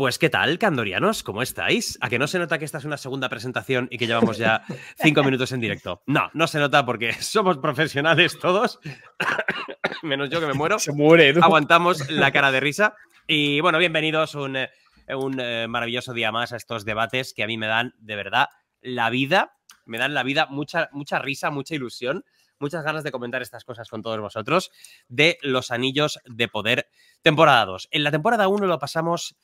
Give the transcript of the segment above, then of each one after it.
Pues qué tal, candorianos, ¿cómo estáis? ¿A que no se nota que esta es una segunda presentación y que llevamos ya cinco minutos en directo? No, no se nota porque somos profesionales todos, menos yo que me muero. Se muere, Aguantamos la cara de risa. Y bueno, bienvenidos un, eh, eh, maravilloso día más a estos debates que a mí me dan de verdad la vida, me dan la vida mucha, mucha risa, mucha ilusión muchas ganas de comentar estas cosas con todos vosotros de los anillos de poder temporada 2. En la temporada 1 lo pasamos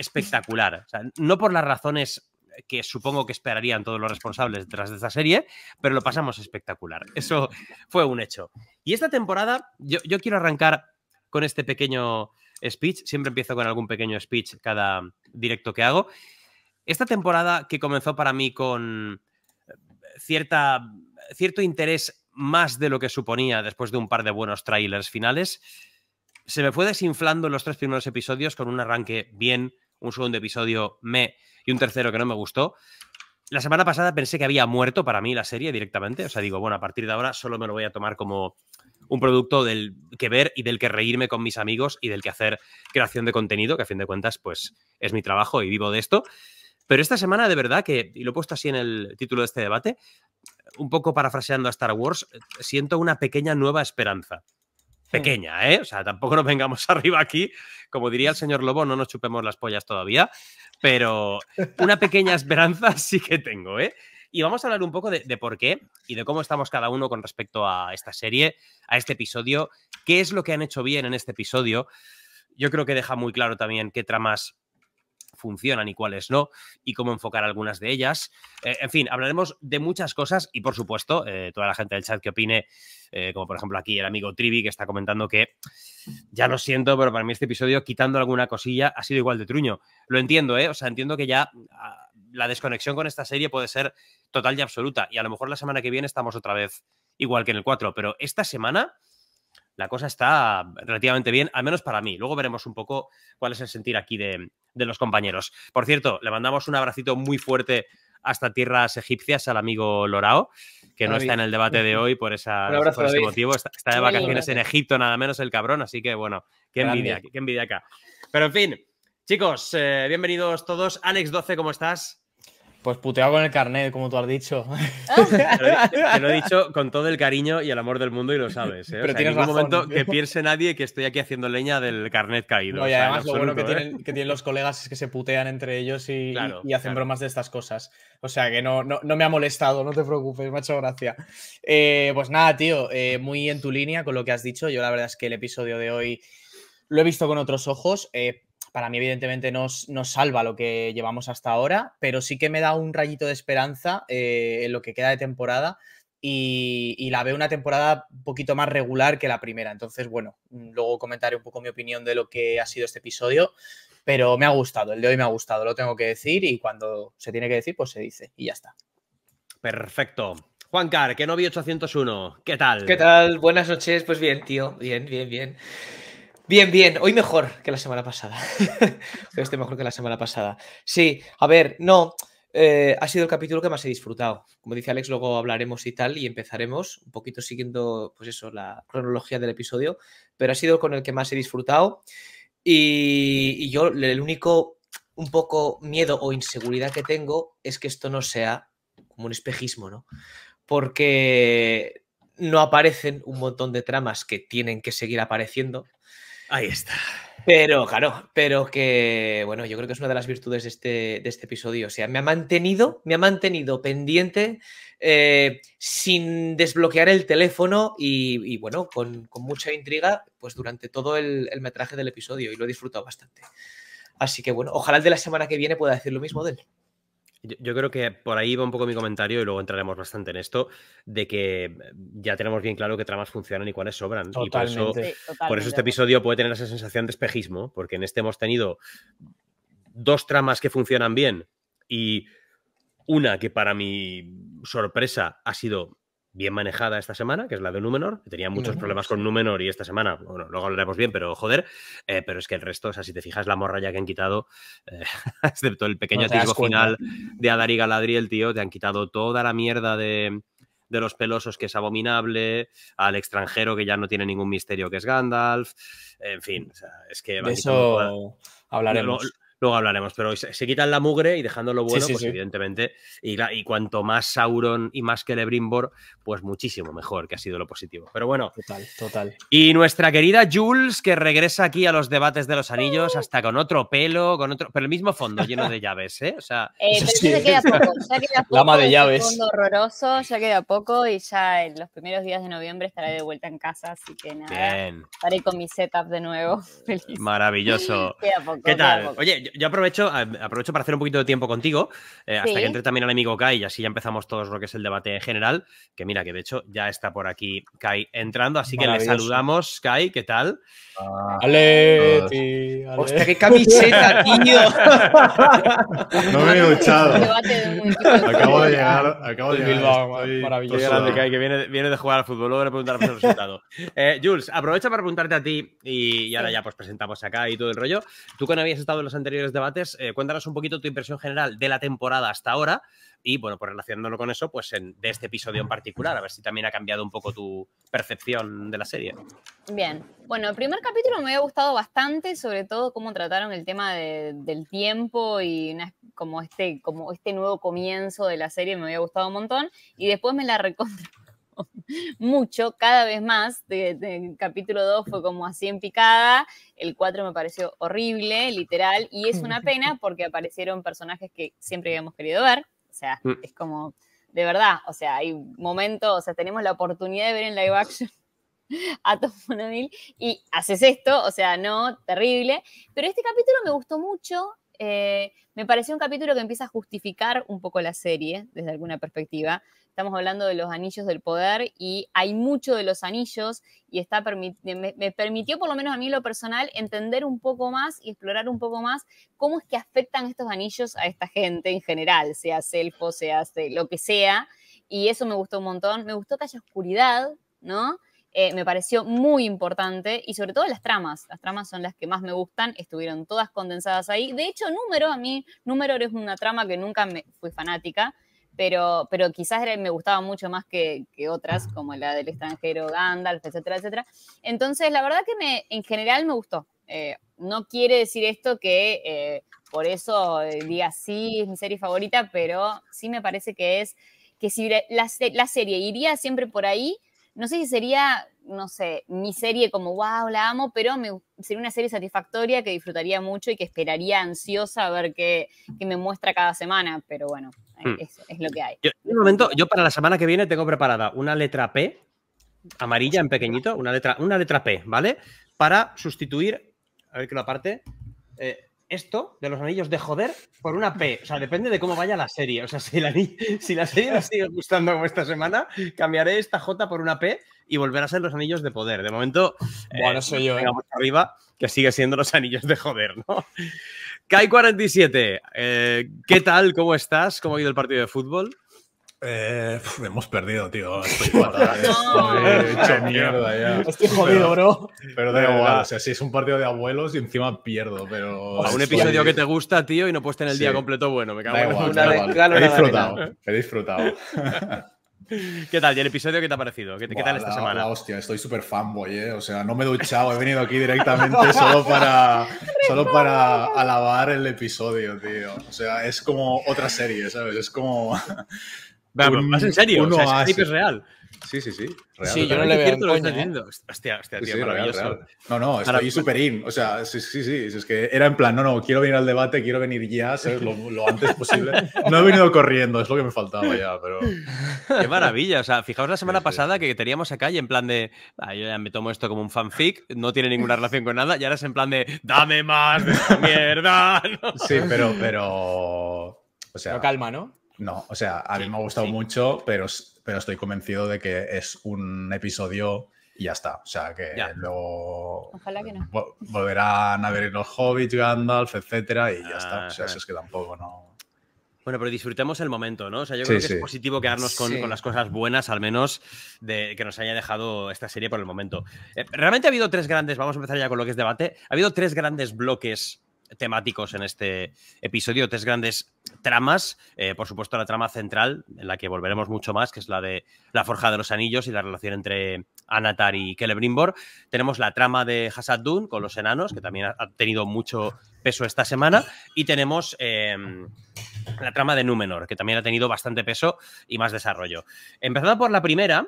espectacular. no por las razones que supongo que esperarían todos los responsables detrás de esta serie, pero lo pasamos espectacular. Eso fue un hecho. Y esta temporada, yo, quiero arrancar con este pequeño speech. Siempre empiezo con algún pequeño speech cada directo que hago. Esta temporada que comenzó para mí con eh, cierta, cierto interés más de lo que suponía después de un par de buenos trailers finales, se me fue desinflando en los tres primeros episodios con un arranque bien, un segundo episodio me y un tercero que no me gustó. La semana pasada pensé que había muerto para mí la serie directamente. O sea, digo, bueno, a partir de ahora solo me lo voy a tomar como un producto del que ver y del que reírme con mis amigos y del que hacer creación de contenido, que a fin de cuentas, pues es mi trabajo y vivo de esto. Pero esta semana, de verdad, que, y lo he puesto así en el título de este debate, un poco parafraseando a Star Wars, siento una pequeña nueva esperanza. Mm. pequeña, ¿eh? O sea, tampoco nos vengamos arriba aquí. Como diría el señor Lobo, no nos chupemos las pollas todavía, pero una pequeña esperanza sí que tengo, ¿eh? Y vamos a hablar un poco de, de, por qué y de cómo estamos cada uno con respecto a esta serie, a este episodio, qué es lo que han hecho bien en este episodio. Yo creo que deja muy claro también qué tramas funcionan y cuáles no, y cómo enfocar algunas de ellas. Eh, en fin, hablaremos de muchas cosas y, por supuesto, eh, toda la gente del chat que opine, eh, como por ejemplo aquí el amigo Trivi, que está comentando que ya lo siento, pero para mí este episodio, quitando alguna cosilla, ha sido igual de truño. Lo entiendo, ¿eh? O sea, entiendo que ya ah, la desconexión con esta serie puede ser total y absoluta, y a lo mejor la semana que viene estamos otra vez igual que en el 4, pero esta semana la cosa está relativamente bien, al menos para mí. Luego veremos un poco cuál es el sentir aquí de, los compañeros. Por cierto, le mandamos un abracito muy fuerte hasta tierras egipcias al amigo Lorao, que no está en el debate de hoy por, esa, ese motivo. Está, de vacaciones en Egipto, nada menos el cabrón, así que bueno, qué envidia, qué envidia acá. Pero en fin, chicos, eh, bienvenidos todos. Alex 12, ¿cómo estás? Pues puteado con el carnet, como tú has dicho. Ah. te lo he dicho con todo el cariño y el amor del mundo y lo sabes. ¿eh? Pero tienes un momento que piense nadie que estoy aquí haciendo leña del carnet caído. No, además lo bueno ¿eh? que, tienen, los colegas es que se putean entre ellos y, hacen bromas de estas cosas. O sea que no, me ha molestado, no te preocupes, me ha hecho gracia. Eh, pues nada, tío, muy en tu línea con lo que has dicho. Yo la verdad es que el episodio de hoy lo he visto con otros ojos para mí evidentemente no, salva lo que llevamos hasta ahora, pero sí que me da un rayito de esperanza eh, en lo que queda de temporada y, la veo una temporada un poquito más regular que la primera. Entonces, bueno, mm, luego comentaré un poco mi opinión de lo que ha sido este episodio, pero me ha gustado, el de hoy me ha gustado, lo tengo que decir y cuando se tiene que decir, pues se dice y ya está. Perfecto. Juan Car, que no vi 801, ¿qué tal? ¿Qué tal? Buenas noches, pues bien, tío, bien, bien, bien. Bien, bien, hoy mejor que la semana pasada. hoy estoy mejor que la semana pasada. Sí, a ver, no, eh, ha sido el capítulo que más he disfrutado. Como dice Alex, luego hablaremos y tal y empezaremos un poquito siguiendo, pues eso, la cronología del episodio, pero ha sido con el que más he disfrutado y, y yo el único un poco miedo o inseguridad que tengo es que esto no sea como un espejismo, ¿no? Porque no aparecen un montón de tramas que tienen que seguir apareciendo, Ahí está. Pero, claro, pero que, bueno, yo creo que es una de las virtudes de este, este episodio. O sea, me ha mantenido, me ha mantenido pendiente eh, sin desbloquear el teléfono y, bueno, con, mucha intriga, pues durante todo el, el, metraje del episodio y lo he disfrutado bastante. Así que, bueno, ojalá el de la semana que viene pueda decir lo mismo de él. Yo, creo que por ahí va un poco mi comentario y luego entraremos bastante en esto, de que ya tenemos bien claro qué tramas funcionan y cuáles sobran. Y por eso este episodio puede tener esa sensación de espejismo, porque en este hemos tenido dos tramas que funcionan bien y una que para mi sorpresa ha sido bien manejada esta semana, que es la de Númenor. Tenía muchos problemas con Númenor y esta semana, bueno, luego hablaremos bien, pero joder. Eh, pero es que el resto, o sea, si te fijas, la ya que han quitado, eh, excepto el pequeño atisbo final de Adar y Galadriel, tío, te han quitado toda la mierda de, los pelosos, que es abominable, al extranjero, que ya no tiene ningún misterio, que es Gandalf. En fin, o sea, es que. De eso hablaremos. Luego hablaremos, pero se, quitan la mugre y dejándolo bueno, pues evidentemente. Y, cuanto más Sauron y más Celebrimbor, pues muchísimo mejor, que ha sido lo positivo. Pero bueno. Total, total. Y nuestra querida Jules, que regresa aquí a los debates de los anillos, hasta con otro pelo, con otro. Pero el mismo fondo lleno de llaves, ¿eh? O sea. Eh, se queda poco, poco. de llaves. Fondo horroroso, ya queda poco y ya en los primeros días de noviembre estaré de vuelta en casa, así que nada. Estaré con mi setup de nuevo. Eh, maravilloso. Queda poco, ¿Qué tal? Oye, yo aprovecho, aprovecho para hacer un poquito de tiempo contigo, eh, hasta que entre también el amigo Kai y así ya empezamos todos lo que es el debate en general, que mira que de hecho ya está por aquí Kai entrando, así que le saludamos. Kai, ¿qué tal? Ah, ale, ale. ¡Hostia, qué camiseta, tío! no me he duchado. acabo de llegar, acabo de llegar. maravilloso. Kai, que viene, viene, de jugar al fútbol, luego le por el resultado. Eh, Jules, aprovecha para preguntarte a ti y, ahora ya pues presentamos Kai y todo el rollo. Tú cuando habías estado en los anteriores debates, eh, cuéntanos un poquito tu impresión general de la temporada hasta ahora y, bueno, pues relacionándolo con eso, pues en, de este episodio en particular, a ver si también ha cambiado un poco tu percepción de la serie. Bien, bueno, el primer capítulo me había gustado bastante, sobre todo cómo trataron el tema del tiempo y como, este, como este nuevo comienzo de la serie me había gustado un montón y después me la recontra mucho, cada vez más. De, el capítulo 2 fue como así en picada, el 4 me pareció horrible, literal, y es una pena porque aparecieron personajes que siempre habíamos querido ver. O sea, mm. es como, de verdad, o sea, hay momentos, o sea, tenemos la oportunidad de ver en live action a Tom y haces esto, o sea, no, terrible. Pero este capítulo me gustó mucho, eh, me pareció un capítulo que empieza a justificar un poco la serie desde alguna perspectiva. Estamos hablando de los anillos del poder y hay mucho de los anillos y está me, permitió, por lo menos a mí lo personal, entender un poco más y explorar un poco más cómo es que afectan estos anillos a esta gente en general, sea selfo, sea este, lo que sea. Y eso me gustó un montón. Me gustó que haya oscuridad, ¿no? Eh, me pareció muy importante y sobre todo las tramas. Las tramas son las que más me gustan, estuvieron todas condensadas ahí. De hecho, número, a mí, número es una trama que nunca me fui fanática, pero, pero quizás era, me gustaba mucho más que, otras, como la del extranjero, Gandalf, etcétera, etcétera. Entonces, la verdad que me, en general me gustó. Eh, no quiere decir esto que eh, por eso eh, diga sí, es mi serie favorita, pero sí me parece que es que si la, serie iría siempre por ahí, no sé si sería, no sé, mi serie como, wow, la amo, pero me, sería una serie satisfactoria que disfrutaría mucho y que esperaría ansiosa a ver qué me muestra cada semana, pero bueno, Mm. Es, lo que hay. Yo, momento, yo para la semana que viene tengo preparada una letra P, amarilla en pequeñito, una letra, una letra P, ¿vale? Para sustituir, a ver que lo aparte, eh, esto de los anillos de joder por una P. O sea, depende de cómo vaya la serie. O sea, si la, si la serie sigue gustando como esta semana, cambiaré esta J por una P y volverá a ser los anillos de poder. De momento, bueno, eh, soy yo. ¿eh? arriba, que sigue siendo los anillos de joder, ¿no? Kai47, eh, ¿qué tal? ¿Cómo estás? ¿Cómo ha ido el partido de fútbol? Eh, hemos perdido, tío. Estoy hecho mierda ya. Estoy jodido, bro. Pero da igual. O sea, si es un partido de abuelos y encima pierdo, pero. A un episodio que te gusta, tío, y no puedes tener el día completo bueno. Me cago en una, He disfrutado. He disfrutado. ¿Qué tal? ¿Y el episodio qué te ha parecido? ¿Qué, tal esta semana? La hostia, estoy súper fanboy, ¿eh? O sea, no me he duchado, he venido aquí directamente solo para, solo para alabar el episodio, tío. O sea, es como otra serie, ¿sabes? Es como. más en serio, o sea, es, real. Sí, sí, sí. sí, yo no le veo. Cierto, ¿eh? Hostia, hostia, tío, maravilloso. No, no, estoy súper in. O sea, sí, sí, sí. Es que era en plan, no, no, quiero venir al debate, quiero venir ya, Lo, antes posible. No he venido corriendo, es lo que me faltaba ya, pero. Qué maravilla. O sea, fijaos la semana pasada que teníamos acá y en plan de, ah, yo ya me tomo esto como un fanfic, no tiene ninguna relación con nada, y ahora es en plan de, dame más de mierda. Sí, pero, pero. O sea. Pero calma, ¿no? No, o sea, a mí me ha gustado mucho, pero pero estoy convencido de que es un episodio y ya está. O sea, que luego volverán a ver los hobbits, Gandalf, etcétera, y ya está. O sea, eso ah. es que tampoco no. Bueno, pero disfrutemos el momento, ¿no? O sea, yo creo que es positivo quedarnos con, las cosas buenas, al menos, de que nos haya dejado esta serie por el momento. Eh, realmente ha habido tres grandes, vamos a empezar ya con lo que es debate, ha habido tres grandes bloques temáticos en este episodio, tres grandes tramas, eh, por supuesto la trama central, en la que volveremos mucho más, que es la de la Forja de los Anillos y la relación entre Anatar y Celebrimbor. Tenemos la trama de Hassad Dun con los enanos, que también ha tenido mucho peso esta semana, y tenemos em, la trama de Númenor, que también ha tenido bastante peso y más desarrollo. Empezando por la primera,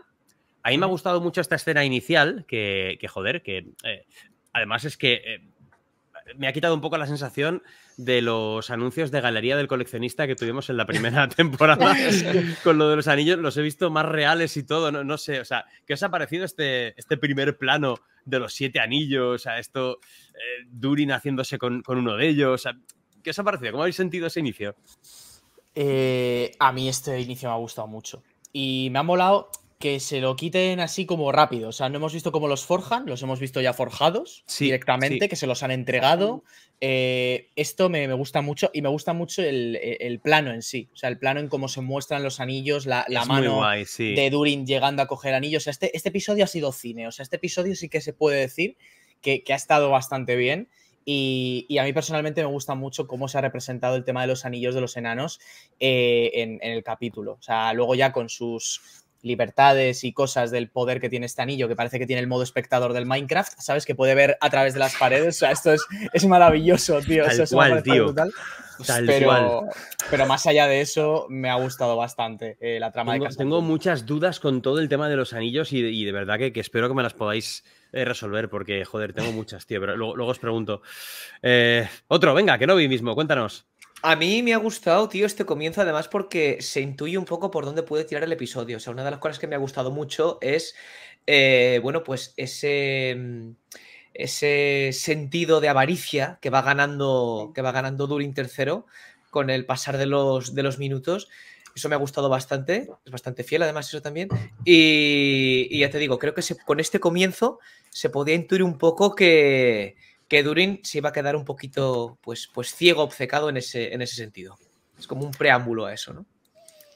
a mí me ha gustado mucho esta escena inicial, que, joder, que... Eh, además es que eh, me ha quitado un poco la sensación de los anuncios de galería del coleccionista que tuvimos en la primera temporada con lo de los anillos. Los he visto más reales y todo, no, sé. O sea, ¿qué os ha parecido este, este primer plano de los siete anillos? O sea, esto, eh, Durin haciéndose con, uno de ellos. O ¿Qué os ha parecido? ¿Cómo habéis sentido ese inicio? Eh, a mí este inicio me ha gustado mucho. Y me ha molado que se lo quiten así como rápido. O sea, no hemos visto cómo los forjan, los hemos visto ya forjados directamente, que se los han entregado. Eh, esto me, gusta mucho y me gusta mucho el, plano en sí. O sea, el plano en cómo se muestran los anillos, la, mano de Durin llegando a coger anillos. este, este, episodio ha sido cine. O sea, este episodio sí que se puede decir que, ha estado bastante bien. Y, a mí personalmente me gusta mucho cómo se ha representado el tema de los anillos de los enanos eh, en, en, el capítulo. O sea, luego ya con sus libertades y cosas del poder que tiene este anillo, que parece que tiene el modo espectador del Minecraft, ¿sabes? Que puede ver a través de las paredes. O sea, esto es, es maravilloso, tío. eso cual, tío. Tal pero, más allá de eso, me ha gustado bastante eh, la trama tengo, de Tengo muchas dudas con todo el tema de los anillos y, de verdad que, espero que me las podáis eh, resolver porque, joder, tengo muchas, tío. Pero luego, os pregunto. Eh, otro, venga, que no vi mismo, cuéntanos. A mí me ha gustado, tío, este comienzo, además porque se intuye un poco por dónde puede tirar el episodio. O sea, una de las cosas que me ha gustado mucho es, eh, bueno, pues ese, mm, ese sentido de avaricia que va ganando, que va ganando Durin tercero con el pasar de los, de los minutos. Eso me ha gustado bastante, es bastante fiel además eso también. Y, ya te digo, creo que con este comienzo se podía intuir un poco que, que Durin se iba a quedar un poquito pues, pues ciego, obcecado en ese, en ese sentido. Es como un preámbulo a eso, ¿no?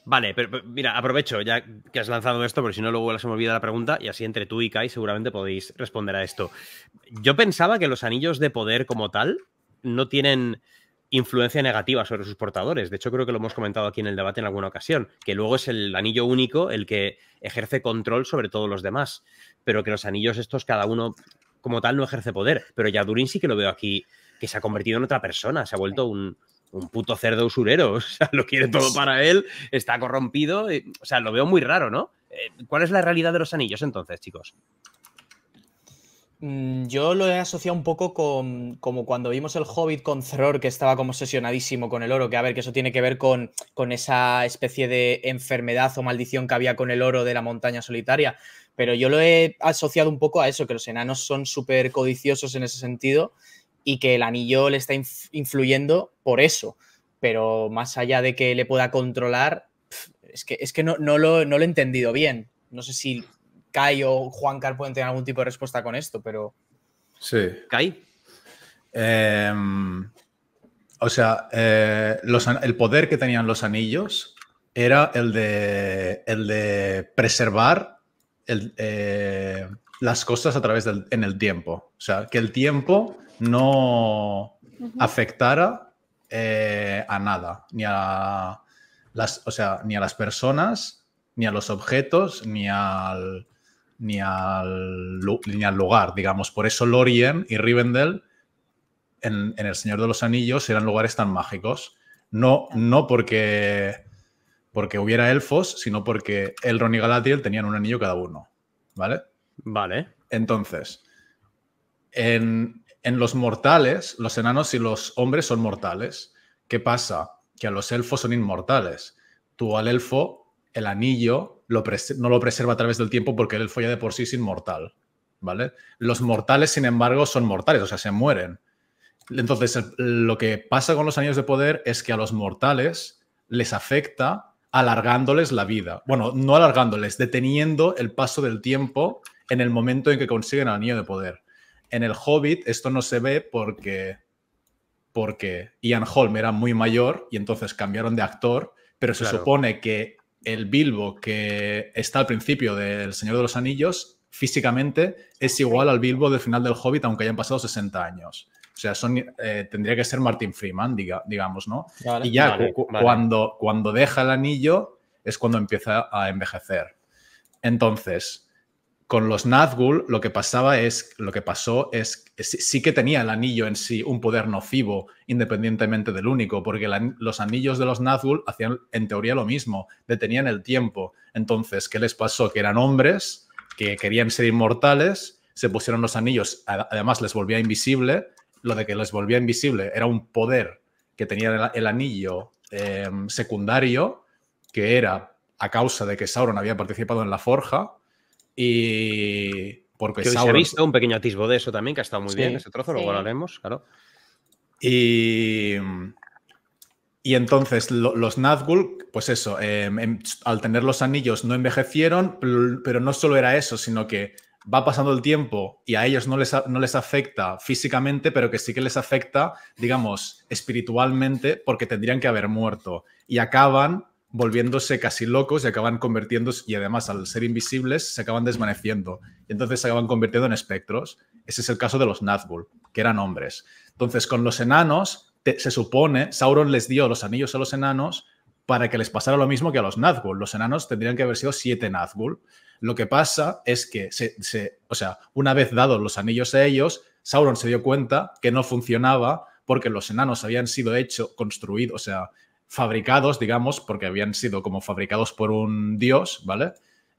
Vale, pero, mira, aprovecho ya que has lanzado esto, porque si no luego se me olvida la pregunta y así entre tú y Kai seguramente podéis responder a esto. Yo pensaba que los anillos de poder como tal no tienen influencia negativa sobre sus portadores. De hecho, creo que lo hemos comentado aquí en el debate en alguna ocasión, que luego es el anillo único el que ejerce control sobre todos los demás, pero que los anillos estos cada uno como tal no ejerce poder, pero ya Durin sí que lo veo aquí, que se ha convertido en otra persona, se ha vuelto un, un puto cerdo usurero, o sea, lo quiere todo para él, está corrompido, eh, o sea, lo veo muy raro, ¿no? Eh, ¿Cuál es la realidad de los anillos entonces, chicos? Mm, yo lo he asociado un poco con como cuando vimos el Hobbit con Thror, que estaba como obsesionadísimo con el oro, que a ver, que eso tiene que ver con, con esa especie de enfermedad o maldición que había con el oro de la montaña solitaria. Pero yo lo he asociado un poco a eso, que los enanos son súper codiciosos en ese sentido y que el anillo le está influyendo por eso. Pero más allá de que le pueda controlar, es que, es que no, no lo he entendido bien. No sé si Kai o Juan Carl pueden tener algún tipo de respuesta con esto, pero. Sí. ¿Kai? Em, o sea, eh, el poder que tenían los anillos era el de, el de preservar eh, las cosas a través del en el tiempo. O sea, que el tiempo no afectara eh, a nada, ni a las, o sea, ni a las personas, ni a los objetos, ni al, ni al, al lugar, digamos. Por eso Lorien y Rivendell en, El Señor de los Anillos eran lugares tan mágicos. No, no porque, porque hubiera elfos, sino porque Elrond y Galadriel tenían un anillo cada uno. ¿Vale? Vale. Entonces, en, en los mortales, los enanos y los hombres son mortales. ¿Qué pasa? Que a los elfos son inmortales. Tú al elfo el anillo no lo preserva a través del tiempo porque el folla de por sí es inmortal, ¿vale? Los mortales, sin embargo, son mortales, o sea, se mueren. Entonces, lo que pasa con los anillos de poder es que a los mortales les afecta alargándoles la vida. Bueno, no alargándoles, deteniendo el paso del tiempo en el momento en que consiguen el anillo de poder. En el Hobbit esto no se ve porque, porque Ian Holm era muy mayor y entonces cambiaron de actor, pero se supone que el Bilbo que está al principio del Señor de los Anillos, físicamente es igual al Bilbo del final del Hobbit, aunque hayan pasado 60 años. O sea, eh, tendría que ser Martin Freeman, diga, digamos, ¿no? y ya Cuando, cuando deja el anillo es cuando empieza a envejecer. Entonces, con los Nazgûl lo que pasaba es, lo que pasó es, sí que tenía el anillo en sí un poder nocivo, independientemente del único, porque los anillos de los Nazgûl hacían en teoría lo mismo, detenían el tiempo. Entonces, ¿qué les pasó? Que eran hombres que querían ser inmortales, se pusieron los anillos, además les volvía invisible, lo de que les volvía invisible era un poder que tenía el, anillo eh, secundario, que era a causa de que Sauron había participado en la forja, y. Porque se ha visto un pequeño atisbo de eso también, que ha estado muy bien ese trozo, luego lo haremos, claro. Y. Y entonces los Nazgûl, pues eso, em, em, al tener los anillos no envejecieron, pero, no solo era eso, sino que va pasando el tiempo y a ellos no les, no les afecta físicamente, pero que sí que les afecta, digamos, espiritualmente, porque tendrían que haber muerto. Y acaban volviéndose casi locos y acaban convirtiéndose, y además al ser invisibles, se acaban desvaneciendo. Y entonces se acaban convirtiendo en espectros. Ese es el caso de los Nazgûl, que eran hombres. Entonces, con los enanos, se supone, Sauron les dio los anillos a los enanos para que les pasara lo mismo que a los Nazgûl. Los enanos tendrían que haber sido siete Nazgûl. Lo que pasa es que, se, o sea, una vez dados los anillos a ellos, Sauron se dio cuenta que no funcionaba porque los enanos habían sido hechos, construidos, o sea, fabricados, digamos, porque habían sido como fabricados por un dios, ¿vale?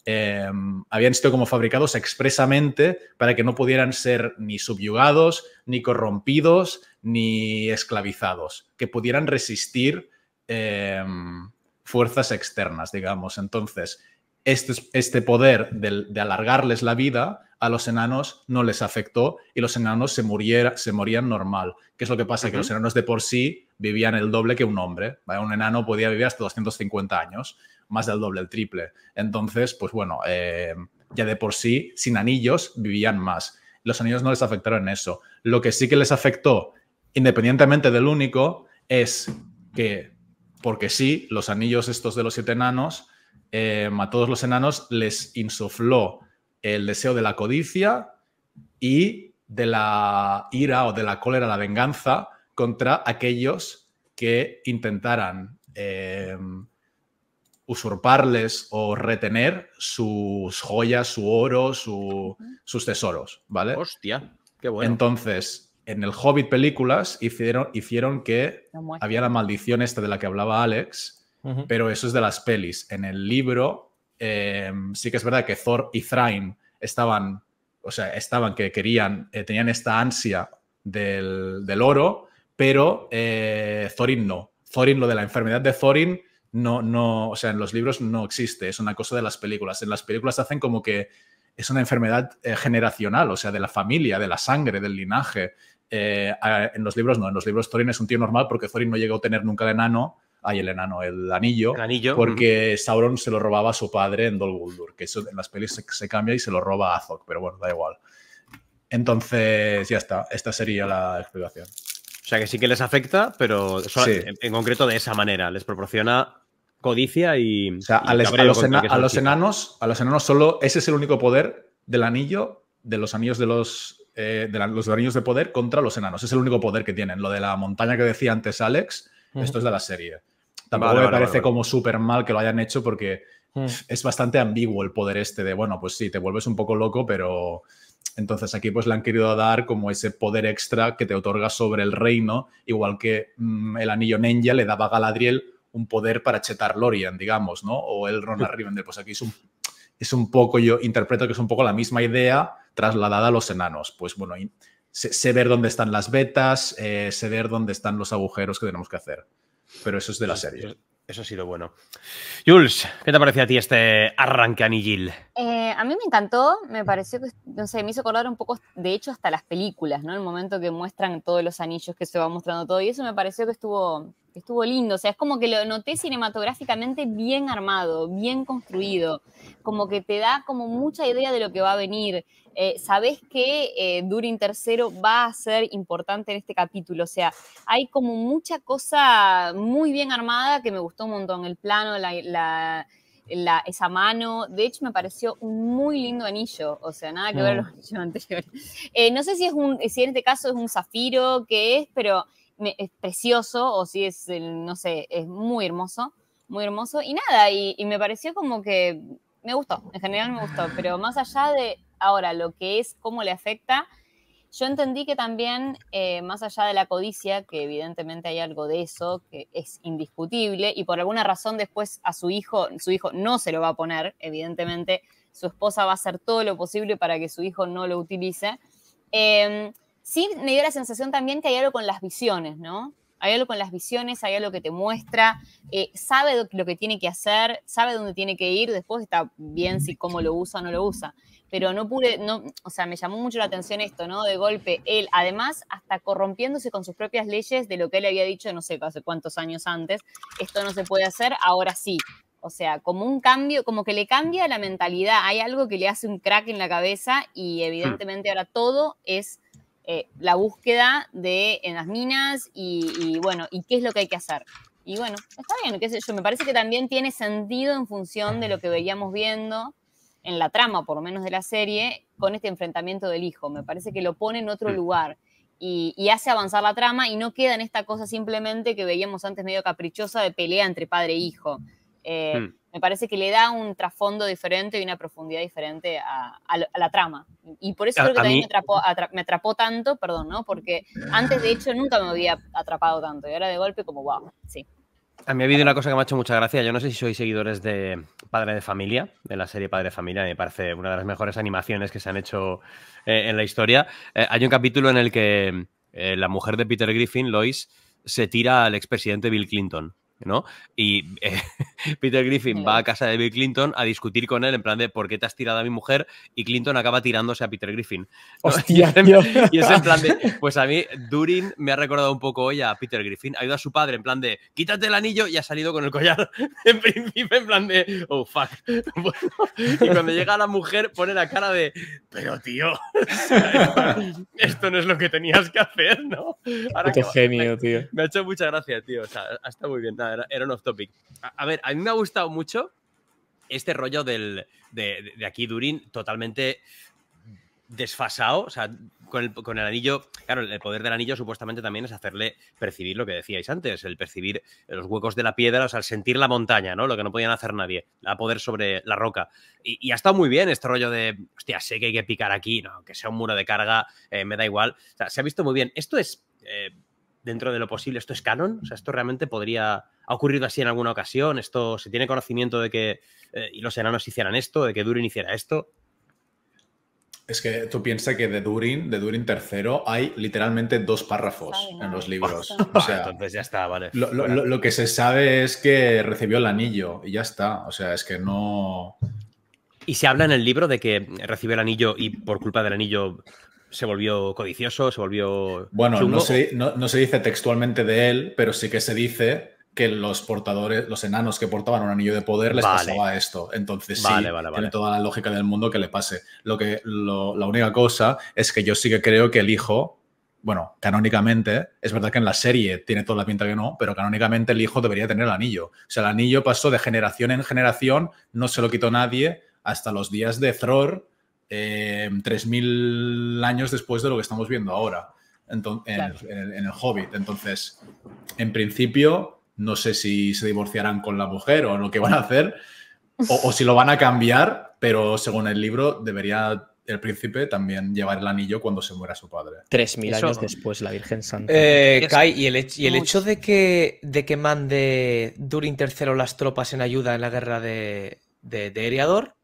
Em, habían sido como fabricados expresamente para que no pudieran ser ni subyugados, ni corrompidos, ni esclavizados, que pudieran resistir em, fuerzas externas, digamos. Entonces, este, este poder de alargarles la vida a los enanos no les afectó y los enanos se, se morían normal. ¿Qué es lo que pasa? Que los enanos de por sí vivían el doble que un hombre. Un enano podía vivir hasta 250 años, más del doble, el triple. Entonces, pues bueno, eh, ya de por sí, sin anillos, vivían más. Los anillos no les afectaron en eso. Lo que sí que les afectó, independientemente del único, es que, porque sí, los anillos estos de los siete enanos, eh, a todos los enanos les insufló el deseo de la codicia y de la ira o de la cólera, la venganza contra aquellos que intentaran em, usurparles o retener sus joyas, su oro, sus tesoros, ¿vale? Hostia, qué bueno. Entonces, en el Hobbit películas hicieron, hicieron que había la maldición esta de la que hablaba Alex, pero eso es de las pelis. En el libro Em, sí que es verdad que Thor y Thrain estaban, o sea, estaban que querían, eh, tenían esta ansia del, oro, pero eh, Thorin no. Thorin, lo de la enfermedad de Thorin, no, no, o sea, en los libros no existe, es una cosa de las películas. En las películas hacen como que es una enfermedad eh, generacional, o sea, de la familia, de la sangre, del linaje. en los libros no, en los libros Thorin es un tío normal porque Thorin no llegó a tener nunca de enano hay el enano, el anillo, porque Sauron se lo robaba a su padre en Dol Guldur, que eso en las pelis se, cambia y se lo roba a Azog, pero bueno, da igual. Entonces, ya está, esta sería la explicación. O sea que sí que les afecta, pero en, concreto de esa manera, les proporciona codicia y. O a, los, enanos, a los enanos solo ese es el único poder del anillo, de los anillos de los. Eh, de los anillos de poder contra los enanos. Es el único poder que tienen. Lo de la montaña que decía antes Alex, esto es de la serie. Tampoco me parece como súper mal que lo hayan hecho porque hmm. es bastante ambiguo el poder este de, bueno, pues sí, te vuelves un poco loco, pero entonces aquí pues le han querido dar como ese poder extra que te otorga sobre el reino, igual que mm, el anillo ninja le daba a Galadriel un poder para chetar Lorian, digamos, ¿no? O el Ron hmm. Rivendell, pues aquí es un, es un poco, yo interpreto que es un poco la misma idea trasladada a los enanos. Pues bueno, sé, ver dónde están las vetas, eh, sé ver dónde están los agujeros que tenemos que hacer. Pero eso es de la serie. Eso ha sido bueno. Jules, ¿qué te pareció a ti este arranque anillil? Eh, a mí me encantó, me pareció que, no sé, me hizo acordar un poco, de hecho, hasta las películas, ¿no? El momento que muestran todos los anillos que se va mostrando todo, y eso me pareció que estuvo, estuvo lindo, o sea, es como que lo noté cinematográficamente bien armado, bien construido, como que te da como mucha idea de lo que va a venir. Eh, Sabes que eh, Durin tercero va a ser importante en este capítulo, o sea, hay como mucha cosa muy bien armada que me gustó un montón, el plano, esa mano, de hecho me pareció un muy lindo anillo, o sea, nada que ver mm. con los anillos eh, no sé si, es si en este caso es un zafiro, qué es, pero es precioso o si es, no sé, es muy hermoso, muy hermoso. Y nada, y, me pareció como que me gustó, en general me gustó, pero más allá de ahora lo que es, cómo le afecta, yo entendí que también, eh, más allá de la codicia, que evidentemente hay algo de eso, que es indiscutible, y por alguna razón después a su hijo, su hijo no se lo va a poner, evidentemente, su esposa va a hacer todo lo posible para que su hijo no lo utilice. Eh, Sí me dio la sensación también que hay algo con las visiones, ¿no? Hay algo con las visiones, hay algo que te muestra, eh, sabe lo que tiene que hacer, sabe dónde tiene que ir, después está bien si cómo lo usa o no lo usa. Pero no pude, no, o sea, me llamó mucho la atención esto, ¿no? De golpe, él, además, hasta corrompiéndose con sus propias leyes de lo que él había dicho, no sé, hace cuántos años antes, esto no se puede hacer, ahora sí. O sea, como un cambio, como que le cambia la mentalidad, hay algo que le hace un crack en la cabeza y hmm. evidentemente ahora todo es eh, la búsqueda de en las minas y, bueno, y qué es lo que hay que hacer. Y bueno, está bien, me parece que también tiene sentido en función de lo que veíamos viendo en la trama, por lo menos de la serie, con este enfrentamiento del hijo. Me parece que lo pone en otro mm. lugar y, hace avanzar la trama y no queda en esta cosa simplemente que veíamos antes medio caprichosa de pelea entre padre e hijo. Eh, mm me parece que le da un trasfondo diferente y una profundidad diferente a, la trama. Y por eso creo que también me atrapó, tanto, perdón, ¿no? Porque antes, de hecho, nunca me había atrapado tanto. Y ahora de golpe, como, wow, sí. A mí ha habido una cosa que me ha hecho mucha gracia. Yo no sé si sois seguidores de Padre de Familia, de la serie Padre de Familia. Me parece una de las mejores animaciones que se han hecho eh, en la historia. Eh, hay un capítulo en el que eh, la mujer de Peter Griffin, Lois, se tira al expresidente Bill Clinton ¿no? Y eh, Peter Griffin va a casa de Bill Clinton a discutir con él en plan de ¿por qué te has tirado a mi mujer? Y Clinton acaba tirándose a Peter Griffin. Hostia, y, es en, es en, plan de, pues a mí Durin me ha recordado un poco hoy a Peter Griffin, ido a su padre en plan de quítate el anillo y ha salido con el collar en principio en plan de oh fuck. y cuando llega la mujer pone la cara de pero tío, esto no es lo que tenías que hacer, ¿no? genio, tío. Me ha hecho mucha gracia, tío, o sea, está muy bien era, un off topic. A, ver, a mí me ha gustado mucho este rollo del, de, aquí Durin totalmente desfasado, o sea, con el, con el, anillo, claro, el poder del anillo supuestamente también es hacerle percibir lo que decíais antes, el percibir los huecos de la piedra, o sea, el sentir la montaña, ¿no? Lo que no podían hacer nadie, la poder sobre la roca. Y, ha estado muy bien este rollo de, hostia, sé que hay que picar aquí, no, que sea un muro de carga, eh, me da igual. O sea, se ha visto muy bien. Esto es... Eh, dentro de lo posible, esto es canon, o sea, esto realmente podría, ha ocurrido así en alguna ocasión, esto se tiene conocimiento de que eh, los enanos hicieran esto, de que Durin hiciera esto. Es que tú piensas que de Durin, de Durin tercero, hay literalmente dos párrafos en los libros. o entonces ya está, vale. Lo, lo, que se sabe es que recibió el anillo y ya está. O sea, es que no. Y se habla en el libro de que recibió el anillo y por culpa del anillo se volvió codicioso, se volvió... Bueno, no se, dice textualmente de él, pero sí que se dice que los portadores, los enanos que portaban un anillo de poder les pasaba esto. Entonces sí, tiene toda la lógica del mundo que le pase. Lo que, la única cosa es que yo sí que creo que el hijo, bueno, canónicamente, es verdad que en la serie tiene toda la pinta que no, pero canónicamente el hijo debería tener el anillo. O sea, el anillo pasó de generación en generación, no se lo quitó nadie, hasta los días de Thor 3.000 em, años después de lo que estamos viendo ahora en, el, Hobbit. Entonces, en principio, no sé si se divorciarán con la mujer o lo que van a hacer, o, si lo van a cambiar, pero según el libro debería el príncipe también llevar el anillo cuando se muera su padre. 3.000 años después, la Virgen Santa. Eh, Kai, y el, hecho, de, que, de que mande Durin III las tropas en ayuda en la guerra de, de, de Eriador,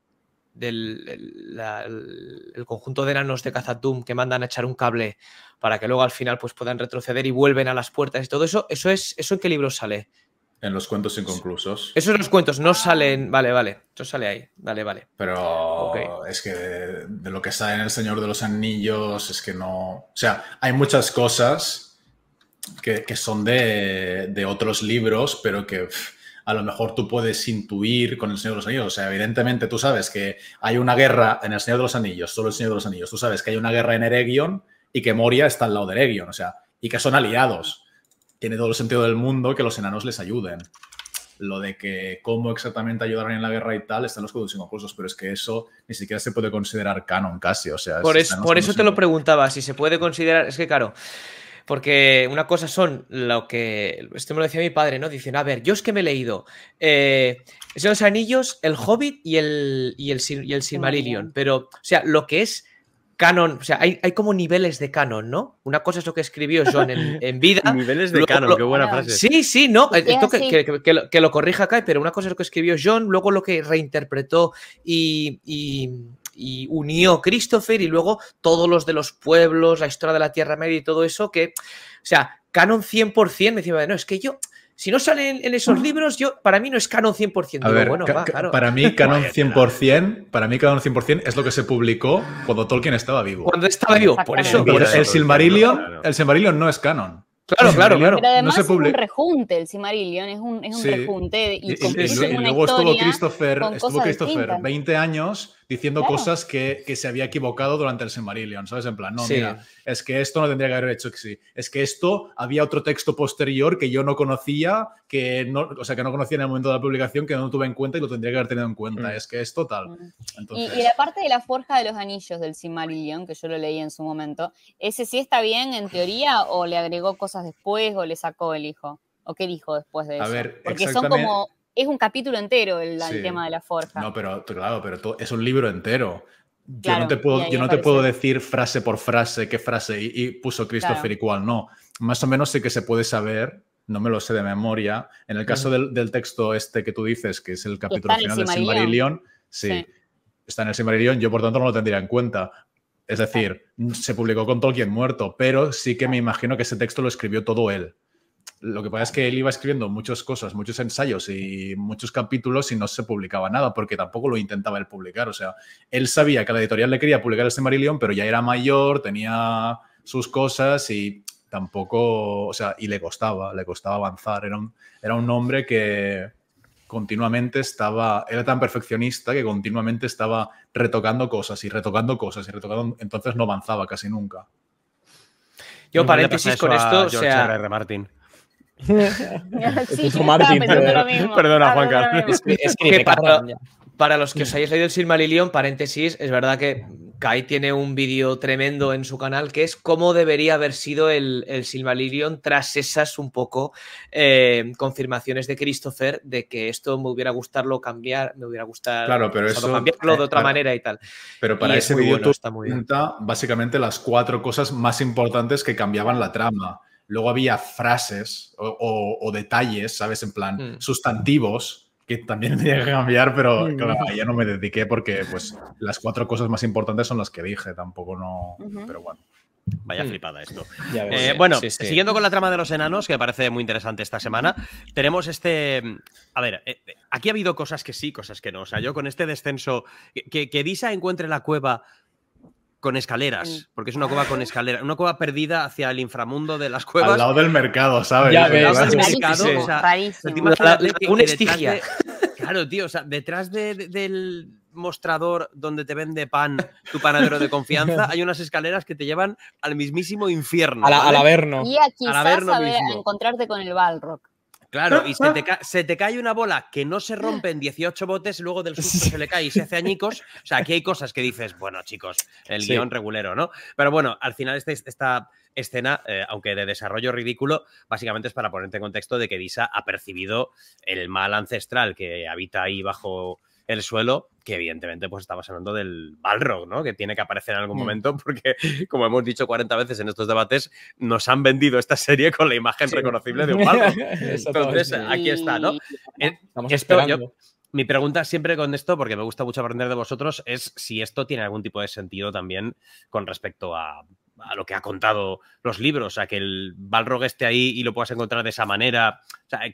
del el, conjunto de enanos de Cazatum que mandan a echar un cable para que luego al final pues puedan retroceder y vuelven a las puertas y todo eso, eso es eso en qué libro sale? En los cuentos inconclusos. Esos son los cuentos, no salen. Vale, vale. Eso sale ahí. Vale, vale. Pero es que de, lo que sale en El Señor de los Anillos, es que no. O sea, hay muchas cosas que, son de, de, otros libros, pero que a lo mejor tú puedes intuir con el Señor de los Anillos. O sea, evidentemente tú sabes que hay una guerra en el Señor de los Anillos, solo el Señor de los Anillos. Tú sabes que hay una guerra en Eregion y que Moria está al lado de Eregion, o sea, y que son aliados. Tiene todo el sentido del mundo que los enanos les ayuden. Lo de que cómo exactamente ayudarán en la guerra y tal están los códigos inconclusos, pero es que eso ni siquiera se puede considerar canon casi. O sea, por, por eso te lo preguntaba, si se puede considerar. Es que, claro. Porque una cosa son lo que. Esto me lo decía mi padre, ¿no? Dicen, a ver, yo es que me he leído eh, los Anillos, El Hobbit y el, y el, y el Silmarillion. Pero, o sea, lo que es canon, o sea, hay, como niveles de canon, ¿no? Una cosa es lo que escribió John en, vida. niveles de canon, qué buena frase. Sí, sí, no, que, lo, corrija acá, pero una cosa es lo que escribió John, luego lo que reinterpretó y y unió Christopher y luego todos los de los pueblos, la historia de la Tierra Media y todo eso, que, o sea, canon 100% me decía, no, es que yo, si no salen en esos mm. libros, yo para mí no es canon 100%. Para mí canon 100%, para mí canon 100% es lo que se publicó cuando Tolkien estaba vivo. Cuando estaba vivo, por eso. Por eso. El Silmarillion, el Silmarillion no es canon. Claro, claro, claro. además es un rejunte, el Silmarillion es un, es un rejunte. Y, luego estuvo Christopher, Christopher 20 años diciendo cosas que, que, se había equivocado durante el Silmarillion, ¿sabes? En plan, no, mira, es que esto no tendría que haber hecho sí. es que esto había otro texto posterior que yo no conocía, que no, o sea, que no conocía en el momento de la publicación, que no tuve en cuenta y lo tendría que haber tenido en cuenta, mm. es que es total. Entonces... Y, la parte de la forja de los anillos del Silmarillion, que yo lo leí en su momento, ¿ese sí está bien en teoría o le agregó cosas después o le sacó el hijo? ¿O qué dijo después de A eso? Ver, Porque son como es un capítulo entero el, tema de la forja. No, pero claro, pero es un libro entero. Yo no, te puedo, yo no te puedo decir frase por frase qué frase y, puso Christopher y cuál no. Más o menos sí que se puede saber, no me lo sé de memoria. En el caso del, texto este que tú dices, que es el capítulo final del Silmarillion, sí, está en el Silmarillion, yo por tanto no lo tendría en cuenta. Es decir, se publicó con Tolkien muerto, pero sí que me imagino que ese texto lo escribió todo él lo que pasa es que él iba escribiendo muchas cosas, muchos ensayos y muchos capítulos y no se publicaba nada porque tampoco lo intentaba él publicar. O sea, él sabía que la editorial le quería publicar este Marillion, pero ya era mayor, tenía sus cosas y tampoco, o sea, y le costaba, le costaba avanzar. Era un, era un hombre que continuamente estaba, era tan perfeccionista que continuamente estaba retocando cosas y retocando cosas y retocando, entonces no avanzaba casi nunca. Yo paréntesis con esto, o sea, Este perdona, Juan Carlos. Es que para, los que os hayáis leído el Silmarillion, paréntesis, es verdad que Kai tiene un vídeo tremendo en su canal que es cómo debería haber sido el, Silmarillion tras esas un poco eh, confirmaciones de Christopher de que esto me hubiera gustado cambiar, me hubiera gustado cambiarlo de eh, otra manera y tal. Pero para ese vídeo tú está muy básicamente las cuatro cosas más importantes que cambiaban la trama luego había frases o, detalles, ¿sabes? En plan, mm. sustantivos que también tenía que cambiar, pero ya no me dediqué porque pues las cuatro cosas más importantes son las que dije, tampoco no, pero bueno. Vaya mm. flipada esto. Eh, bueno, siguiendo con la trama de los enanos, que me parece muy interesante esta semana, tenemos este. A ver, eh, eh, aquí ha habido cosas que sí, cosas que no. O sea, yo con este descenso, que, que Disa encuentre la cueva con escaleras, porque es una cueva con escaleras. Una cueva perdida hacia el inframundo de las cuevas. Al lado del mercado, ¿sabes? Ya ves, mercado, o sea, claro, tío, o sea, detrás del mostrador donde te vende pan, tu panadero de confianza, hay unas escaleras que te llevan al mismísimo infierno. Al, averno. Y a, quizás a, encontrarte con el Balrock. Claro, y se te, cae una bola que no se rompe en 18 botes, luego del susto se le cae y se hace añicos. O sea, aquí hay cosas que dices, bueno, chicos, el guión regulero, ¿no? Pero bueno, al final este, esta escena, eh, aunque de desarrollo ridículo, básicamente es para ponerte en contexto de que Disa ha percibido el mal ancestral que habita ahí bajo el suelo, que evidentemente pues estamos hablando del Balrog, ¿no? Que tiene que aparecer en algún mm. momento porque, como hemos dicho 40 veces en estos debates, nos han vendido esta serie con la imagen reconocible de un Balrog. Entonces, aquí está, ¿no? mi pregunta siempre con esto, porque me gusta mucho aprender de vosotros, es si esto tiene algún tipo de sentido también con respecto a a lo que ha contado los libros, o sea, que el Balrog esté ahí y lo puedas encontrar de esa manera,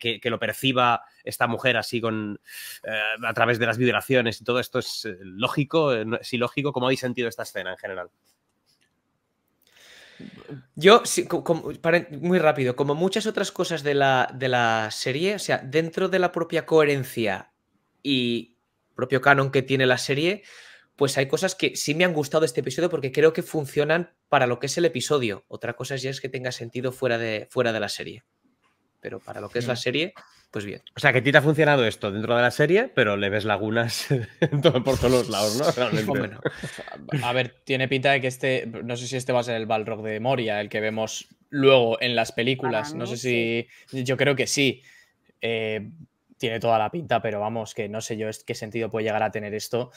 que, lo perciba esta mujer así con eh, a través de las vibraciones y todo esto es eh, lógico, eh, es ilógico, ¿cómo habéis sentido esta escena en general? Yo, muy rápido, como muchas otras cosas de la, de la serie, o sea, dentro de la propia coherencia y propio canon que tiene la serie, pues hay cosas que sí me han gustado este episodio porque creo que funcionan para lo que es el episodio. Otra cosa ya es que tenga sentido fuera de, fuera de la serie. Pero para lo que es la mm. serie, pues bien. O sea, que a ti te ha funcionado esto dentro de la serie, pero le ves lagunas por todos los lados, ¿no? a ver, tiene pinta de que este, no sé si este va a ser el Balrog de Moria, el que vemos luego en las películas. no sé si, yo creo que sí. Eh, tiene toda la pinta, pero vamos, que no sé yo qué sentido puede llegar a tener esto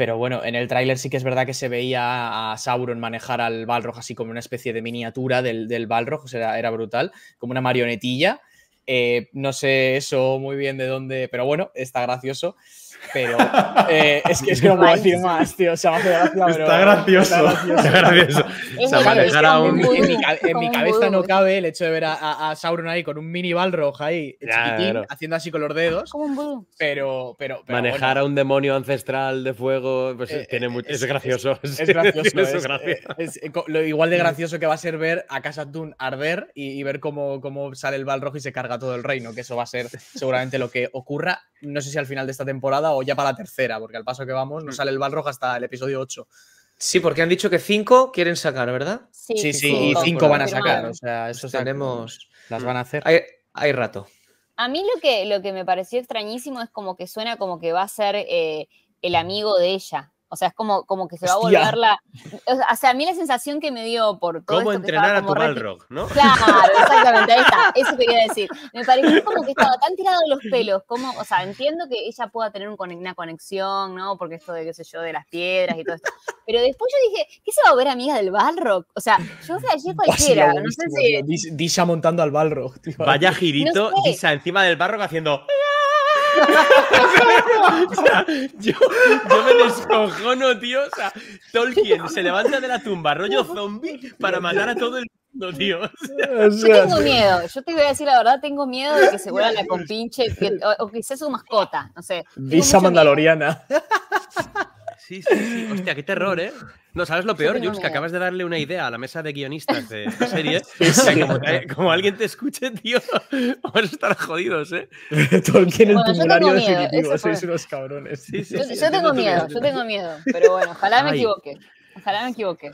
pero bueno, en el tráiler sí que es verdad que se veía a Sauron manejar al Balrog así como una especie de miniatura del, del o sea, era brutal, como una marionetilla. Eh, no sé eso muy bien de dónde, pero bueno, está gracioso. Pero eh, es, que, es que no puedo decir más, tío. está, gracioso, está gracioso. en, mi, cabeza no cabe el hecho de ver a, Sauron ahí con un mini Balrog ahí, haciendo así con los dedos. Pero, pero, Manejar a un demonio ancestral de fuego pues, eh, tiene eh, mucho, es, gracioso. Es, gracioso. es, lo igual de gracioso que va a ser ver a Casa Dune arder y, ver cómo, cómo sale el Balrog y se carga todo el reino, que eso va a ser seguramente lo que ocurra. No sé si al final de esta temporada o ya para la tercera, porque al paso que vamos no mm. sale el Balrog hasta el episodio 8. Sí, porque han dicho que cinco quieren sacar, ¿verdad? Sí, sí, y cinco van a sacar. O sea, eso pues tenemos. Las van a hacer. Hay, rato. A mí lo que, lo que me pareció extrañísimo es como que suena como que va a ser eh, el amigo de ella. O sea, es como, como que se va a volver la. O sea, a mí la sensación que me dio por todo. ¿Cómo entrenar a tu rock no? Claro, exactamente, ahí está. Eso quería decir. Me pareció como que estaba tan tirado los pelos. Como, o sea, entiendo que ella pueda tener un, una conexión, ¿no? Porque esto de, qué sé yo, de las piedras y todo esto. Pero después yo dije, ¿qué se va a ver amiga del Balrog? O sea, yo flashé cualquiera. No sé si. Disha montando al Balrog. Tío. Vaya girito, Disha encima del Balrog haciendo. yo, me descojono, tío. Tolkien se levanta de la tumba, rollo zombie, para matar a todo el mundo, tío. yo tengo miedo. Yo te voy a decir la verdad, tengo miedo de que se vuelva la compinche o, que sea su mascota. No sé. Visa mandaloriana. Sí, sí, sí. Hostia, qué terror, ¿eh? No, ¿sabes lo peor, Jules? Que acabas de darle una idea a la mesa de guionistas de la serie. como, alguien te escuche, tío, vamos a pues estar jodidos, ¿eh? Tolkien, en el horario definitivo. Sois unos cabrones. Sí, yo, yo, tengo miedo, yo tengo miedo. Pero bueno, ojalá me equivoque. Ojalá me equivoque.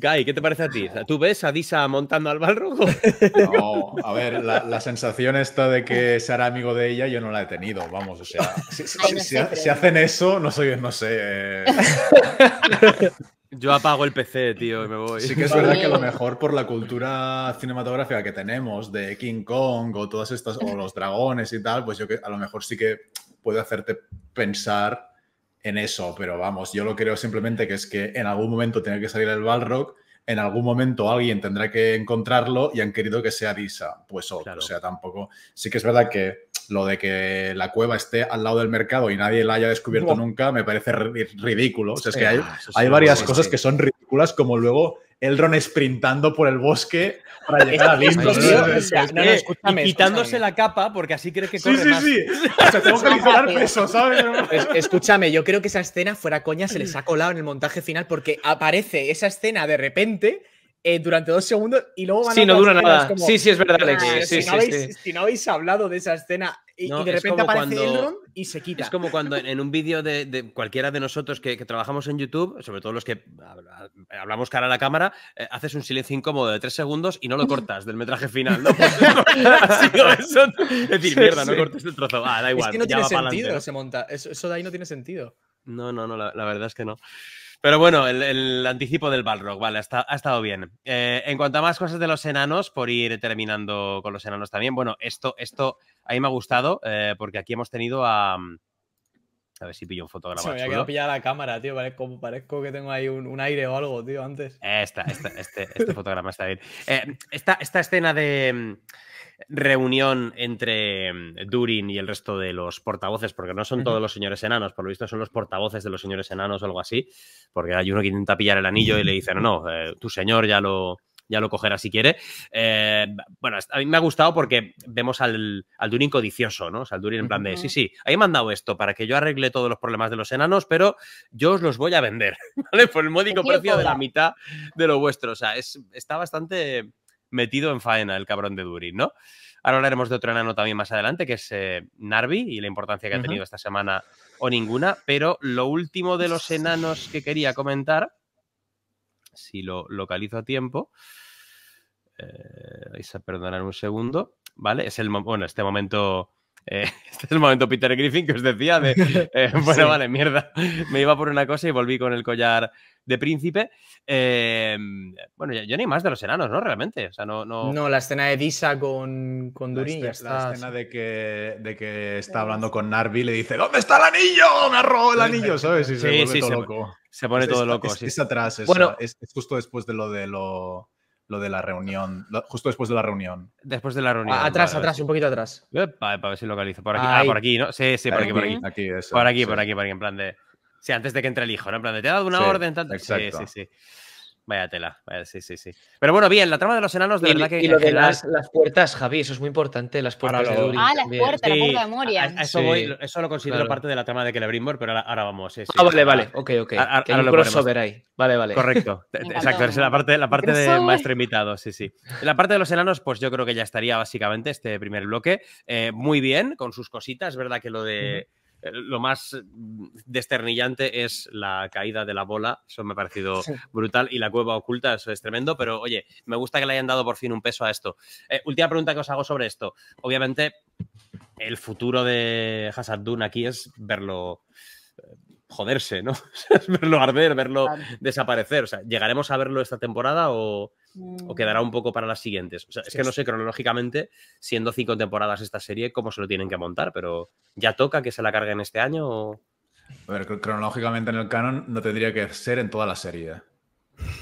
Guy, ¿qué te parece a ti? ¿Tú ves a Disa montando al Balrogo? No, a ver, la, sensación esta de que será amigo de ella, yo no la he tenido, vamos, o sea, si, hacen eso, no soy, no sé. Eh. Yo apago el PC, tío, y me voy. Sí que es verdad que a lo mejor por la cultura cinematográfica que tenemos de King Kong o todas estas, o los dragones y tal, pues yo que a lo mejor sí que puede hacerte pensar en eso, pero vamos, yo lo creo simplemente que es que en algún momento tiene que salir el Balrog, en algún momento alguien tendrá que encontrarlo y han querido que sea Disa, pues o sea, tampoco, sí que es verdad que lo de que la cueva esté al lado del mercado y nadie la haya descubierto nunca me parece ridículo, o sea, es que hay, ah, hay varias cosas que son ridículas como luego Elrond sprintando por el bosque para llegar al Y quitándose la capa porque así creo que corre sí, sí, más. Sí, o sea, tengo que liberar peso, ¿sabes? escúchame, yo creo que esa escena fuera coña se les ha colado en el montaje final porque aparece esa escena de repente eh, durante dos segundos y luego van sí, a no dura nada. sí, sí, es verdad, Alex. Ah, si, no habéis, hablado de esa escena y, de repente aparece cuando, y se quita. Es como cuando en un vídeo de, cualquiera de nosotros que, trabajamos en YouTube, sobre todo los que hablamos cara a la cámara, eh, haces un silencio incómodo de tres segundos y no lo cortas del metraje final. ¿no? eso. Es decir, mierda, no cortes el trozo. Ah, da igual. Es que no tiene sentido, se monta. Eso, de ahí no tiene sentido. No, no, no, la verdad es que no. Pero bueno, el, anticipo del Balrog, vale, ha, estado bien. Eh, en cuanto a más cosas de los enanos, por ir terminando con los enanos también, bueno, esto, esto a mí me ha gustado eh, porque aquí hemos tenido a... A ver si pillo un fotograma. Se me había quedado pillada la cámara, tío. Parezco, parezco que tengo ahí un, aire o algo, tío, antes. Esta, esta este, este fotograma está bien. Eh, esta escena de reunión entre mm, Durin y el resto de los portavoces, porque no son todos los señores enanos, por lo visto son los portavoces de los señores enanos o algo así, porque hay uno que intenta pillar el anillo y le dice, no, no, eh, tu señor ya lo, ya lo cogerá si quiere. Eh, bueno, a mí me ha gustado porque vemos al, al Durin codicioso, ¿no? O sea, al Durin en plan de, sí, sí, ahí he mandado esto para que yo arregle todos los problemas de los enanos, pero yo os los voy a vender, ¿vale? Por el módico precio de la mitad de lo vuestro. O sea, es, está bastante metido en faena el cabrón de Durin, ¿no? Ahora hablaremos de otro enano también más adelante, que es eh, Narvi y la importancia que ha tenido esta semana o ninguna. Pero lo último de los enanos que quería comentar, si lo localizo a tiempo, eh, vais a perdonar un segundo, ¿vale? Es el bueno, este momento eh, este es el momento Peter Griffin que os decía de, eh, bueno, vale, mierda, me iba por una cosa y volví con el collar de príncipe. Em, bueno, yo ni más de los enanos, ¿no? Realmente, o sea, no... No, no la escena de Disa con, con Durin la, está... la escena de que, de que está hablando con Narvi y le dice, ¿dónde está el anillo? Me robado el anillo, ¿sabes? se sí, sí, se, pone todo loco, es, sí. Es atrás, bueno, es, justo después de lo de lo lo de la reunión, justo después de la reunión. Después de la reunión. atrás, atrás, un poquito atrás. Para, ver si localizo. Por aquí, ah, por aquí, ¿no? Sí, sí, por aquí, por aquí. por aquí, por aquí, por en plan de... Sí, antes de que entre el hijo, ¿no? En plan de, te ha dado una orden, tal. Sí, sí, sí. Vaya tela, sí, sí, sí. Pero bueno, bien, la trama de los enanos, de verdad que. Y lo de las, puertas, Javi, eso es muy importante, las puertas de Durin. Ah, las puertas, la puerta de Moria. eso, lo considero parte de la trama de Celebrimbor, pero ahora, vamos. ah, vale, vale, ok, ok. A, que hay ahí. Vale, vale. Correcto, exacto, es la parte, la parte de maestro invitado, sí, sí. La parte de los enanos, pues yo creo que ya estaría básicamente este primer bloque. Eh, muy bien, con sus cositas, verdad que lo de. Eh, lo más eh, desternillante es la caída de la bola, eso me ha parecido brutal, y la cueva oculta, eso es tremendo, pero oye, me gusta que le hayan dado por fin un peso a esto. Eh, última pregunta que os hago sobre esto. Obviamente, el futuro de Hazard Dunn aquí es verlo joderse, ¿no? verlo arder, verlo desaparecer. O sea, ¿llegaremos a verlo esta temporada o, Mm. o quedará un poco para las siguientes. es que no sé cronológicamente, siendo cinco temporadas esta serie, cómo se lo tienen que montar, pero ¿ya toca que se la carguen este año? A ver, cronológicamente en el canon no tendría que ser en toda la serie.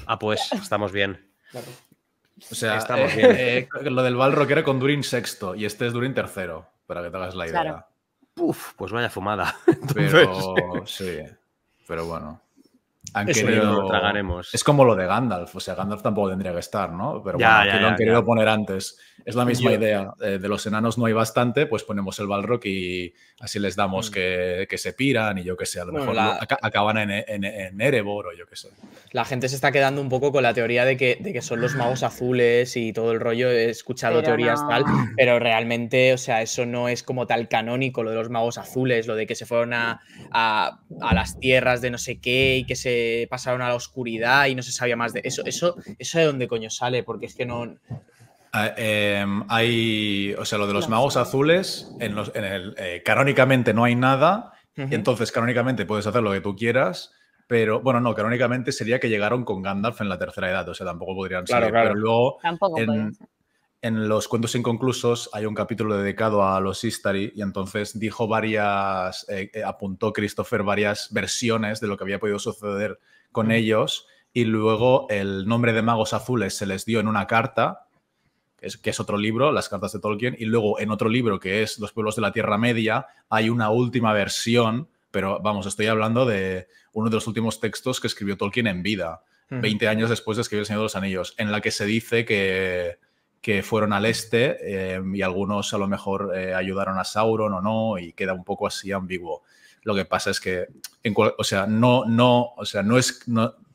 Ah, pues, estamos bien. O sea, eh, eh, eh, lo del Balrog era con Durin sexto y este es Durin tercero, para que te hagas la idea. pues vaya fumada. sí, pero bueno. Es como lo de Gandalf. O sea, Gandalf tampoco tendría que estar, ¿no? Pero bueno, aquí lo han querido poner antes. Es la misma idea. Eh, de los enanos no hay bastante, pues ponemos el Balrock y así les damos mm. que, se piran y yo que sé, a lo mejor acaban en, Erebor o yo que sé. La gente se está quedando un poco con la teoría de que, son los magos azules y todo el rollo. He escuchado teorías tal, pero realmente, o sea, eso no es como tal canónico, lo de los magos azules, lo de que se fueron a, las tierras de no sé qué y que se pasaron a la oscuridad y no se sabía más de eso. Eso, eso de dónde coño sale, porque es que no Ah, em, hay, o sea, lo de los magos azules, en, los, en el, eh, canónicamente no hay nada, entonces canónicamente puedes hacer lo que tú quieras, pero bueno, no, canónicamente sería que llegaron con Gandalf en la tercera edad, o sea, tampoco podrían ser. Pero luego, en, los cuentos inconclusos hay un capítulo dedicado a los Istari, y entonces dijo varias, eh, eh, apuntó Christopher varias versiones de lo que había podido suceder con ellos, y luego el nombre de magos azules se les dio en una carta que es otro libro, Las cartas de Tolkien, y luego en otro libro que es Los pueblos de la Tierra Media, hay una última versión, pero vamos, estoy hablando de uno de los últimos textos que escribió Tolkien en vida, 20 años después de escribir El Señor de los Anillos, en la que se dice que, que fueron al este em, y algunos a lo mejor eh, ayudaron a Sauron o no, y queda un poco así ambiguo. Lo que pasa es que, o sea, no, no, o sea, no es,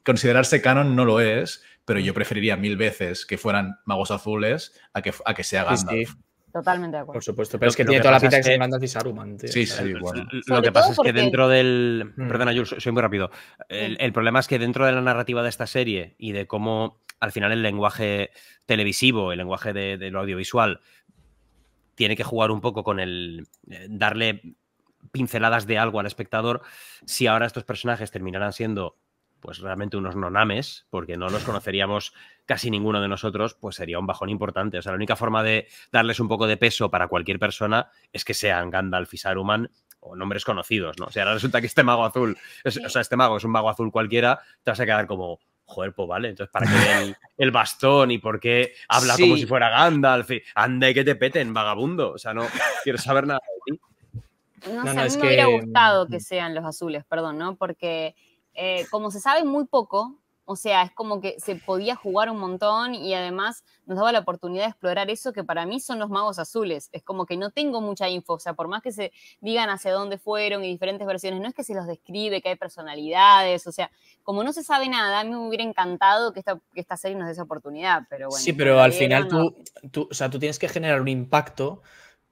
considerarse canon no lo es, pero yo preferiría mil veces que fueran magos azules a que, a que sea Gandalf. Totalmente de acuerdo. Por supuesto, pero es que tiene toda la pinta que, que... Gandalf y Saruman. Sí, sí, igual. Lo que pasa es que dentro del. Mm. Perdona, Jules, soy muy rápido. El, problema es que dentro de la narrativa de esta serie y de cómo al final el lenguaje televisivo, el lenguaje de, de lo audiovisual, tiene que jugar un poco con el. Eh, darle pinceladas de algo al espectador. Si ahora estos personajes terminarán siendo pues realmente unos nonames, porque no los conoceríamos casi ninguno de nosotros, pues sería un bajón importante. O sea, la única forma de darles un poco de peso para cualquier persona es que sean Gandalf y Saruman o nombres conocidos, ¿no? O sea, ahora resulta que este mago azul, o sea, este mago es un mago azul cualquiera, te vas a quedar como, cuerpo pues vale, entonces para qué el, el, bastón y por qué habla como si fuera Gandalf, anda y que te peten, vagabundo, o sea, no quiero saber nada de ti. No, me hubiera gustado que mm. sean los azules, perdón, ¿no? Porque eh, como se sabe muy poco, o sea, es como que se podía jugar un montón y además nos daba la oportunidad de explorar eso que para mí son los magos azules. Es como que no tengo mucha info, o sea, por más que se digan hacia dónde fueron y diferentes versiones, no es que se los describe, que hay personalidades, o sea, como no se sabe nada, a mí me hubiera encantado que esta, que serie nos dé esa oportunidad, pero Sí, pero al final tú, o tú tienes que generar un impacto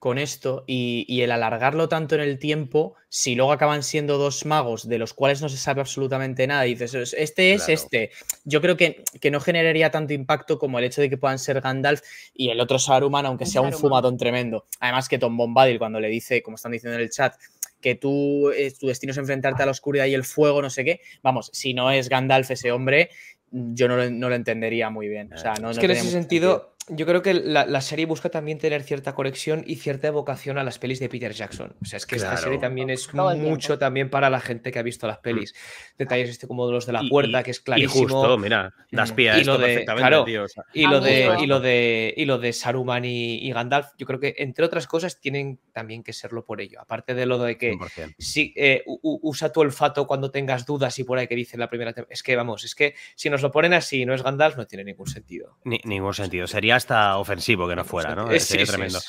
con esto y, el alargarlo tanto en el tiempo, si luego acaban siendo dos magos de los cuales no se sabe absolutamente nada, y dices, este es este, yo creo que, no generaría tanto impacto como el hecho de que puedan ser Gandalf y el otro humano, aunque sea un fumadón tremendo. Además que Tom Bombadil, cuando le dice, como están diciendo en el chat, que tú, eh, tu destino es enfrentarte a la oscuridad y el fuego, no sé qué, vamos, si no es Gandalf ese hombre, yo no lo, no entendería muy bien. no, es que en ese sentido yo creo que la, serie busca también tener cierta conexión y cierta evocación a las pelis de Peter Jackson. O sea, es que esta serie también es mucho también para la gente que ha visto las pelis. Mm. Detalles este como los de la puerta, que es clarísimo. Y justo, mira, las mm. pie perfectamente, y, lo de, Saruman y, Gandalf, yo creo que, entre otras cosas, tienen también que serlo por ello. Aparte de lo de que si, eh, usa tu olfato cuando tengas dudas y por ahí que dice la primera... Es que, vamos, es que si nos lo ponen así y no es Gandalf, no tiene ningún sentido. ningún sentido. Sería hasta ofensivo que no fuera, ¿no? Es, sería tremendo.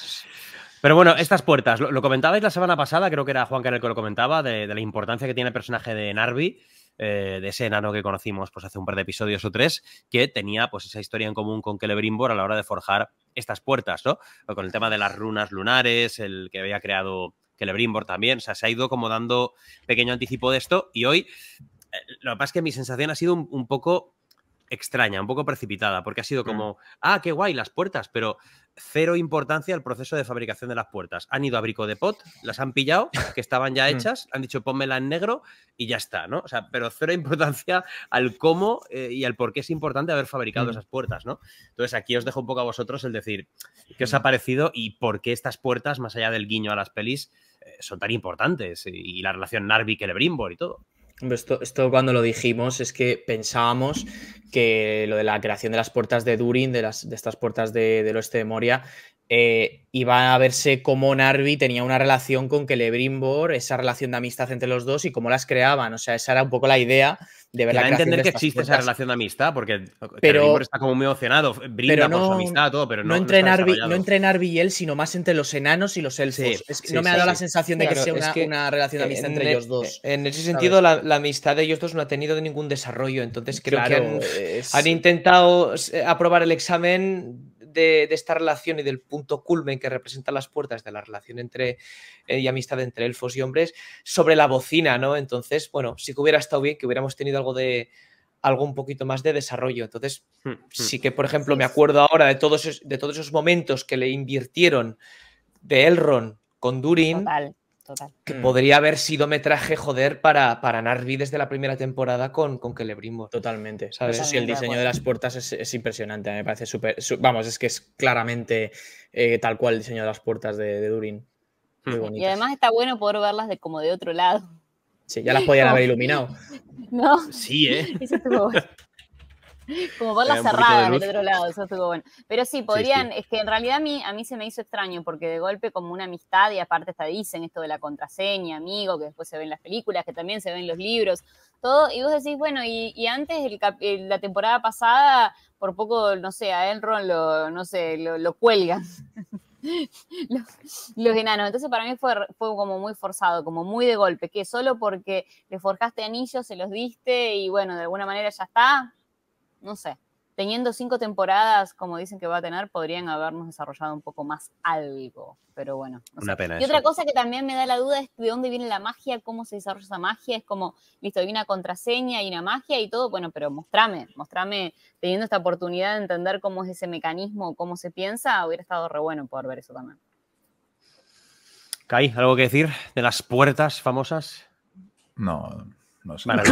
pero bueno, estas puertas, lo, comentabais la semana pasada, creo que era Juan Canel que lo comentaba, de, la importancia que tiene el personaje de Narvi. Eh, de ese enano que conocimos pues, hace un par de episodios o tres, que tenía pues, esa historia en común con Celebrimbor a la hora de forjar estas puertas, ¿no? Con el tema de las runas lunares, el que había creado Celebrimbor también, o sea, se ha ido como dando pequeño anticipo de esto y hoy, eh, lo que pasa es que mi sensación ha sido un poco extraña, un poco precipitada, porque ha sido mm. como, ah, qué guay, las puertas, pero cero importancia al proceso de fabricación de las puertas. Han ido a Brico de Pot, las han pillado, que estaban ya mm. hechas, han dicho pónmela en negro y ya está, ¿no? O sea, pero cero importancia al cómo eh, y al por qué es importante haber fabricado mm. esas puertas, ¿no? Entonces aquí os dejo un poco a vosotros el decir qué os ha parecido y por qué estas puertas, más allá del guiño a las pelis, eh, son tan importantes y la relación Narvi-Celebrimbor y todo. Esto, cuando lo dijimos es que pensábamos que lo de la creación de las puertas de Durin, de, las, de estas puertas de, del oeste de Moria, eh, iba a verse cómo Narvi tenía una relación con Celebrimbor, esa relación de amistad entre los dos y cómo las creaban. O sea, esa era un poco la idea de verdad. la entender que existe esa relación de amistad, porque pero, está como muy emocionado, brinda por su amistad, todo, pero no. No entre, no y él, sino más entre los enanos y los elfos. no me ha dado la sensación de que sea una, relación de amistad entre los e, ellos dos. En ese sentido, la, amistad de ellos dos no ha tenido ningún desarrollo, entonces creo que han, han intentado eh, aprobar el examen de, esta relación y del punto culmen que representan las puertas de la relación entre eh, y amistad entre elfos y hombres sobre la bocina, ¿no? Entonces, bueno, sí que hubiera estado bien que hubiéramos tenido algo de algo un poquito más de desarrollo. Entonces, hmm, hmm. sí que, por ejemplo, me acuerdo ahora de todos, esos, de todos esos momentos que le invirtieron de Elrond con Durin. Que mm. podría haber sido metraje, joder, para, para Narvi desde la primera temporada con, con Celebrimbor. Totalmente. ¿sabes? Eso sí, el diseño de las puertas es, impresionante. Me parece súper. vamos, es que es claramente eh, tal cual el diseño de las puertas de, Durin. Y además está bueno poder verlas como de otro lado. Sí, ya las podían haber iluminado. No. Sí, ¿eh? Como por la cerrada del otro lado, eso estuvo bueno. Pero sí, podrían, es que en realidad a mí, a mí se me hizo extraño, porque de golpe como una amistad, y aparte está dicen esto de la contraseña, amigo, que después se ven las películas, que también se ven los libros, todo, y vos decís, bueno, y, antes, eh, la temporada pasada, por poco, no sé, a Enron lo, no sé, lo, lo cuelgan. Los, enanos. Entonces para mí fue, fue como muy forzado, como muy de golpe, que solo porque le forjaste anillos, se los diste y bueno, de alguna manera ya está, no sé, teniendo cinco temporadas, como dicen que va a tener, podrían habernos desarrollado un poco más algo. Pero bueno. Una pena. Y otra cosa que también me da la duda es de dónde viene la magia, cómo se desarrolla esa magia. Es como, listo, hay una contraseña, y una magia y todo. Bueno, pero mostrame, mostrame, teniendo esta oportunidad de entender cómo es ese mecanismo, cómo se piensa, hubiera estado re bueno poder ver eso también. Kai, ¿algo que decir de las puertas famosas? No, me, gustaría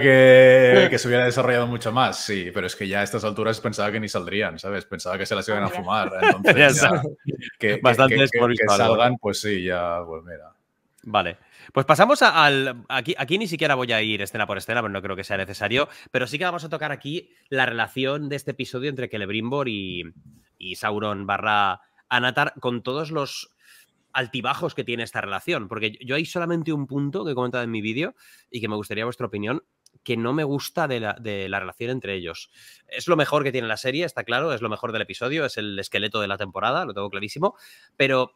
que, se hubiera desarrollado mucho más, sí, pero es que ya a estas alturas pensaba que ni saldrían, ¿sabes? Pensaba que se las iban a ah, fumar. Entonces, ya, que, Bastante salgan, pues sí, ya, pues Vale. Pues pasamos al. Aquí, aquí ni siquiera voy a ir escena por escena, pues no creo que sea necesario. Pero sí que vamos a tocar aquí la relación de este episodio entre Celebrimbor y, y Sauron barra Anatar, con todos los altibajos que tiene esta relación, porque yo hay solamente un punto que he comentado en mi vídeo y que me gustaría vuestra opinión, que no me gusta de la, relación entre ellos. Es lo mejor que tiene la serie, está claro, es lo mejor del episodio, es el esqueleto de la temporada, lo tengo clarísimo, pero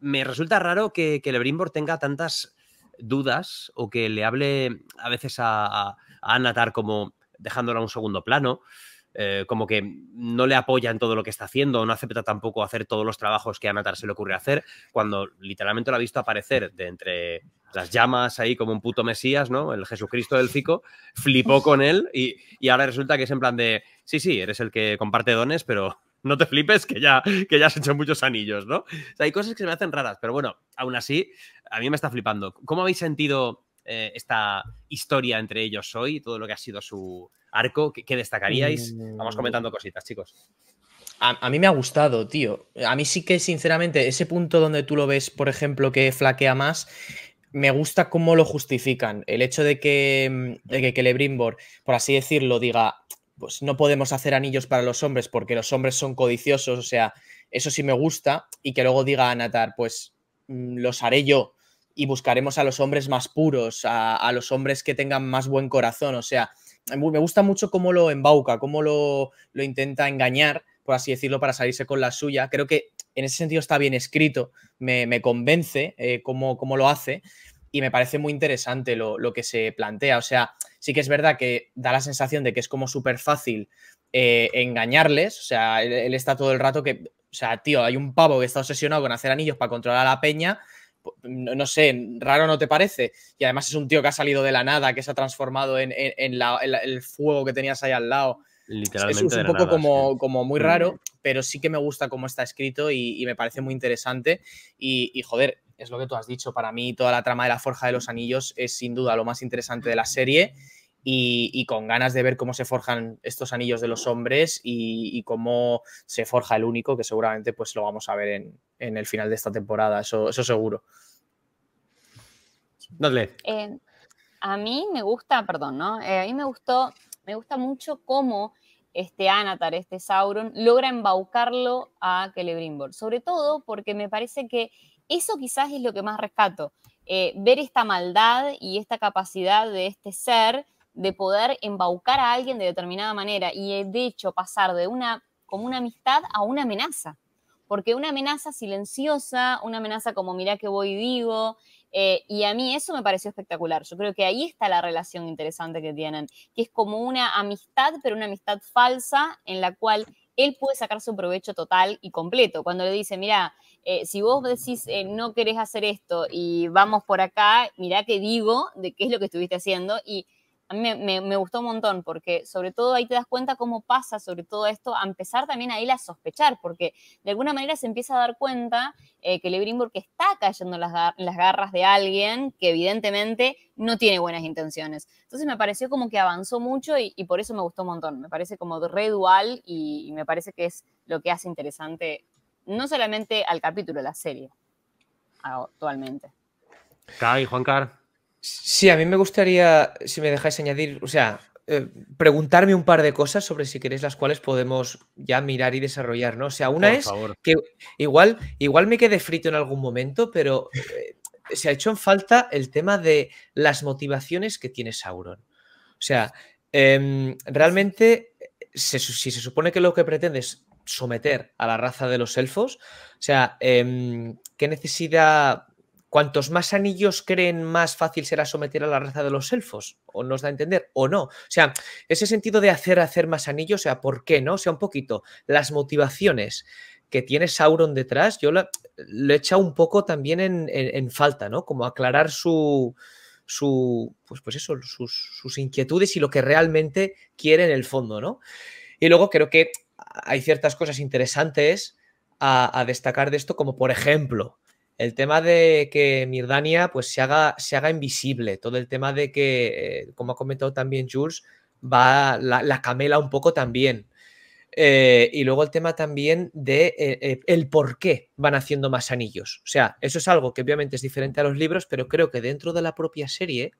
me resulta raro que, que Lebrimbor tenga tantas dudas o que le hable a veces a, a, como dejándola a un segundo plano. Eh, como que no le apoya en todo lo que está haciendo, no acepta tampoco hacer todos los trabajos que a Natar se le ocurre hacer, cuando literalmente lo ha visto aparecer de entre las llamas ahí como un puto Mesías, ¿no? El Jesucristo del Cico, flipó con él y, ahora resulta que es en plan de, sí, sí, eres el que comparte dones, pero no te flipes que ya, que ya has hecho muchos anillos, ¿no? hay cosas que se me hacen raras, pero bueno, aún así, a mí me está flipando. ¿Cómo habéis sentido eh, esta historia entre ellos hoy, todo lo que ha sido su arco? ¿Qué, destacaríais? Mm. Vamos comentando cositas, chicos. A, mí me ha gustado, tío. A mí sí que, sinceramente, ese punto donde tú lo ves, por ejemplo, que flaquea más, me gusta cómo lo justifican. El hecho de que, mm, de que por así decirlo, diga, pues no podemos hacer anillos para los hombres porque los hombres son codiciosos, o sea, eso sí me gusta. Y que luego diga a pues mm, los haré yo, y buscaremos a los hombres más puros, a, los hombres que tengan más buen corazón. O sea, me gusta mucho cómo lo embauca, cómo lo, lo intenta engañar, por así decirlo, para salirse con la suya. Creo que en ese sentido está bien escrito, me, convence eh, cómo, lo hace y me parece muy interesante lo, que se plantea. O sea, sí que es verdad que da la sensación de que es como súper fácil eh, engañarles. O sea, él está todo el rato que... O sea, tío, hay un pavo que está obsesionado con hacer anillos para controlar a la peña no sé, raro no te parece. Y además es un tío que ha salido de la nada, que se ha transformado en, el fuego que tenías ahí al lado. Literalmente. es un poco como, como muy mm. raro, pero sí que me gusta cómo está escrito y, me parece muy interesante. Y, joder, es lo que tú has dicho. Para mí, toda la trama de la Forja de los Anillos es sin duda lo más interesante de la serie. Y, y con ganas de ver cómo se forjan estos anillos de los hombres y, cómo se forja el único, que seguramente pues lo vamos a ver en, en el final de esta temporada, eso, seguro. a mí me gusta, perdón, ¿no? Eh, a mí me gustó, me gusta mucho cómo este Anatar, este Sauron, logra embaucarlo a Celebrimbor. Sobre todo porque me parece que eso quizás es lo que más rescato. Eh, ver esta maldad y esta capacidad de este ser de poder embaucar a alguien de determinada manera y eh, de hecho pasar de una como una amistad a una amenaza porque una amenaza silenciosa, una amenaza como mirá que voy y digo, eh, y a mí eso me pareció espectacular. Yo creo que ahí está la relación interesante que tienen, que es como una amistad, pero una amistad falsa en la cual él puede sacar su provecho total y completo. Cuando le dice, mira, eh, si vos decís eh, no querés hacer esto y vamos por acá, mirá que digo de qué es lo que estuviste haciendo y a mí me, gustó un montón porque sobre todo ahí te das cuenta cómo pasa sobre todo esto, a empezar también a ir a sospechar, porque de alguna manera se empieza a dar cuenta eh, que Lebrimburg está cayendo las, las garras de alguien que evidentemente no tiene buenas intenciones. Entonces me pareció como que avanzó mucho y, por eso me gustó un montón. Me parece como re dual y, me parece que es lo que hace interesante no solamente al capítulo, la serie actualmente. Kai, Juan Carlos Sí, a mí me gustaría, si me dejáis añadir, o sea, eh, preguntarme un par de cosas sobre si queréis las cuales podemos ya mirar y desarrollar, ¿no? O sea, una es que igual, igual me quedé frito en algún momento, pero eh, se ha hecho en falta el tema de las motivaciones que tiene Sauron. O sea, em, realmente, si se supone que lo que pretende es someter a la raza de los elfos, o sea, em, ¿qué necesidad cuantos más anillos creen, más fácil será someter a la raza de los elfos, o nos da a entender, o no. O sea, ese sentido de hacer, hacer más anillos, o sea, ¿por qué no? O sea, un poquito, las motivaciones que tiene Sauron detrás, yo lo he echado un poco también en, falta, ¿no? Como aclarar su, pues, pues eso, sus, sus, inquietudes y lo que realmente quiere en el fondo, ¿no? Y luego creo que hay ciertas cosas interesantes a, a destacar de esto, como por ejemplo, el tema de que Mirdania pues, se, haga, se haga invisible, todo el tema de que, eh, como ha comentado también Jules, va la, camela un poco también. Eh, y luego el tema también de eh, el por qué van haciendo más anillos. O sea, eso es algo que obviamente es diferente a los libros, pero creo que dentro de la propia serie,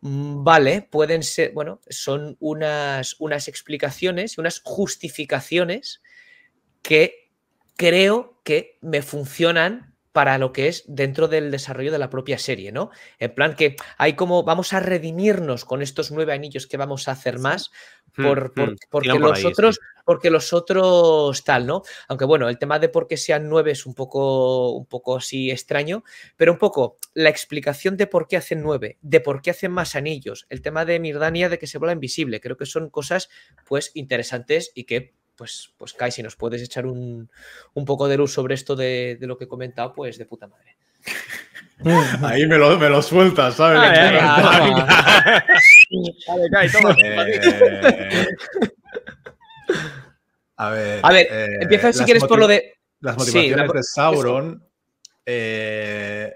mm, vale, pueden ser, bueno, son unas, unas explicaciones, unas justificaciones que creo que me funcionan para lo que es dentro del desarrollo de la propia serie, ¿no? En plan que hay como, vamos a redimirnos con estos nueve anillos que vamos a hacer más, hmm, por, hmm. porque los otros, porque los otros tal, ¿no? Aunque bueno, el tema de por qué sean nueve es un poco, un poco así extraño, pero un poco la explicación de por qué hacen nueve, de por qué hacen más anillos, el tema de Mirdania de que se vuela invisible, creo que son cosas pues interesantes y que pues, pues Kai, si nos puedes echar un, poco de luz sobre esto de, lo que he comentado, pues de puta madre. Ahí me lo, sueltas, ¿sabes? A ver, Kai, toma. A ver, eh, empieza si quieres por lo de. Las motivaciones de Sauron. Eh,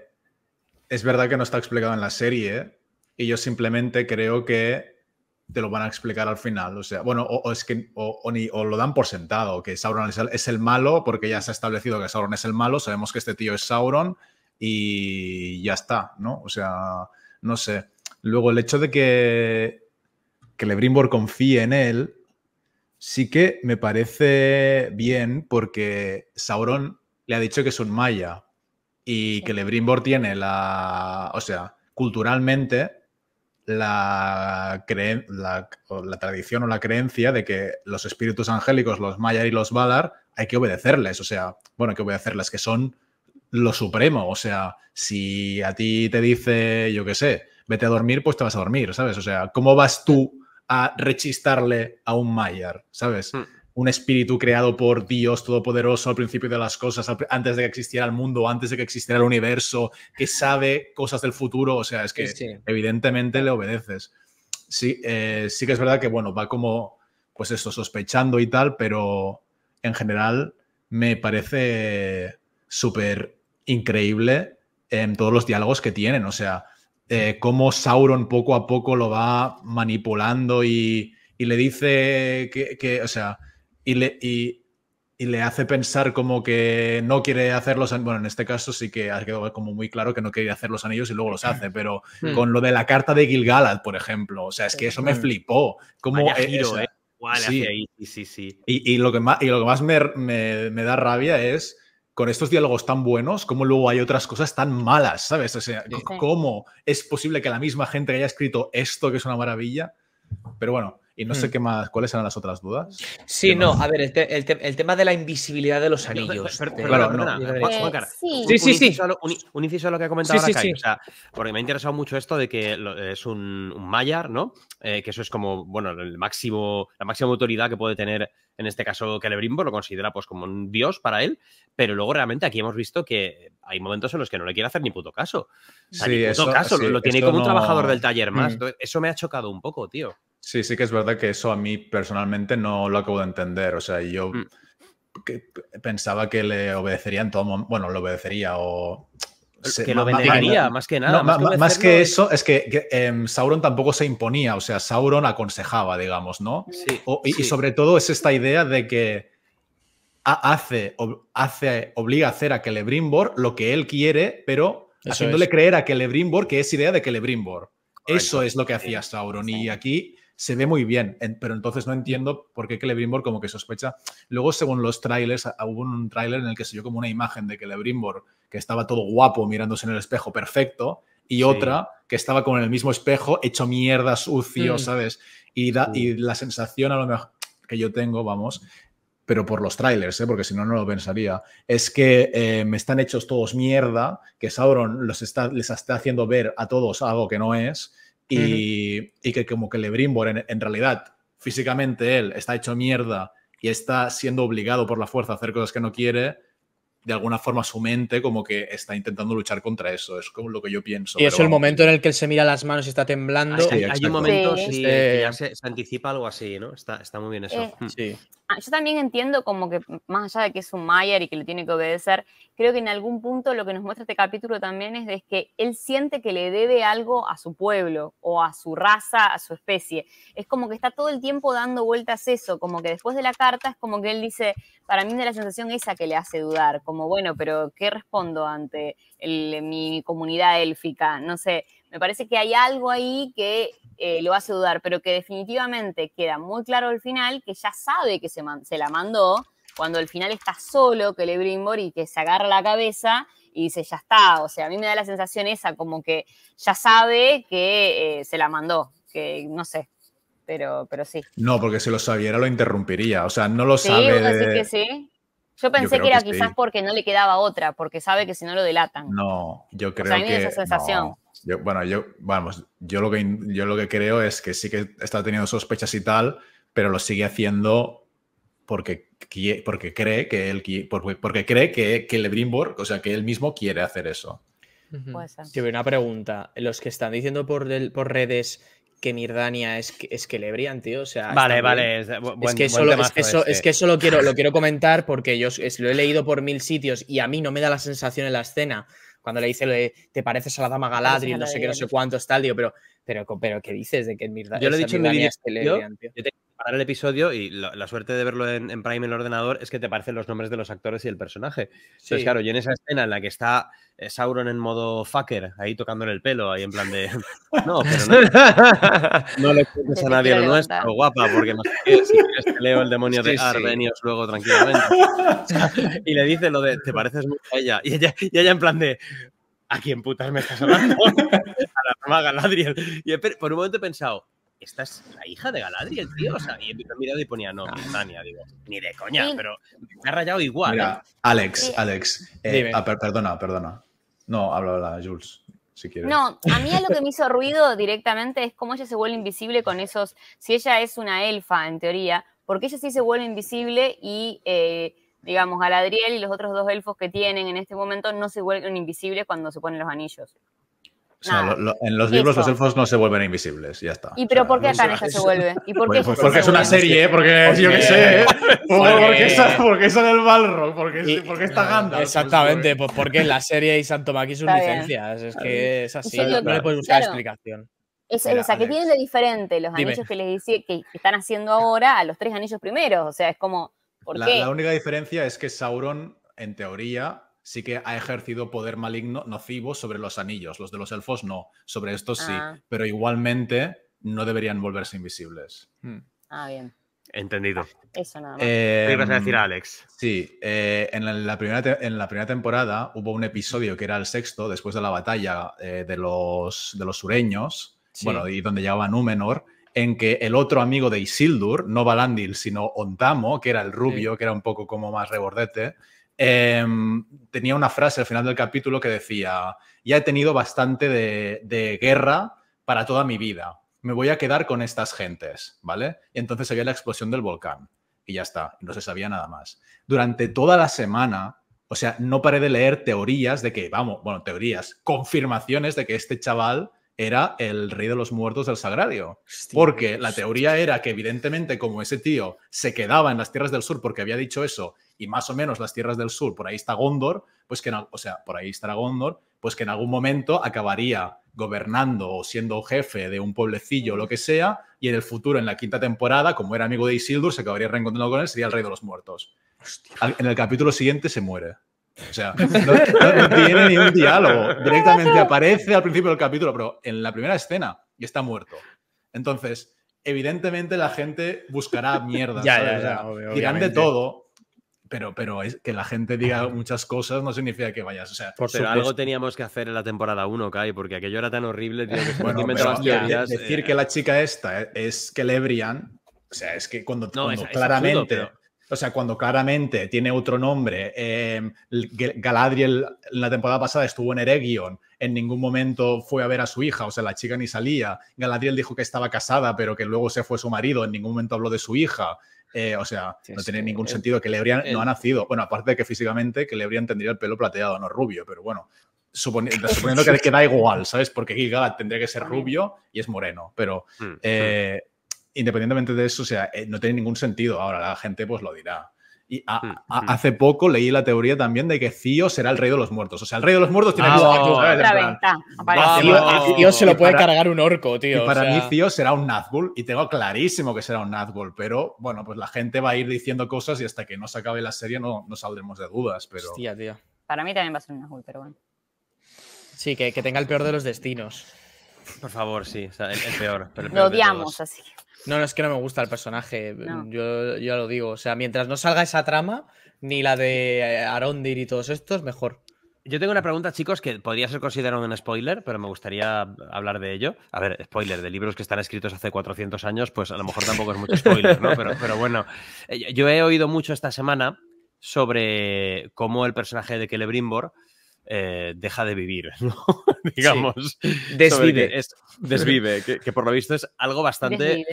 es verdad que no está explicado en la serie. Y yo simplemente creo que te lo van a explicar al final. O sea, bueno, o, es que o, lo dan por sentado, que Sauron es el, es el, malo, porque ya se ha establecido que Sauron es el malo, sabemos que este tío es Sauron y ya está, ¿no? O sea, no sé. Luego, el hecho de que, que Lebrimbor confíe en él, sí que me parece bien, porque Sauron le ha dicho que es un maya y que Lebrimbor tiene la. O sea, culturalmente la, la, tradición o la creencia de que los espíritus angélicos, los Mayar y los Valar, hay que obedecerles. O sea, bueno, hay que obedecerles, que son lo supremo. O sea, si a ti te dice, yo qué sé, vete a dormir, pues te vas a dormir, ¿sabes? O sea, ¿cómo vas tú a rechistarle a un Mayar, ¿sabes? Hmm un espíritu creado por Dios Todopoderoso al principio de las cosas, antes de que existiera el mundo, antes de que existiera el universo, que sabe cosas del futuro. O sea, es que evidentemente le obedeces. Sí, eh, sí que es verdad que, bueno, va como, pues esto, sospechando y tal, pero en general me parece súper increíble en em, todos los diálogos que tienen. O sea, eh, cómo Sauron poco a poco lo va manipulando y, le dice que, o sea, y le, y, le hace pensar como que no quiere hacer los Bueno, en este caso sí que ha quedado como muy claro que no quería hacer los anillos y luego los hace, pero hmm. con lo de la carta de Gilgalad, por ejemplo, o sea, es que eso me hmm. flipó. Como e-, giro, eh, sí. sí. sí, y, lo que más, y me, da rabia es con estos diálogos tan buenos, como luego hay otras cosas tan malas, ¿sabes? O sea, ¿cómo es posible que la misma gente que haya escrito esto, que es una maravilla? Pero bueno, y no sé mm. qué más, cuáles eran las otras dudas. Sí, no, a ver, el, tema de la invisibilidad de los anillos. sí. sí, sí, Un, inciso a lo que ha comentado la o porque me ha interesado mucho esto de que es un, Mayar, ¿no? Eh, que eso es como, bueno, el máximo, la máxima autoridad que puede tener, en este caso, Celebrimbo, lo considera pues como un dios para él, pero luego realmente aquí hemos visto que hay momentos en los que no le quiere hacer ni puto caso. O sea, puto caso, lo, tiene como un trabajador del taller más. Mm. eso me ha chocado un poco, tío. Sí, sí que es verdad que eso a mí personalmente no lo acabo de entender. O sea, yo mm. pensaba que le obedecería en todo momento. Bueno, lo obedecería o que lo obedecería, más que nada. más, que, eso, es que, em, Sauron tampoco se imponía, o sea, Sauron aconsejaba, digamos, ¿no? Sí, y, sobre todo es esta idea de que hace, hace, obliga a hacer a Celebrimbor lo que él quiere, pero haciéndole creer a Celebrimbor que es idea de Celebrimbor. Eso es lo que hacía Sauron. Y aquí se ve muy bien, pero entonces no entiendo por qué Celebrimbor como que sospecha. Luego, según los trailers, hubo un tráiler en el que se vio como una imagen de Celebrimbor que estaba todo guapo mirándose en el espejo perfecto y otra que estaba con el mismo espejo hecho mierda, sucio, mm. ¿sabes? Y, y uh. la sensación a lo mejor que yo tengo, vamos, pero por los trailers, ¿eh? porque si no, no lo pensaría, es que eh, me están hechos todos mierda, que Sauron los está, les está haciendo ver a todos algo que no es y, que como que Lebrimbor en, en realidad físicamente él está hecho mierda y está siendo obligado por la fuerza a hacer cosas que no quiere, de alguna forma su mente como que está intentando luchar contra eso. Es como lo que yo pienso. Y es el momento en el que él se mira las manos y está temblando. hay un momento se, anticipa algo así, ¿no? Está, está muy bien eso. Eh, hmm. sí. Ah, yo también entiendo como que más allá de que es un Mayer y que le tiene que obedecer, creo que en algún punto lo que nos muestra este capítulo también es, de que él siente que le debe algo a su pueblo o a su raza, a su especie. Es como que está todo el tiempo dando vueltas eso, como que después de la carta es como que él dice, para mí de la sensación esa que le hace dudar, como bueno, pero ¿qué respondo ante mi comunidad élfica? No sé, me parece que hay algo ahí que eh, lo hace dudar, pero que definitivamente queda muy claro al final que ya sabe que se, se la mandó cuando al final está solo que le brimbor y que se agarra la cabeza y dice, ya está. O sea, a mí me da la sensación esa, como que ya sabe que eh, se la mandó, que no sé, pero, pero sí. No, porque si lo sabiera lo interrumpiría, o sea, no lo ¿Sí? sabe. que Yo pensé que era quizás porque no le quedaba otra, porque sabe que si no lo delatan. No, yo creo esa sensación. Yo, bueno, yo, vamos, yo lo, que, yo lo que creo es que sí que está teniendo sospechas y tal, pero lo sigue haciendo porque, porque cree que él porque cree que, que o sea, que él mismo quiere hacer eso. una pregunta. Los que están diciendo por, por redes que Mirdania es es que tío. O sea, vale, vale. Es, que es, eso, es este. que eso quiero, lo quiero comentar porque yo lo he leído por mil sitios y a mí no me da la sensación en la escena cuando le dice, te pareces a la dama Galadriel, no sé qué, no sé cuántos, tal, digo, pero pero, pero ¿qué dices de que Mirda, Yo lo he dicho en mi vídeo, yo, que para el episodio y la, suerte de verlo en, Prime en el ordenador es que te parecen los nombres de los actores y el personaje. Entonces, claro, yo en esa escena en la que está eh, Sauron en modo fucker, ahí tocándole el pelo, ahí en plan de. No, pero no. no le cuentes a nadie lo nuestro, guapa, porque no sé si quieres que leo el demonio de Ardenios luego tranquilamente. y le dice lo de, te pareces mucho a ella, y ella en plan de, ¿a quién putas me estás hablando? a la mamá Galadriel. Y por un momento he pensado, esta es la hija de Galadriel, tío. O sea, y he mirado y ponía, no, ah. digo, ni de coña, pero me ha rayado igual. Mira, Alex, Alex, eh, ah, perdona, perdona. No, habla, la Jules. Si no, a mí lo que me hizo ruido directamente es cómo ella se vuelve invisible con esos. Si ella es una elfa, en teoría, porque ella sí se vuelve invisible y eh, Digamos, Galadriel y los otros dos elfos que tienen en este momento no se vuelven invisibles cuando se ponen los anillos. en los libros los elfos no se vuelven invisibles, ya está. ¿Y pero por qué en no se vuelve? ¿Y por qué pues, porque es una serie, ¿eh? porque, porque yo qué sé, porque, porque, es el Balrog, porque, porque está Gandalf. Pues, exactamente, pues porque la serie y Santo Maki sus licencias, es que es así, no le puedes buscar explicación. Es, que o tienen de diferente los anillos que les que están haciendo ahora a los tres anillos primeros? O sea, es como, la, única diferencia es que Sauron, en teoría, sí que ha ejercido poder maligno nocivo sobre los anillos. Los de los elfos no, sobre estos sí, ah. pero igualmente no deberían volverse invisibles. Hmm. Ah, bien. Entendido. Eso nada más. Eh, ¿Qué ibas a decir, Alex? Sí, eh, en, la primera temporada hubo un episodio que era el sexto, después de la batalla eh, de, los, sureños, bueno, y donde llegaba Númenor, en que el otro amigo de Isildur, no Valandil, sino Ontamo, que era el rubio, que era un poco como más rebordete, em, tenía una frase al final del capítulo que decía, ya he tenido bastante de, de, guerra para toda mi vida, me voy a quedar con estas gentes, ¿vale? Y entonces había la explosión del volcán y ya está, no se sabía nada más. Durante toda la semana, o sea, no paré de leer teorías de que, vamos, bueno, teorías, confirmaciones de que este chaval era el rey de los muertos del Sagrario. porque la teoría era que evidentemente como ese tío se quedaba en las tierras del sur porque había dicho eso, y más o menos las tierras del sur, por ahí está Gondor, pues que, o sea, por ahí estará Gondor, pues que en algún momento acabaría gobernando o siendo jefe de un pueblecillo o lo que sea, y en el futuro, en la quinta temporada, como era amigo de Isildur, se acabaría reencontrando con él, sería el rey de los muertos. En el capítulo siguiente se muere. O sea, no, tiene ni un diálogo. Directamente aparece al principio del capítulo, pero en la primera escena y está muerto. Entonces, evidentemente la gente buscará mierda. ya, ya, ya, de todo, pero, pero es que la gente diga muchas cosas no significa que vayas. O sea, por pero algo teníamos que hacer en la temporada 1, Kai, porque aquello era tan horrible. decir que la chica esta eh, es que Celebrian, o sea, es que cuando, cuando claramente. O sea, cuando claramente tiene otro nombre, em, Galadriel Galadriel la temporada pasada estuvo en Eregion, en ningún momento fue a ver a su hija, o sea, la chica ni salía. Galadriel dijo que estaba casada, pero que luego se fue su marido, en ningún momento habló de su hija. Eh, o sea, no tiene ningún sentido que le no ha nacido. Bueno, aparte de que físicamente que le habrían tendría el pelo plateado, no rubio, pero bueno, suponiendo que, le da igual, ¿sabes? Porque Gigat tendría que ser rubio y es moreno, pero... Mm, mm. Eh, independientemente de eso, o sea, eh, no tiene ningún sentido. Ahora la gente pues lo dirá. Y hmm, hmm. hace poco leí la teoría también de que Cío será el rey de los muertos. O sea, el rey de los muertos tiene que se lo puede cargar un orco, tío. para mí Cío será un Nazgul y tengo clarísimo que será un Nazgul, pero bueno, pues la gente va a ir diciendo cosas y hasta que no se acabe la serie no, saldremos de dudas, pero... tío. Para mí también va a ser un Nazgul, pero bueno. Sí, que, tenga el peor de los destinos. Por favor, sí, el, peor. el peor lo odiamos, así. No, no, es que no me gusta el personaje. Yo lo digo. O sea, mientras no salga esa trama, ni la de eh, Arondir y todos estos, mejor. Yo tengo una pregunta, chicos, que podría ser considerado un spoiler, pero me gustaría hablar de ello. A ver, spoiler, de libros que están escritos hace 400 años, pues a lo mejor tampoco es mucho spoiler, ¿no? Pero, bueno, eh, yo he oído mucho esta semana sobre cómo el personaje de Celebrimbor eh, deja de vivir, ¿no? digamos. Desvive. Que desvive, que, por lo visto es algo bastante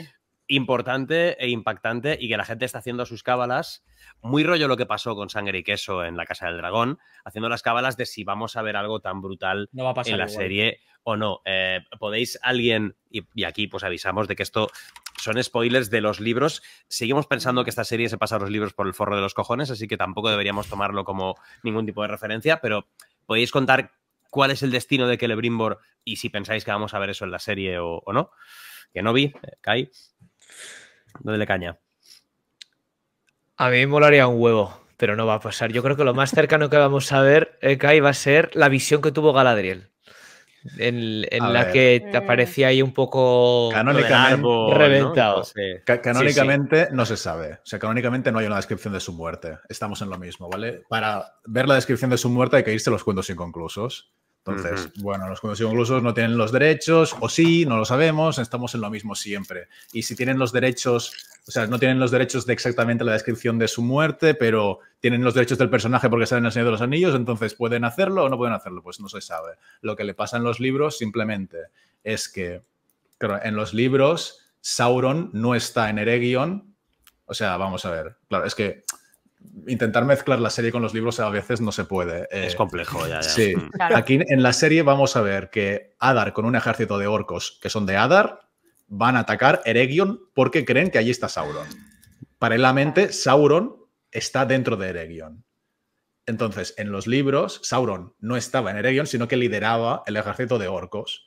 importante e impactante y que la gente está haciendo sus cábalas, muy rollo lo que pasó con Sangre y Queso en la Casa del Dragón, haciendo las cábalas de si vamos a ver algo tan brutal en la serie o no. Eh, podéis alguien, y, aquí pues avisamos de que esto son spoilers de los libros, seguimos pensando que esta serie se pasa a los libros por el forro de los cojones, así que tampoco deberíamos tomarlo como ningún tipo de referencia, pero podéis contar cuál es el destino de Celebrimbor y si pensáis que vamos a ver eso en la serie o, o no. Que no vi, Kai. Eh, le caña. A mí me molaría un huevo, pero no va a pasar. Yo creo que lo más cercano que vamos a ver, eh, Kai, va a ser la visión que tuvo Galadriel. En, la que mm. aparecía ahí un poco canónicamente, ¿no? no se sabe. O sea, canónicamente no hay una descripción de su muerte. Estamos en lo mismo, ¿vale? Para ver la descripción de su muerte hay que irse a los cuentos inconclusos. Entonces, bueno, los conocidos inclusos no tienen los derechos, o sí, no lo sabemos, estamos en lo mismo siempre. Y si tienen los derechos, o sea, no tienen los derechos de exactamente la descripción de su muerte, pero tienen los derechos del personaje porque salen en el Señor de los Anillos, entonces pueden hacerlo o no pueden hacerlo, pues no se sabe. Lo que le pasa en los libros simplemente es que, claro, en los libros Sauron no está en Eregion, o sea, vamos a ver, claro, es que intentar mezclar la serie con los libros a veces no se puede. Eh, es complejo, ya, Sí. Mm. Aquí en la serie vamos a ver que Adar con un ejército de orcos que son de Adar van a atacar Eregion porque creen que allí está Sauron. Paralelamente, Sauron está dentro de Eregion. Entonces, en los libros, Sauron no estaba en Eregion, sino que lideraba el ejército de orcos.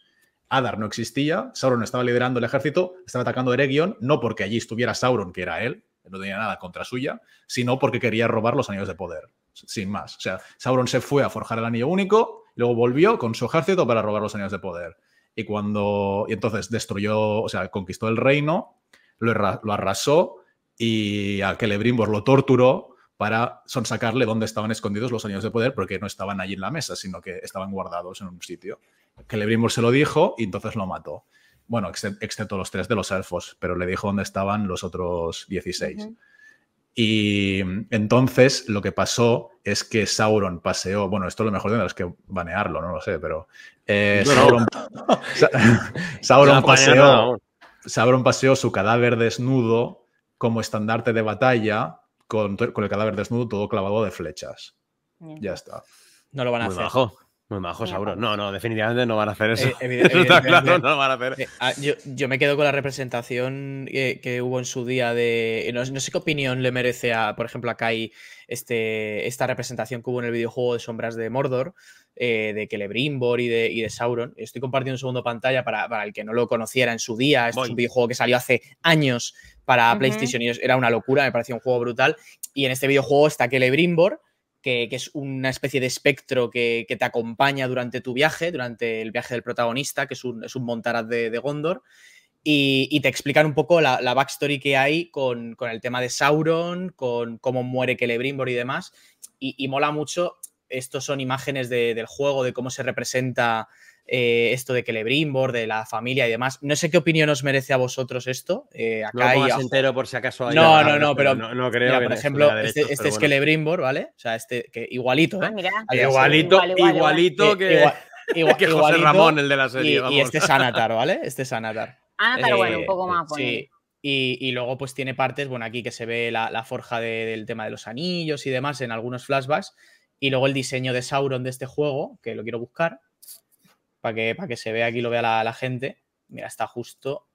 Adar no existía, Sauron estaba liderando el ejército, estaba atacando Eregion, no porque allí estuviera Sauron, que era él, no tenía nada contra suya, sino porque quería robar los anillos de poder, sin más. O sea, Sauron se fue a forjar el anillo único, luego volvió con su ejército para robar los anillos de poder. Y cuando. Y entonces destruyó, o sea, conquistó el reino, lo, lo arrasó y a Celebrimbor lo torturó para sonsacarle dónde estaban escondidos los anillos de poder, porque no estaban allí en la mesa, sino que estaban guardados en un sitio. Celebrimbor se lo dijo y entonces lo mató bueno, excepto los tres de los elfos, pero le dijo dónde estaban los otros 16. Y entonces lo que pasó es que Sauron paseó, bueno, esto es lo mejor de es que banearlo, no lo sé, pero eh, Sauron, paseó, Sauron paseó su cadáver desnudo como estandarte de batalla con, el cadáver desnudo todo clavado de flechas. Ya está. No lo van a hacer. Muy majos, Sauron. No, no, definitivamente no van a hacer eso. Eh, claro, no van a hacer. Eh, ah, yo, me quedo con la representación eh, que, hubo en su día de. No, sé qué opinión le merece a, por ejemplo, a Kai este, esta representación que hubo en el videojuego de Sombras de Mordor, de Celebrimbor y de, y de Sauron. Estoy compartiendo un segundo pantalla para, el que no lo conociera en su día. Este es un videojuego que salió hace años para PlayStation y era una locura, me parecía un juego brutal. Y en este videojuego está Celebrimbor que, es una especie de espectro que, te acompaña durante tu viaje, durante el viaje del protagonista, que es un, es Montaraz de, Gondor, y, te explican un poco la, la backstory que hay con, con, el tema de Sauron, con cómo muere Celebrimbor y demás, y, mola mucho, estos son imágenes del juego, de cómo se representa eh, esto de Celebrimbor, de la familia y demás. No sé qué opinión os merece a vosotros esto. Eh, acá no entero por si acaso. no, no, no, este, este pero, no, creo. por ejemplo, este, es Celebrimbor, ¿vale? O sea, este que igualito, ah, ¿eh? Igualito, igualito eh, que, igual, que José Ramón, el de la serie. Y, este es Anatar, ¿vale? Este es Anatar. Anatar, ah, bueno, un poco más. Sí. Y, y, luego, pues tiene partes, bueno, aquí que se ve la, forja del tema de los anillos y demás en algunos flashbacks. Y luego el diseño de Sauron de este juego, que lo quiero buscar para que, para que se vea aquí, lo vea la, gente. Mira, está justo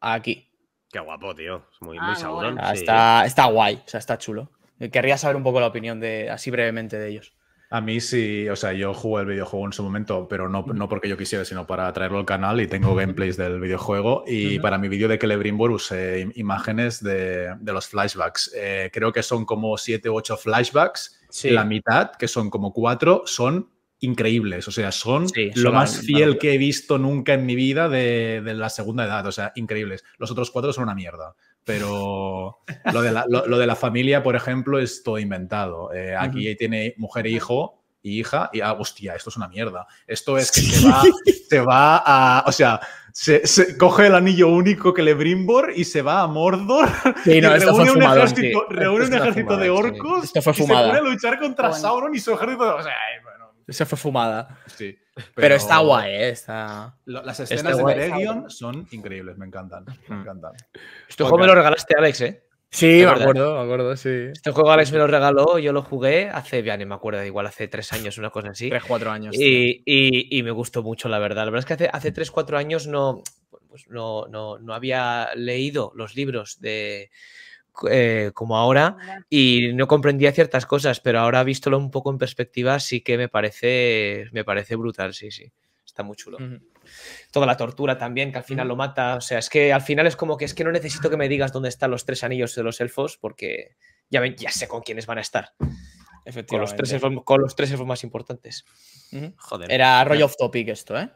aquí. Qué guapo, tío. Es muy, muy ah, Está, guay, o sea, está chulo. Querría saber un poco la opinión de, así brevemente de ellos. A mí sí, o sea, yo jugué el videojuego en su momento, pero no, no porque yo quisiera, sino para traerlo al canal y tengo gameplays del videojuego. Y para mi vídeo de Celebrimbor usé eh, imágenes de, los flashbacks. Eh, creo que son como siete u ocho flashbacks. La mitad, que son como cuatro, son increíbles. O sea, son lo más fiel que he visto nunca en mi vida de, la segunda edad. O sea, increíbles. Los otros cuatro son una mierda. Pero lo de la, familia, por ejemplo, es todo inventado. Eh, aquí tiene mujer e hijo. Y hija, y ah, hostia, esto es una mierda. Esto es que se va, se va a. O sea, se, coge el anillo único que le Brimbor y se va a Mordor. y reúne, un ejército, de orcos. y se pone a luchar contra Sauron y su ejército O sea, se fue fumada. Sí. Pero, está guay, ¿eh? Las escenas de Meregion son increíbles, me encantan. Me mm. encantan. Este juego me lo regalaste, Alex, ¿eh? Sí, me acuerdo, me acuerdo, sí. Este juego Alex me lo regaló, yo lo jugué hace, ya ni me acuerdo, igual hace tres años, una cosa así. Tres, cuatro años. Y, y, me gustó mucho, la verdad. La verdad es que hace, hace tres, cuatro años no, pues no, no, no había leído los libros de, eh, como ahora y no comprendía ciertas cosas, pero ahora vístolo un poco en perspectiva sí que me parece, me parece brutal, sí, sí. Está muy chulo. Toda la tortura también, que al final lo mata. O sea, es que al final es como que es que no necesito que me digas dónde están los tres anillos de los elfos porque ya, ya sé con quiénes van a estar. Efectivamente. Con los tres elfos, con los más importantes. Joder. Era rollo off topic esto, ¿eh?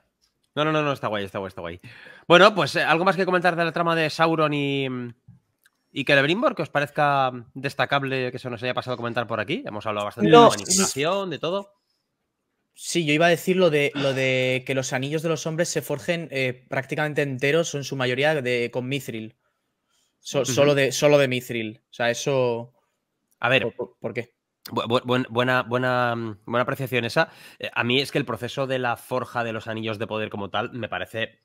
No, no, no, no, está guay, está guay, está guay. Bueno, pues eh, algo más que comentar de la trama de Sauron y, mm, ¿Y que Brimbor, que os parezca destacable que se nos haya pasado a comentar por aquí? Hemos hablado bastante de manipulación, de todo. Sí, yo iba a decir lo de, lo de que los anillos de los hombres se forjen eh, prácticamente enteros, o en su mayoría, de, con mithril. solo, de, solo de mithril. O sea, eso. A ver. ¿Por, qué? buena, buena, buena apreciación esa. Eh, a mí es que el proceso de la forja de los anillos de poder como tal me parece,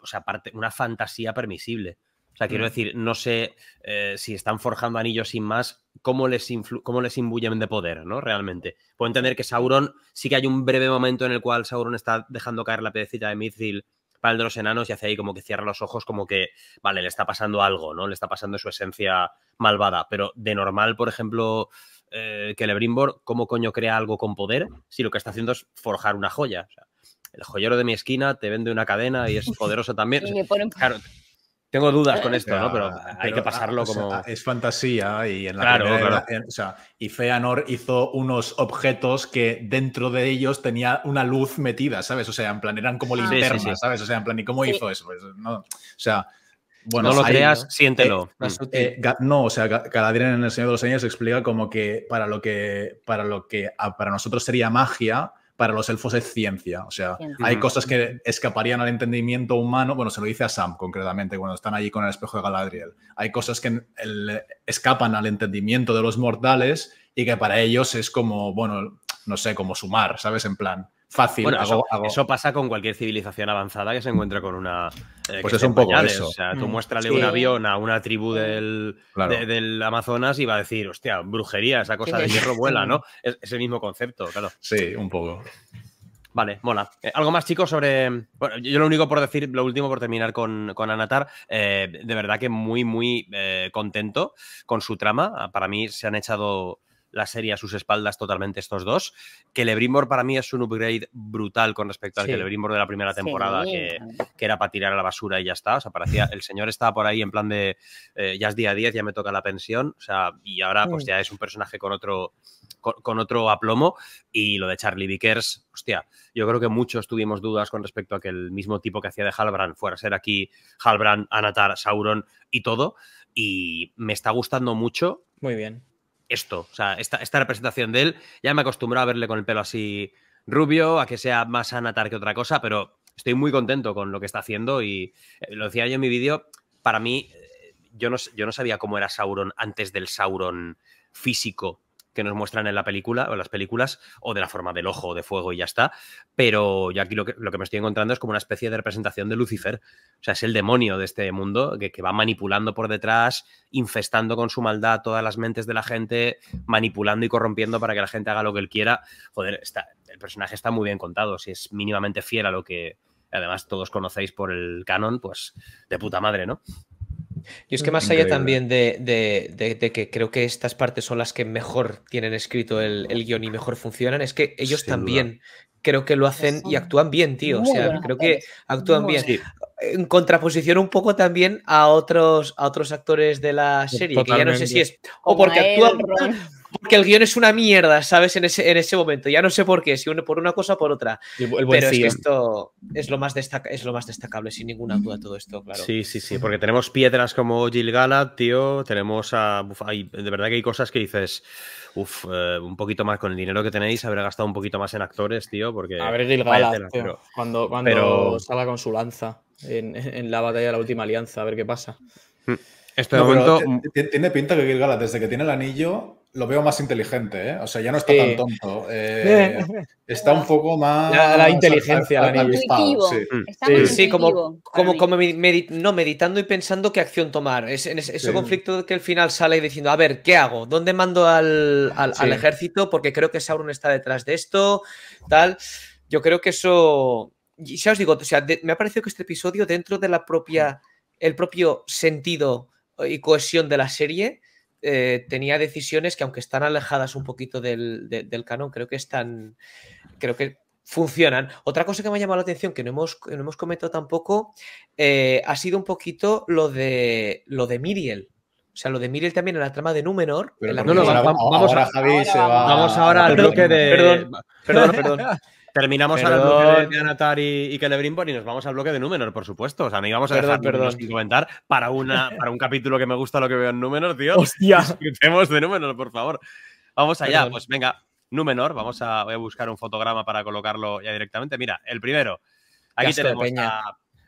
o sea, una fantasía permisible. O sea, quiero mm. decir, no sé eh, si están forjando anillos sin más, cómo les, cómo les imbuyen de poder, ¿no? Realmente. Puedo entender que Sauron, sí que hay un breve momento en el cual Sauron está dejando caer la pedecita de Mithril para el de los enanos y hace ahí como que cierra los ojos, como que, vale, le está pasando algo, ¿no? Le está pasando su esencia malvada. Pero de normal, por ejemplo, eh, Celebrimbor, ¿cómo coño crea algo con poder si lo que está haciendo es forjar una joya? O sea, el joyero de mi esquina te vende una cadena y es poderoso también. Tengo dudas con eh, esto, ¿no? Pero hay que ah, pasarlo como. es fantasía y en la claro, claro. o sea, y Feanor hizo unos objetos que dentro de ellos tenía una luz metida, ¿sabes? O sea, en plan, eran como linternas, ¿sabes? O sea, en plan, ¿y cómo hizo eso? Pues, no, o sea. Bueno, no lo creas, siéntelo. Eh, eh, no, o sea, Galadriel en El Señor de los Años explica como que para lo que, para lo que para nosotros sería magia, para los elfos es ciencia. O sea, hay cosas que escaparían al entendimiento humano. Bueno, se lo dice a Sam concretamente cuando están allí con el espejo de Galadriel. Hay cosas que escapan al entendimiento de los mortales y que para ellos es como, bueno, no sé, como sumar, ¿sabes? En plan, Fácil. eso, pasa con cualquier civilización avanzada que se encuentre con una. Eh, pues es un poco eso. O sea, tú mm, muéstrale un avión a una tribu del, del, Amazonas y va a decir, hostia, brujería, esa cosa de hierro vuela, ¿no? Es, el mismo concepto, claro. Sí, un poco. Vale, mola. Eh, algo más, chicos, sobre. Bueno, yo lo único por decir, lo último por terminar con, Anatar, eh, de verdad que muy, muy contento con su trama. Ah, para mí se han echado la serie a sus espaldas totalmente estos dos. Que Lebrimor para mí es un upgrade brutal con respecto al Lebrimor de la primera temporada, que, era para tirar a la basura y ya está. O sea, parecía, el señor estaba por ahí en plan de eh, ya es día 10, ya me toca la pensión. O sea, y ahora pues mm. ya es un personaje con otro, con, otro aplomo. Y lo de Charlie Vickers, hostia, yo creo que muchos tuvimos dudas con respecto a que el mismo tipo que hacía de Halbrand fuera a ser aquí Halbrand, Anatar, Sauron y todo. Y me está gustando mucho. Muy bien esto, o sea, esta, representación de él. Ya me acostumbrado a verle con el pelo así rubio, a que sea más Anatar que otra cosa, pero estoy muy contento con lo que está haciendo y eh, lo decía yo en mi vídeo, para mí eh, yo no sabía cómo era Sauron antes del Sauron físico que nos muestran en la película o en las películas, o de la forma del ojo, de fuego y ya está. Pero yo aquí lo que, me estoy encontrando es como una especie de representación de Lucifer. O sea, es el demonio de este mundo que, va manipulando por detrás, infestando con su maldad todas las mentes de la gente, manipulando y corrompiendo para que la gente haga lo que él quiera. Joder, está, el personaje está muy bien contado, si es mínimamente fiel a lo que además todos conocéis por el canon, pues de puta madre, ¿no? Y es que mm, más allá también de, que creo que estas partes son las que mejor tienen escrito el, guión y mejor funcionan, es que ellos también creo que lo hacen y actúan bien, tío. o sea, creo que actúan bien. En contraposición un poco también a otros, a otros actores de la serie, que ya no sé si es o porque actúan porque el guión es una mierda, ¿sabes? En ese, momento. Ya no sé por qué, si uno, por una cosa o por otra. Pero es que esto es lo, más es lo más destacable, sin ninguna duda, todo esto, claro. Sí, sí, sí, porque tenemos piedras como Gil Galad, tío. Tenemos a. de verdad que hay cosas que dices. Uf, eh, un poquito más con el dinero que tenéis, habré gastado un poquito más en actores, tío, porque... A ver, Gil Galad, tío, cuando, cuando salga con su lanza en, la batalla de la última alianza, a ver qué pasa. Hmm. Este momento... Tiene pinta que Gil desde que tiene el anillo, lo veo más inteligente, ¿eh? O sea, ya no está tan tonto. Eh, está un poco más. La, inteligencia, Sí. como, como, como meditando y pensando qué acción tomar. ese, conflicto que al final sale diciendo, a ver, ¿qué hago? ¿Dónde mando al, al ejército? Porque creo que Sauron está detrás de esto, tal. Yo creo que eso. ya os digo, o sea, me ha parecido que este episodio, dentro de la propia. el propio sentido y cohesión de la serie eh, tenía decisiones que aunque están alejadas un poquito del, canon, creo que están, creo que funcionan. Otra cosa que me ha llamado la atención, que no hemos, no comentado tampoco, eh, ha sido un poquito lo de, lo de Miriel. O sea, lo de Miriel también en la trama de Númenor. vamos, ahora, a, Javi vamos ahora al bloque de... perdón. perdón. Terminamos ahora el bloque de Anatar y, Celebrimbor y nos vamos al bloque de Númenor, por supuesto. O sea, no íbamos a dejar perdón. sin comentar para, una, para un capítulo que me gusta lo que veo en Númenor, tío. ¡Hostia! de Númenor, por favor. Vamos allá, pues venga, Númenor, vamos a, voy a buscar un fotograma para colocarlo ya directamente. Mira, el primero. Aquí tenemos a,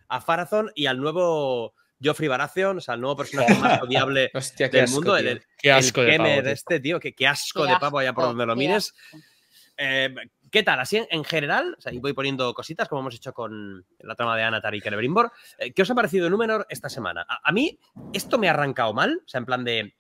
a Farazón y al nuevo Geoffrey Baratheon, o sea, el nuevo personaje más odiable del mundo. El, qué asco de este, tío, que, qué asco de pavo allá por donde lo mires. Eh, ¿Qué tal? Así en, general, o voy poniendo cositas como hemos hecho con la trama de Anatar y Celebrimbor. Eh, ¿Qué os ha parecido Númenor esta semana? A, mí esto me ha arrancado mal, o sea, en plan de...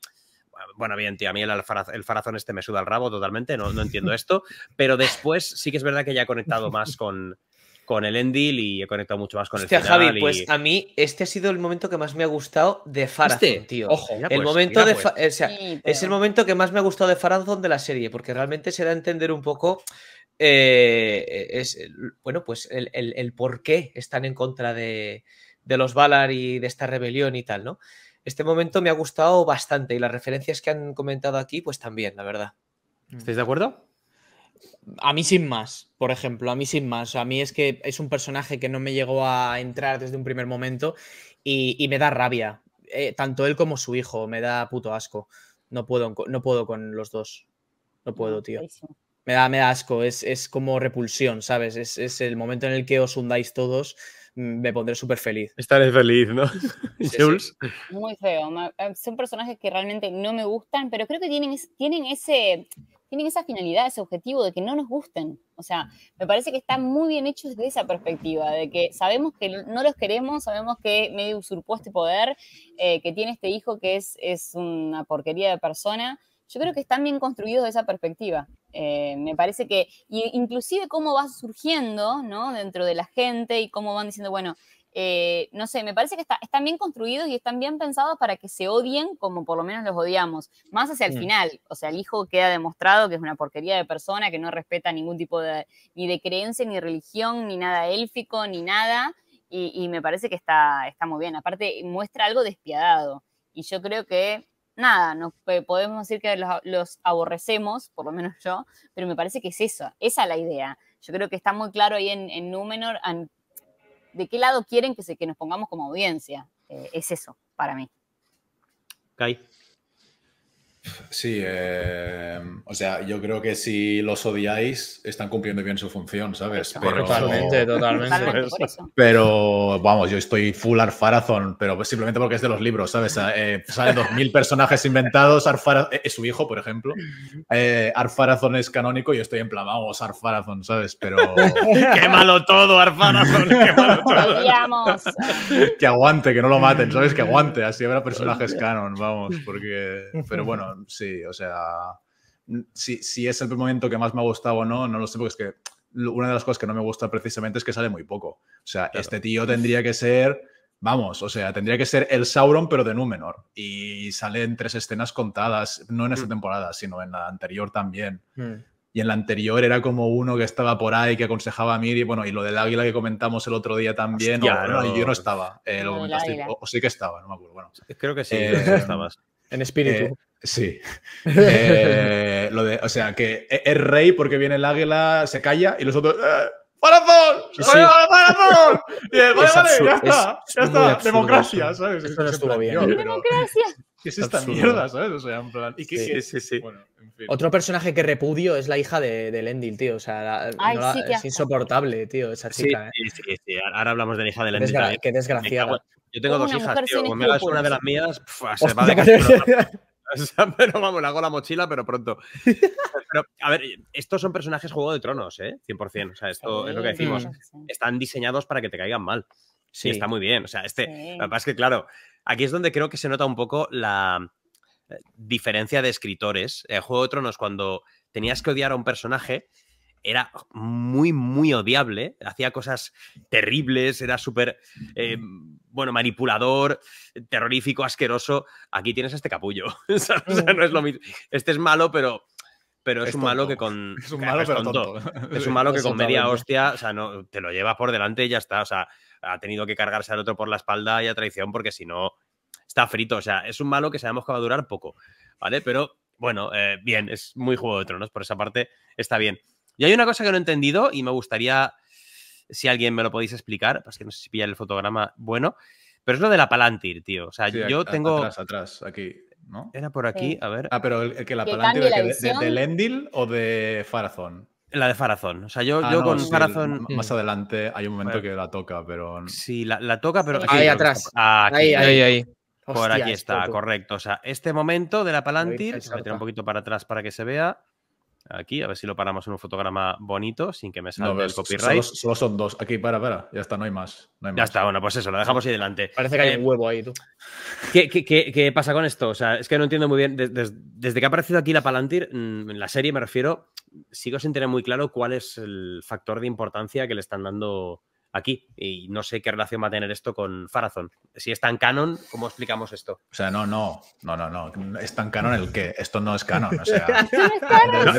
Bueno, bien, tío, a mí el, farazón este me suda el rabo totalmente, no, entiendo esto, pero después sí que es verdad que ya he conectado más con, con el Endil y he conectado mucho más con el final. Javi, pues a mí este ha sido el momento que más me ha gustado de Farazón, tío. Ojo, el pues, momento de pues. es el momento que más me ha gustado de Farazón de la serie, porque realmente se da a entender un poco eh, es, eh, bueno, pues el, por qué están en contra de, los Valar y de esta rebelión y tal, ¿no? Este momento me ha gustado bastante y las referencias que han comentado aquí, pues también, la verdad. Mm. ¿Estáis de acuerdo? A mí sin más, por ejemplo, a mí sin más. A mí es que es un personaje que no me llegó a entrar desde un primer momento y, me da rabia. Eh, tanto él como su hijo, me da puto asco. No puedo, no puedo con los dos. No puedo, tío me da, me asco, es, como repulsión, ¿sabes? Es, el momento en el que os hundáis todos, mm, me pondré súper feliz. Estaré feliz, ¿no? Muy feo, eh, son personajes que realmente no me gustan, pero creo que tienen, tienen ese tienen esa finalidad, ese objetivo de que no nos gusten. O sea, me parece que están muy bien hechos desde esa perspectiva, de que sabemos que no los queremos, sabemos que medio usurpó este poder, eh, que tiene este hijo que es, es una porquería de persona. Yo creo que están bien construidos desde esa perspectiva. Eh, me parece que, inclusive cómo va surgiendo, ¿no? Dentro de la gente y cómo van diciendo, bueno, eh, no sé, me parece que están bien construidos y están bien pensados para que se odien como por lo menos los odiamos, más hacia el final, o sea, el hijo queda demostrado que es una porquería de persona, que no respeta ningún tipo de, ni de creencia, ni religión, ni nada élfico, ni nada, y, y me parece que está, está muy bien, aparte muestra algo despiadado, y yo creo que nada, nos, eh, podemos decir que los, aborrecemos, por lo menos yo, pero me parece que es eso, esa es la idea. Yo creo que está muy claro ahí en, Númenor de qué lado quieren que, se, que nos pongamos como audiencia. Eh, es eso, para mí. Kai. Sí, eh, o sea, yo creo que si los odiáis, están cumpliendo bien su función, ¿sabes? totalmente, totalmente. Pero vamos, yo estoy full Arfarazon, pero simplemente porque es de los libros, ¿sabes? Eh, salen 2.000 personajes inventados, Arfarazon eh, su hijo, por ejemplo. Eh, Arfarazon es canónico y estoy en plan, Arfarazon, ¿sabes? Pero... ¡Qué malo todo, Arfarazon! ¡Quémalo todo! que aguante, que no lo maten, ¿sabes? Que aguante, así habrá personajes canon, vamos, porque... Pero bueno, sí, o sea, si, es el momento que más me ha gustado o no, no lo sé, porque es que una de las cosas que no me gusta precisamente es que sale muy poco. O sea, este tío tendría que ser, vamos, o sea, tendría que ser el Sauron, pero de Númenor. Y sale en tres escenas contadas, no en esta mm. temporada, sino en la anterior también. Mm. Y en la anterior era como uno que estaba por ahí, que aconsejaba a Miri, bueno, y lo del águila que comentamos el otro día también, Y yo no estaba, o, sí que estaba, no me acuerdo, Creo que sí, eh, estabas. En espíritu. Eh, Sí. Eh, lo de, o sea, que e-, es rey porque viene el águila, se calla y los otros. ¡Parazón! ¡Parazón! vale, vale, ya está. Es ya está. democracia, ¿sabes? Eso no estuvo bien. democracia. ¿Qué es esta mierda, sabes? O sea, en plan. sí, sí, sí. Otro personaje que repudio es la hija de, de Lendil, tío. O sea, no es insoportable, tío, esa chica. ¿eh? Sí, sí, sí, Ahora hablamos de la hija de Lendil. Qué desgraciada. Yo tengo dos hijas, tío. me hagas una de las mías, se va de pero vamos, le hago la mochila, pero pronto. a ver, estos son personajes Juego de Tronos, ¿eh? 100%. O sea, esto es lo que decimos. Están diseñados para que te caigan mal. Sí. está muy bien. O sea, este. Lo que es que, claro, aquí es donde creo que se nota un poco la eh, diferencia de escritores. El eh, Juego de Tronos, cuando tenías que odiar a un personaje, era muy, muy odiable, hacía cosas terribles, era súper, eh, bueno, manipulador, terrorífico, asqueroso. Aquí tienes este capullo, O sea, no es lo mismo. Este es malo, pero pero es, un malo que con. Es un malo, pero tonto. Es un malo que con media hostia, o sea, no, te lo lleva por delante y ya está. O sea, ha tenido que cargarse al otro por la espalda y a traición, porque si no, está frito. O sea, es un malo que sabemos que va a durar poco, ¿vale? Pero bueno, eh, bien, es muy juego de tronos. Por esa parte, está bien. Y hay una cosa que no he entendido y me gustaría, si alguien me lo podéis explicar, es pues que no sé si pillar el fotograma bueno, pero es lo de la Palantir, tío. O sea, yo tengo... Atrás, atrás, aquí. ¿no? Era por aquí, a ver. Ah, pero el, que la Palantir, de, Lendil o de Farazón? La de Farazón. O sea, yo, ah, yo con Farazón. Mm. Más adelante hay un momento que la toca, pero. Sí, la, toca, pero. ahí atrás. ahí, ahí, ahí. Por aquí está, correcto. O sea, este momento de la Palantir, voy a meter un poquito para atrás para que se vea. Aquí, a ver si lo paramos en un fotograma bonito, sin que me salga el copyright. Solo, son dos. Aquí, para, para. Ya está, no hay más. ya está, bueno, pues eso, lo dejamos ahí delante. Parece que hay un eh, huevo ahí, tú. ¿qué, qué, pasa con esto? O sea, es que no entiendo muy bien. desde desde que ha aparecido aquí la Palantir, mm, en la serie me refiero, sigo sin tener muy claro cuál es el factor de importancia que le están dando aquí. Y no sé qué relación va a tener esto con Farazón. Si es tan canon, ¿cómo explicamos esto? O sea, no, no, no, no, no. ¿Es tan canon el que Esto no es canon. O sea,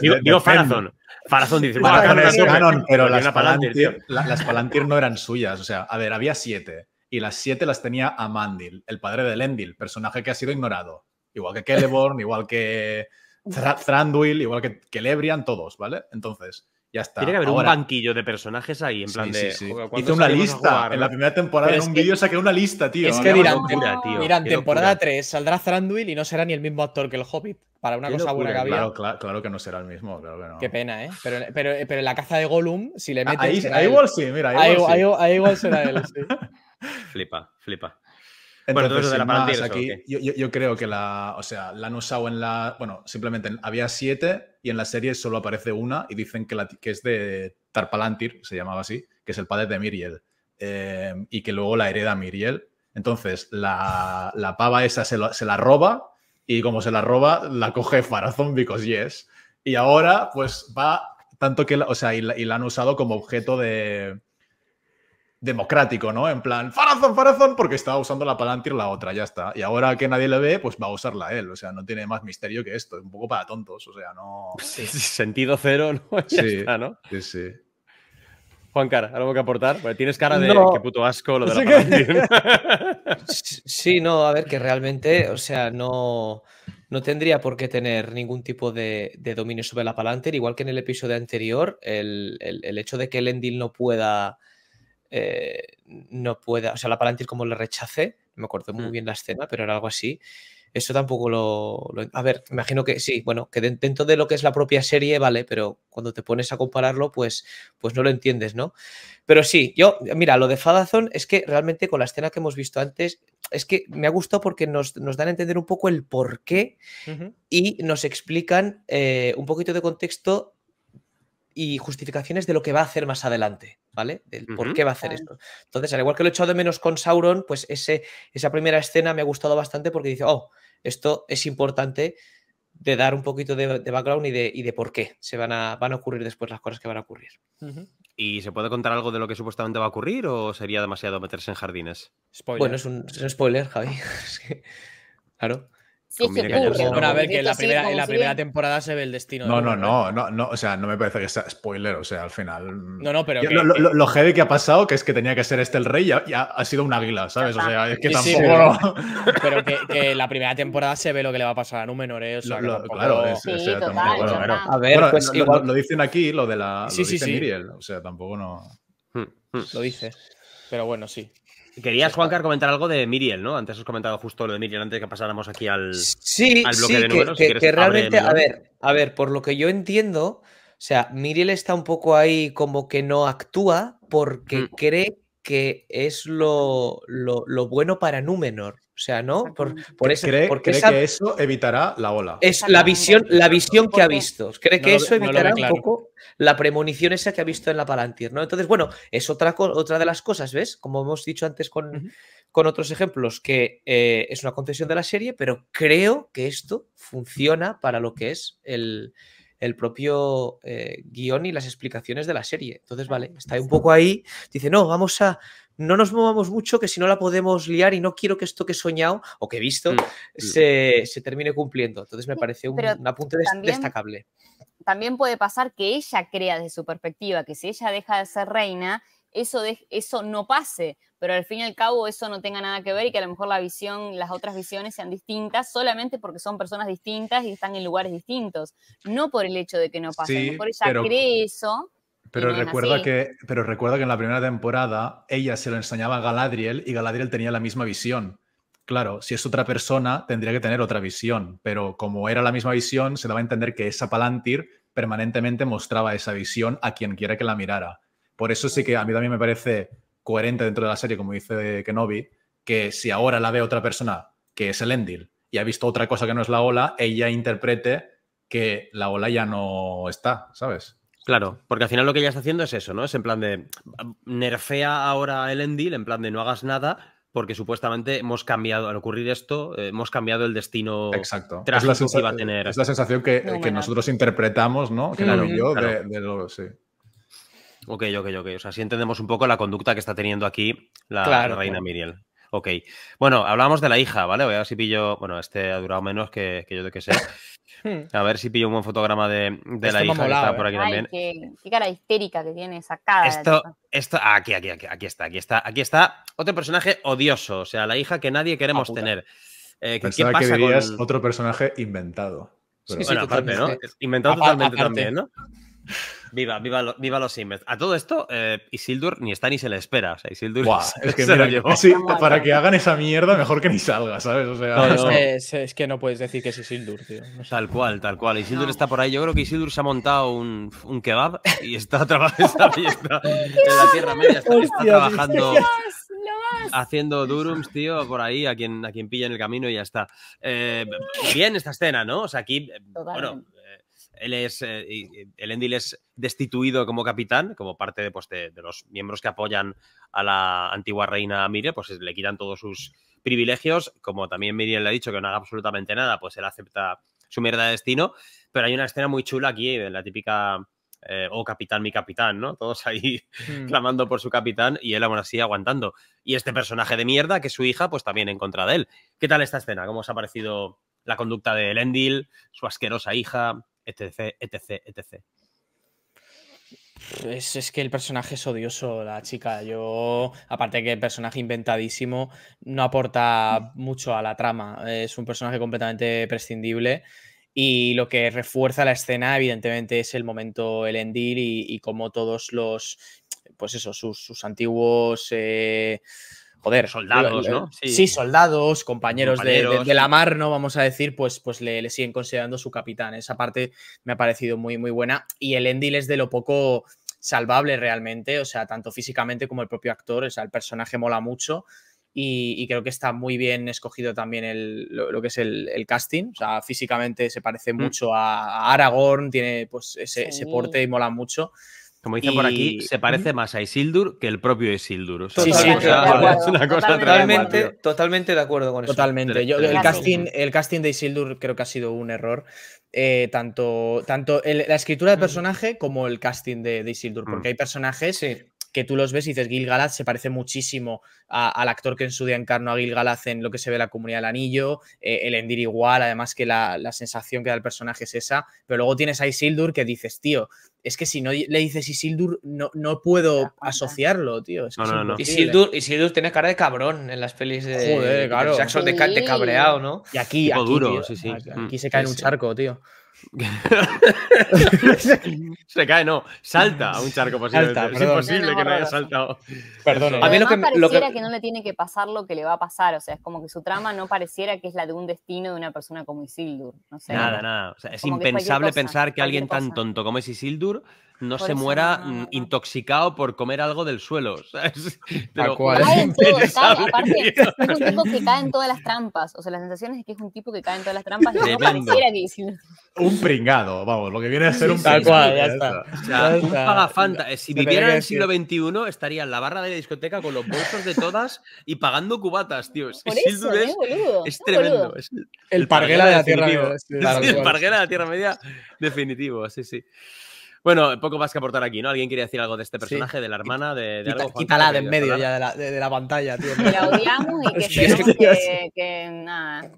digo, Farazón. Farazón dice, es canon, pero las Palantir, no eran suyas. O sea, a ver, había siete. Y las siete las tenía Amandil, el padre de Lendil, personaje que ha sido ignorado. Igual que Celeborn, igual que Thranduil, igual que Celebrian, todos, ¿vale? Entonces, tiene que haber un banquillo de personajes ahí, en plan de. Sí, una lista. En la primera temporada, en un vídeo saqué una lista, tío. Es que dirán, en temporada 3 saldrá Thranduil y no será ni el mismo actor que el Hobbit. Para una cosa buena que había. Claro, claro, que no será el mismo, claro que no. Qué pena, ¿eh? Pero, pero, pero en la caza de Gollum, si le ah, metes. Ahí, igual sí, mira. Ahí, igual, ahí, ahí igual será él, sí. flipa, flipa aquí, yo, creo que la, o sea, la han usado en la, bueno, simplemente había siete y en la serie solo aparece una y dicen que, la, es de Tarpalantir, se llamaba así, que es el padre de Miriel, eh, y que luego la hereda Miriel. Entonces, la, la pava esa se, la roba y como se la roba, la coge Farazón y es Y ahora, pues va tanto que, o sea, y la han usado como objeto de, democrático, ¿no? En plan, Farazón, Farazón, porque estaba usando la Palantir la otra, ya está. Y ahora que nadie le ve, pues va a usarla él. O sea, no tiene más misterio que esto. Es un poco para tontos, o sea, no... Sí, sentido cero, ¿no? sí, Sí, sí. Juan Cara, ¿algo que aportar? tienes cara de puto asco lo de la Palantir. sí, no, a ver, que realmente, o sea, no... No tendría por qué tener ningún tipo de, dominio sobre la Palantir, igual que en el episodio anterior, el, el hecho de que el Endil no pueda eh, no pueda, o sea, la Palantir como le rechace, me acuerdo muy mm. bien la escena, pero era algo así. Eso tampoco lo, A ver, imagino que sí, bueno, que dentro de lo que es la propia serie, vale, pero cuando te pones a compararlo, pues, pues no lo entiendes, ¿no? Pero sí, yo, mira, lo de Fadazon es que realmente con la escena que hemos visto antes, es que me ha gustado porque nos, dan a entender un poco el por qué y nos explican eh, un poquito de contexto y justificaciones de lo que va a hacer más adelante. ¿vale? Del por qué va a hacer esto. Entonces, al igual que lo he echado de menos con Sauron, pues ese, esa primera escena me ha gustado bastante porque dice, oh, esto es importante de dar un poquito de, background y de, y de, por qué se van a, van a ocurrir después las cosas que van a ocurrir. ¿Y se puede contar algo de lo que supuestamente va a ocurrir o sería demasiado meterse en jardines? Bueno, es un spoiler, Javi. claro. Sí, que bueno, a ver, que en la, primera, temporada se ve el destino. No, no, no, no, no, o sea, no me parece que sea spoiler, o sea, al final. Mm, no, no, pero. lo, heavy que ha pasado, que es que tenía que ser este el rey ya ha, ha sido un águila, ¿sabes? O sea, es que tampoco. pero, que, en la primera temporada se ve lo que le va a pasar a Númenor, ¿eh? O Claro, es, total, A ver, pues lo, dicen aquí, lo de la. Sí, sí, sí o sea, tampoco no. Mm, mm. Lo dice. Pero bueno, sí. Querías, Juancar, comentar algo de Miriel, ¿no? Antes has comentado justo lo de Miriel, antes de que pasáramos aquí al, sí, bloque sí, de números. Que, realmente, a ver, a ver, por lo que yo entiendo, o sea, Miriel está un poco ahí como que no actúa porque mm. cree que es lo, lo, lo, bueno para Númenor. O sea, ¿no? Por, porque que eso evitará la ola. Es la visión, la visión que ha visto. Cree que eso evitará un poco la premonición esa que ha visto en la Palantir, ¿no? Entonces, bueno, es otra, otra de las cosas, ¿ves? Como hemos dicho antes con, con otros ejemplos, que eh, es una concesión de la serie, pero creo que esto funciona para lo que es el, el propio eh, guión y las explicaciones de la serie. Entonces, vale, está un poco ahí, dice, no, vamos a, no nos movamos mucho, que si no la podemos liar y no quiero que esto que he soñado o que he visto mm, mm. se, termine cumpliendo. Entonces me parece un, apunte destacable. También puede pasar que ella crea desde su perspectiva, que si ella deja de ser reina, eso, eso no pase, pero al fin y al cabo eso no tenga nada que ver y que a lo mejor la visión, las otras visiones sean distintas solamente porque son personas distintas y están en lugares distintos, no por el hecho de que no pase, por mejor ella pero, cree eso. recuerda, que, pero recuerda que en la primera temporada ella se lo enseñaba a Galadriel y Galadriel tenía la misma visión. Claro, si es otra persona tendría que tener otra visión, pero como era la misma visión, se daba a entender que esa Palantir permanentemente mostraba esa visión a quien quiera que la mirara. Por eso sí que a mí también me parece coherente dentro de la serie, como dice Kenobi, que si ahora la ve otra persona, que es el Endil, y ha visto otra cosa que no es la ola, ella interprete que la ola ya no está, ¿sabes? Claro, porque al final lo que ella está haciendo es eso, ¿no? Es en plan de nerfea ahora el Endil, en plan de no hagas nada, porque supuestamente hemos cambiado, al ocurrir esto, eh, hemos cambiado el destino Exacto. la que iba a tener. Es la sensación que, nosotros interpretamos, ¿no? Que de, de lo, sí. Ok, ok, ok. O sea, si entendemos un poco la conducta que está teniendo aquí la, reina Miriel. Ok. Bueno, hablábamos de la hija, ¿vale? Voy a ver si pillo. Bueno, este ha durado menos que, yo de que sé. Hmm. A ver si pillo un buen fotograma de, de la hija que está ¿eh? por aquí también. qué, cara histérica que tiene cara. Esto, esto, ah, aquí, aquí, aquí, aquí está, aquí está, aquí está. Otro personaje odioso, o sea, la hija que nadie ah, queremos tener. Eh, Pensaba que dirías otro personaje inventado. Sí, bueno, aparte, ¿no? Inventado totalmente también, ¿no? Viva, viva, viva los Sims. A todo esto, eh, Isildur ni está ni se le espera. es que para que hagan esa mierda, mejor que ni salga, ¿sabes? Es, que no puedes decir que es Isildur, tío. Tal cual, tal cual. Isildur está por ahí. Yo creo que Isildur se ha montado un, kebab y está, trabajando en la Tierra Media. Está, trabajando. Haciendo durums, tío, por ahí, a quien, a quien pilla en el camino y ya está. Eh, bien esta escena, ¿no? O sea, aquí, eh, bueno, él es, eh, el Endil es destituido como capitán, como parte de, pues, de, los miembros que apoyan a la antigua reina Miriel, pues le quitan todos sus privilegios, como también Miriel le ha dicho que no haga absolutamente nada, pues él acepta su mierda de destino, pero hay una escena muy chula aquí, eh, la típica... Eh, oh capitán, mi capitán, ¿no? Todos ahí mm. clamando por su capitán y él aún así aguantando. Y este personaje de mierda, que es su hija, pues también en contra de él. ¿Qué tal esta escena? ¿Cómo os ha parecido la conducta de Endil, su asquerosa hija? etc, etc, etc. Es, que el personaje es odioso, la chica. Yo, aparte que el personaje inventadísimo, no aporta mucho a la trama. Es un personaje completamente prescindible. Y lo que refuerza la escena, evidentemente, es el momento el y, y como todos los, pues eso, sus, antiguos eh, joder, soldados, ¿no? Eh, sí, soldados, compañeros, de, la mar, ¿no? Vamos a decir, pues, pues le, siguen considerando su capitán. Esa parte me ha parecido muy, muy buena. Y el Endil es de lo poco salvable realmente, o sea, tanto físicamente como el propio actor, o sea, el personaje mola mucho. Y, creo que está muy bien escogido también el, lo, que es el, casting. O sea, físicamente se parece mm. mucho a, Aragorn, tiene pues ese porte y mola mucho. Como dice por aquí, se parece más a Isildur que el propio Isildur. sí, sí, es una cosa totalmente, totalmente, de acuerdo con eso. Totalmente. el, casting, de Isildur creo que ha sido un error. Eh, tanto tanto la escritura del mm. personaje como el casting de, Isildur, mm. porque hay personajes que tú los ves y dices, Gil Galad se parece muchísimo al actor que en su día encarnó a Gil Galad en lo que se ve la comunidad del anillo, eh, el Endir igual, además que la, la, sensación que da el personaje es esa, pero luego tienes a Isildur que dices, tío, es que si no le dices Isildur, no, no puedo asociarlo, tío. Es que no, Isildur, tiene cara de cabrón en las pelis de, Joder, claro. de Jackson de, cabreado, ¿no? Y aquí, aquí aquí mm. se cae en un charco, tío. se cae, no, salta a un charco posiblemente. es imposible que no haya saltado. Perdón. A eh. mí lo que pareciera que... no le tiene que pasar lo que le va a pasar, o sea, es como que su trama no pareciera que es la de un destino de una persona como Isildur, no Nada, nada, es impensable pensar que alguien tan tonto como es Isildur no se muera intoxicado por comer algo del suelo. es un tipo que cae en todas las trampas. O sea, la sensación es que es un tipo que cae en todas las trampas y no pareciera que Un pringado, vamos, lo que viene a ser un pringado, Tal cual, ya está. un pagafanta. Si viviera en el siglo XXI, estaría en la barra de la discoteca con los bolsos de todas y pagando cubatas, tío. Es, eh, es tremendo. el, parguela, de la Tierra Media. el parguela de la Tierra Media, definitivo, sí, sí. Bueno, poco más que aportar aquí, ¿no? ¿Alguien quería decir algo de este personaje, de la hermana, de, Quítala de en medio ya de la, de, la pantalla, tío. Que la odiamos y que, que nada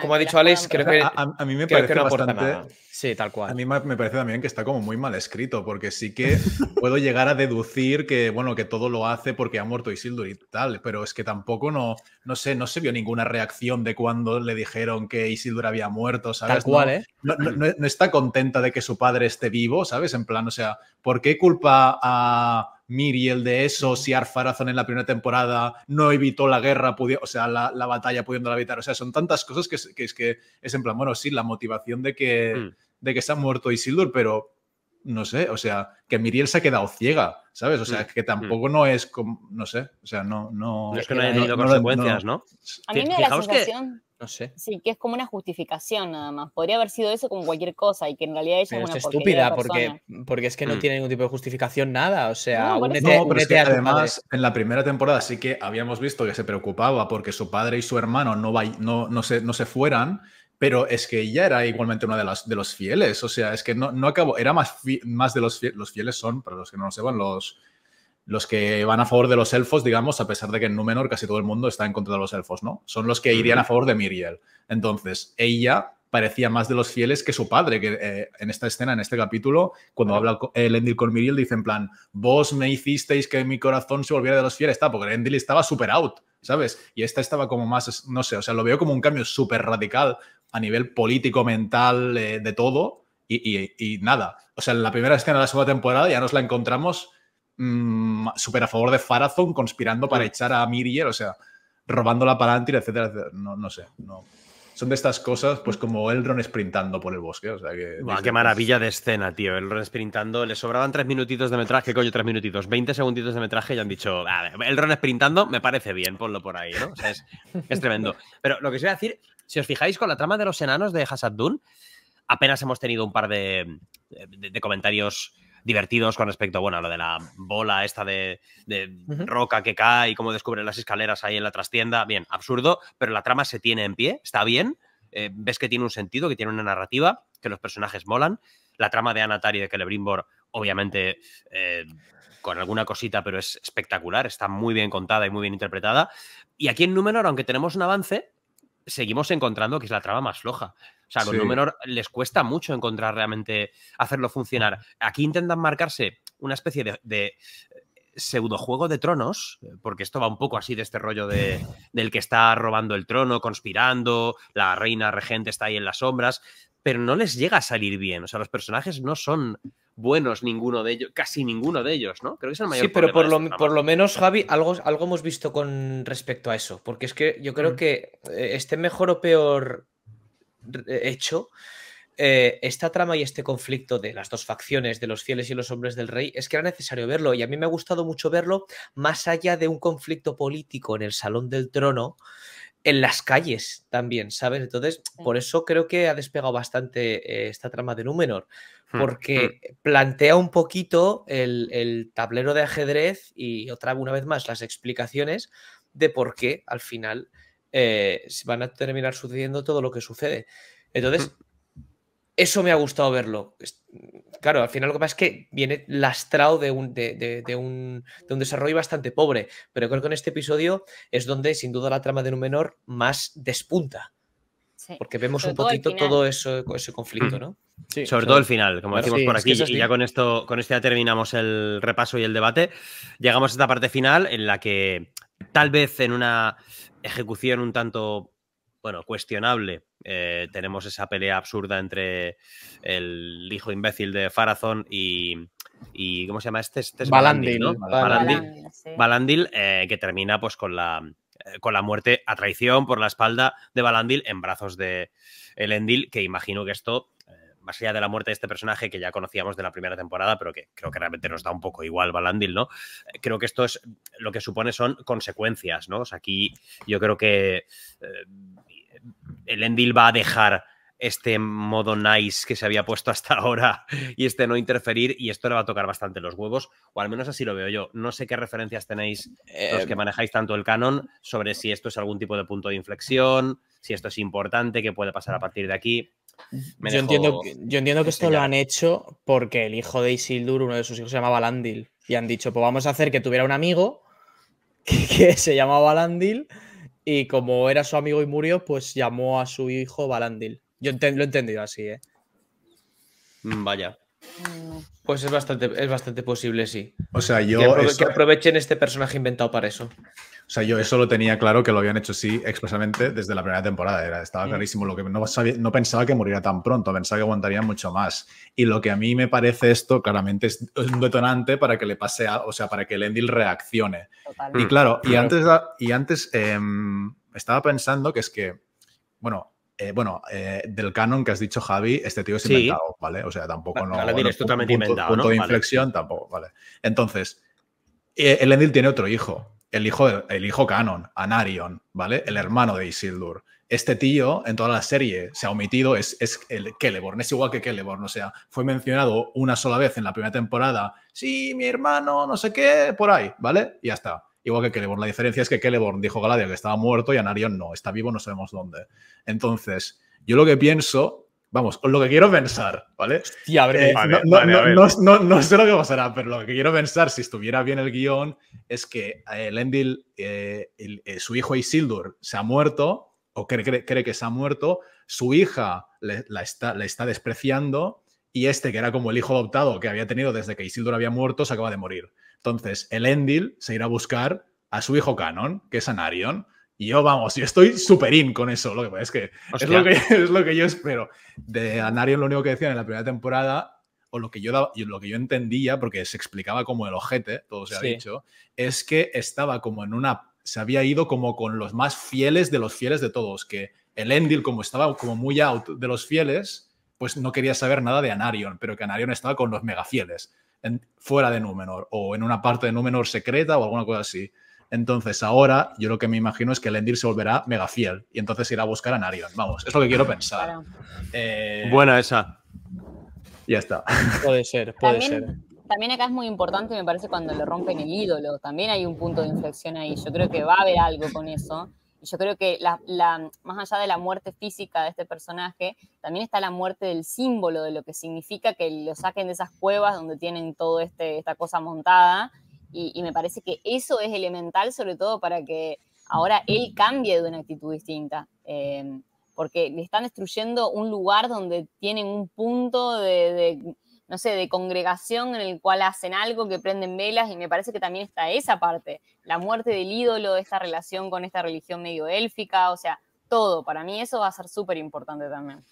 como ha dicho Alex, creo que, a, mí me parece bastante, Sí, tal cual. A mí me parece también que está como muy mal escrito, porque sí que puedo llegar a deducir que, bueno, que todo lo hace porque ha muerto Isildur y tal, pero es que tampoco no, sé, no se vio ninguna reacción de cuando le dijeron que Isildur había muerto, ¿sabes? Tal cual, ¿eh? no está contenta de que su padre esté vivo, ¿sabes? En plan, o sea, ¿por qué culpa a Miriel de eso, si Arfarazón en la primera temporada no evitó la guerra, o sea, la, la batalla pudiéndola evitar. O sea, son tantas cosas que, es, que es en plan, bueno, sí, la motivación de que, hmm. de que se ha muerto Isildur, pero no sé, o sea, que Miriel se ha quedado ciega, ¿sabes? O sea, hmm. que tampoco hmm. no es, como, no sé, o sea, no... No, es que no ha tenido consecuencias, ¿no? A mí me da la no sé. Sí, que es como una justificación nada más. Podría haber sido eso como cualquier cosa y que en realidad ella es una estúpida porque, porque es que no mm. tiene ningún tipo de justificación nada. O sea, no, e pero es e que además en la primera temporada sí que habíamos visto que se preocupaba porque su padre y su hermano no, no, no, se, no se fueran pero es que ella era igualmente una de las de los fieles, o sea, es que no, no acabó, era más, más de los fieles, los fieles son, para los que no lo sepan, los, los que van a favor de los elfos, digamos, a pesar de que en Númenor casi todo el mundo está en contra de los elfos, ¿no? Son los que irían a favor de Miriel. Entonces, ella parecía más de los fieles que su padre, que eh, en esta escena, en este capítulo, cuando habla el eh, con Miriel, dice en plan, vos me hicisteis que mi corazón se volviera de los fieles, está, porque Endil estaba super out, ¿sabes? Y esta estaba como más, no sé, o sea, lo veo como un cambio súper radical a nivel político, mental, eh, de todo, y, y, nada. O sea, en la primera escena de la segunda temporada ya nos la encontramos super mm, súper a favor de Farazón, conspirando para mm. echar a Miriel, o sea, robando la palantir, etcétera, No, no sé, no son de estas cosas, pues como Elrond sprintando por el bosque. O qué pues, maravilla de escena, tío. Elrond sprintando. Le sobraban tres minutitos de metraje, coño, tres minutitos, 20 segunditos de metraje y han dicho, Elrond sprintando me parece bien, ponlo por ahí, ¿no? es, tremendo. Pero lo que os voy a decir, si os fijáis con la trama de los enanos de Hasad Dun, apenas hemos tenido un par de comentarios divertidos con respecto bueno, lo de la bola esta de, roca que cae y cómo descubren las escaleras ahí en la trastienda. Bien, absurdo, pero la trama se tiene en pie, está bien. Eh, ves que tiene un sentido, que tiene una narrativa, que los personajes molan. La trama de Anatari y de Celebrimbor, obviamente, eh, con alguna cosita, pero es espectacular, está muy bien contada y muy bien interpretada. Y aquí en número, aunque tenemos un avance, seguimos encontrando que es la trama más floja. O sea, con les cuesta mucho encontrar realmente hacerlo funcionar. Aquí intentan marcarse una especie de, eh, pseudojuego de tronos, porque esto va un poco así de este rollo de, del que está robando el trono, conspirando, la reina regente está ahí en las sombras, pero no les llega a salir bien. O sea, los personajes no son buenos ninguno de ellos, casi ninguno de ellos, ¿no? Creo que es el mayor Sí, pero este por lo, menos, Javi, algo, algo hemos visto con respecto a eso, porque es que yo creo que este mejor o peor eh, hecho, eh, esta trama y este conflicto de las dos facciones, de los fieles y los hombres del rey, es que era necesario verlo y a mí me ha gustado mucho verlo más allá de un conflicto político en el Salón del Trono, en las calles también, ¿sabes? Entonces, por eso creo que ha despegado bastante eh, esta trama de Númenor, hmm, porque hmm. plantea un poquito el, el, tablero de ajedrez y otra, una vez más, las explicaciones de por qué al final eh, van a terminar sucediendo todo lo que sucede. Entonces, mm. eso me ha gustado verlo. Claro, al final lo que pasa es que viene lastrado de un, de, un, desarrollo bastante pobre, pero creo que en este episodio es donde sin duda la trama de Númenor más despunta. Porque vemos un poquito todo, eso, ese conflicto, mm. ¿no? Sobre todo el final, como decimos por aquí, y ya con esto, con esto ya terminamos el repaso y el debate. Llegamos a esta parte final en la que tal vez en una ejecución un tanto, bueno, cuestionable. Eh, tenemos esa pelea absurda entre el hijo imbécil de Farazón y, ¿cómo se llama este? este Balandil, eh, que termina pues con la, eh, con la muerte a traición por la espalda de Balandil en brazos de Elendil, que imagino que esto más allá de la muerte de este personaje que ya conocíamos de la primera temporada, pero que creo que realmente nos da un poco igual Balandil, ¿no? Eh, creo que esto es lo que supone son consecuencias, ¿no? O sea, aquí yo creo que eh, el Endil va a dejar este modo nice que se había puesto hasta ahora y este no interferir y esto le va a tocar bastante los huevos o al menos así lo veo yo. No sé qué referencias tenéis los que eh, manejáis tanto el canon sobre si esto es algún tipo de punto de inflexión, si esto es importante, qué puede pasar a mm. partir de aquí yo, entiendo que, yo entiendo que esto lo han hecho porque el hijo de Isildur, uno de sus hijos, se llamaba Landil. Y han dicho, pues vamos a hacer que tuviera un amigo que, se llamaba Valandil. Y como era su amigo y murió, pues llamó a su hijo Balandil. Yo lo he entendido así, ¿eh? Mm, vaya. Mm. Pues es bastante, es bastante posible, sí. O sea, yo. que aprovechen este personaje inventado para eso. O sea, yo eso lo tenía claro que lo habían hecho así expresamente desde la primera temporada. estaba mm. clarísimo. Lo que no, pensaba que muriera tan pronto, pensaba que aguantaría mucho más. Y lo que a mí me parece esto, claramente, es un detonante para que le pase o sea, para que Endil reaccione. Y claro, y mm. antes, y antes em, estaba pensando que es que, bueno, eh, bueno, eh, del canon que has dicho, Javi, este tío es sí. inventado, ¿vale? O sea, tampoco no. Ahora totalmente punto, inventado. Punto de inflexión, tampoco, ¿vale? Entonces, eh, el Endil tiene otro hijo el hijo, el hijo canon, Anarion, ¿vale? El hermano de Isildur. Este tío en toda la serie se ha omitido, es, es el Celeborn, es igual que Celeborn, o sea, fue mencionado una sola vez en la primera temporada, sí, mi hermano, no sé qué, por ahí, ¿vale? Y ya está. Igual que Celeborn. La diferencia es que Celeborn dijo Galadriel que estaba muerto y Anarion no, está vivo, no sabemos dónde. Entonces, yo lo que pienso Vamos, con lo que quiero pensar, ¿vale? no, sé lo que pasará, pero lo que quiero pensar, si estuviera bien el guión, es que eh, eh, el Endil, eh, su hijo Isildur, se ha muerto, o cree, que se ha muerto, su hija la está, está despreciando, y este, que era como el hijo adoptado que había tenido desde que Isildur había muerto, se acaba de morir. Entonces, el Endil se irá a buscar a su hijo Canon, que es Anarion, y yo, vamos, yo estoy súper in con eso. Lo que es que es lo que, es lo que, yo espero. De Anarion lo único que decían en la primera temporada, o lo que yo, lo que yo entendía, porque se explicaba como el ojete, todo se ha dicho, es que estaba como en una... Se había ido como con los más fieles de los fieles de todos, que el Endil, como estaba como muy out de los fieles, pues no quería saber nada de Anarion, pero que Anarion estaba con los mega fieles, fuera de Númenor, o en una parte de Númenor secreta o alguna cosa así. Entonces, ahora yo lo que me imagino es que Lendir se volverá mega fiel y entonces irá a buscar a Narion. Vamos, es lo que quiero pensar. Eh... Buena esa. Ya está. Puede ser, puede ser. También acá es muy importante, me parece, cuando le rompen el ídolo. También hay un punto de inflexión ahí. Yo creo que va a haber algo con eso. Y yo creo que más allá de la muerte física de este personaje, también está la muerte del símbolo, de lo que significa que lo saquen de esas cuevas donde tienen toda este, esta cosa montada y, me parece que eso es elemental, sobre todo para que ahora él cambie de una actitud distinta. Eh, porque le están destruyendo un lugar donde tienen un punto de, no sé, de congregación en el cual hacen algo, que prenden velas, y me parece que también está esa parte, la muerte del ídolo, esta relación con esta religión medio élfica, o sea, todo, para mí eso va a ser súper importante también.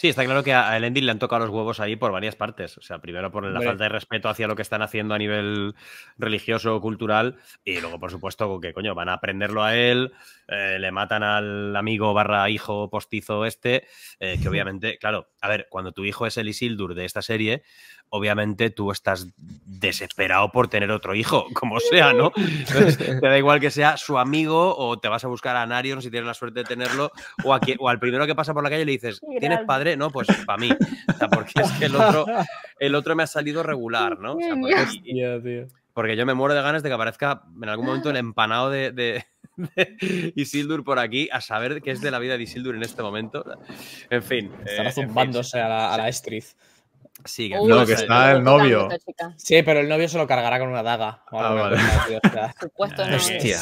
Sí, está claro que a Elendil le han tocado los huevos ahí por varias partes. O sea, primero por la falta de respeto hacia lo que están haciendo a nivel religioso, cultural, y luego, por supuesto, que coño, van a aprenderlo a él, eh, le matan al amigo barra hijo postizo este, eh, que obviamente, claro, a ver, cuando tu hijo es el Isildur de esta serie, obviamente tú estás desesperado por tener otro hijo, como sea, ¿no? Entonces, te da igual que sea su amigo o te vas a buscar a Narion si tienes la suerte de tenerlo, o, al primero que pasa por la calle le dices, ¿tienes padre? No, pues para mí. O sea, porque es que el otro, me ha salido regular, ¿no? porque, yo me muero de ganas de que aparezca en algún momento el empanado de Isildur por aquí, a saber qué es de la vida de Isildur en este momento. En fin. Estará eh, zumbándose a la, a la estriz. Sí, que está el novio. Sí, pero el novio se lo cargará con una daga. Ah, Por supuesto no Hostia,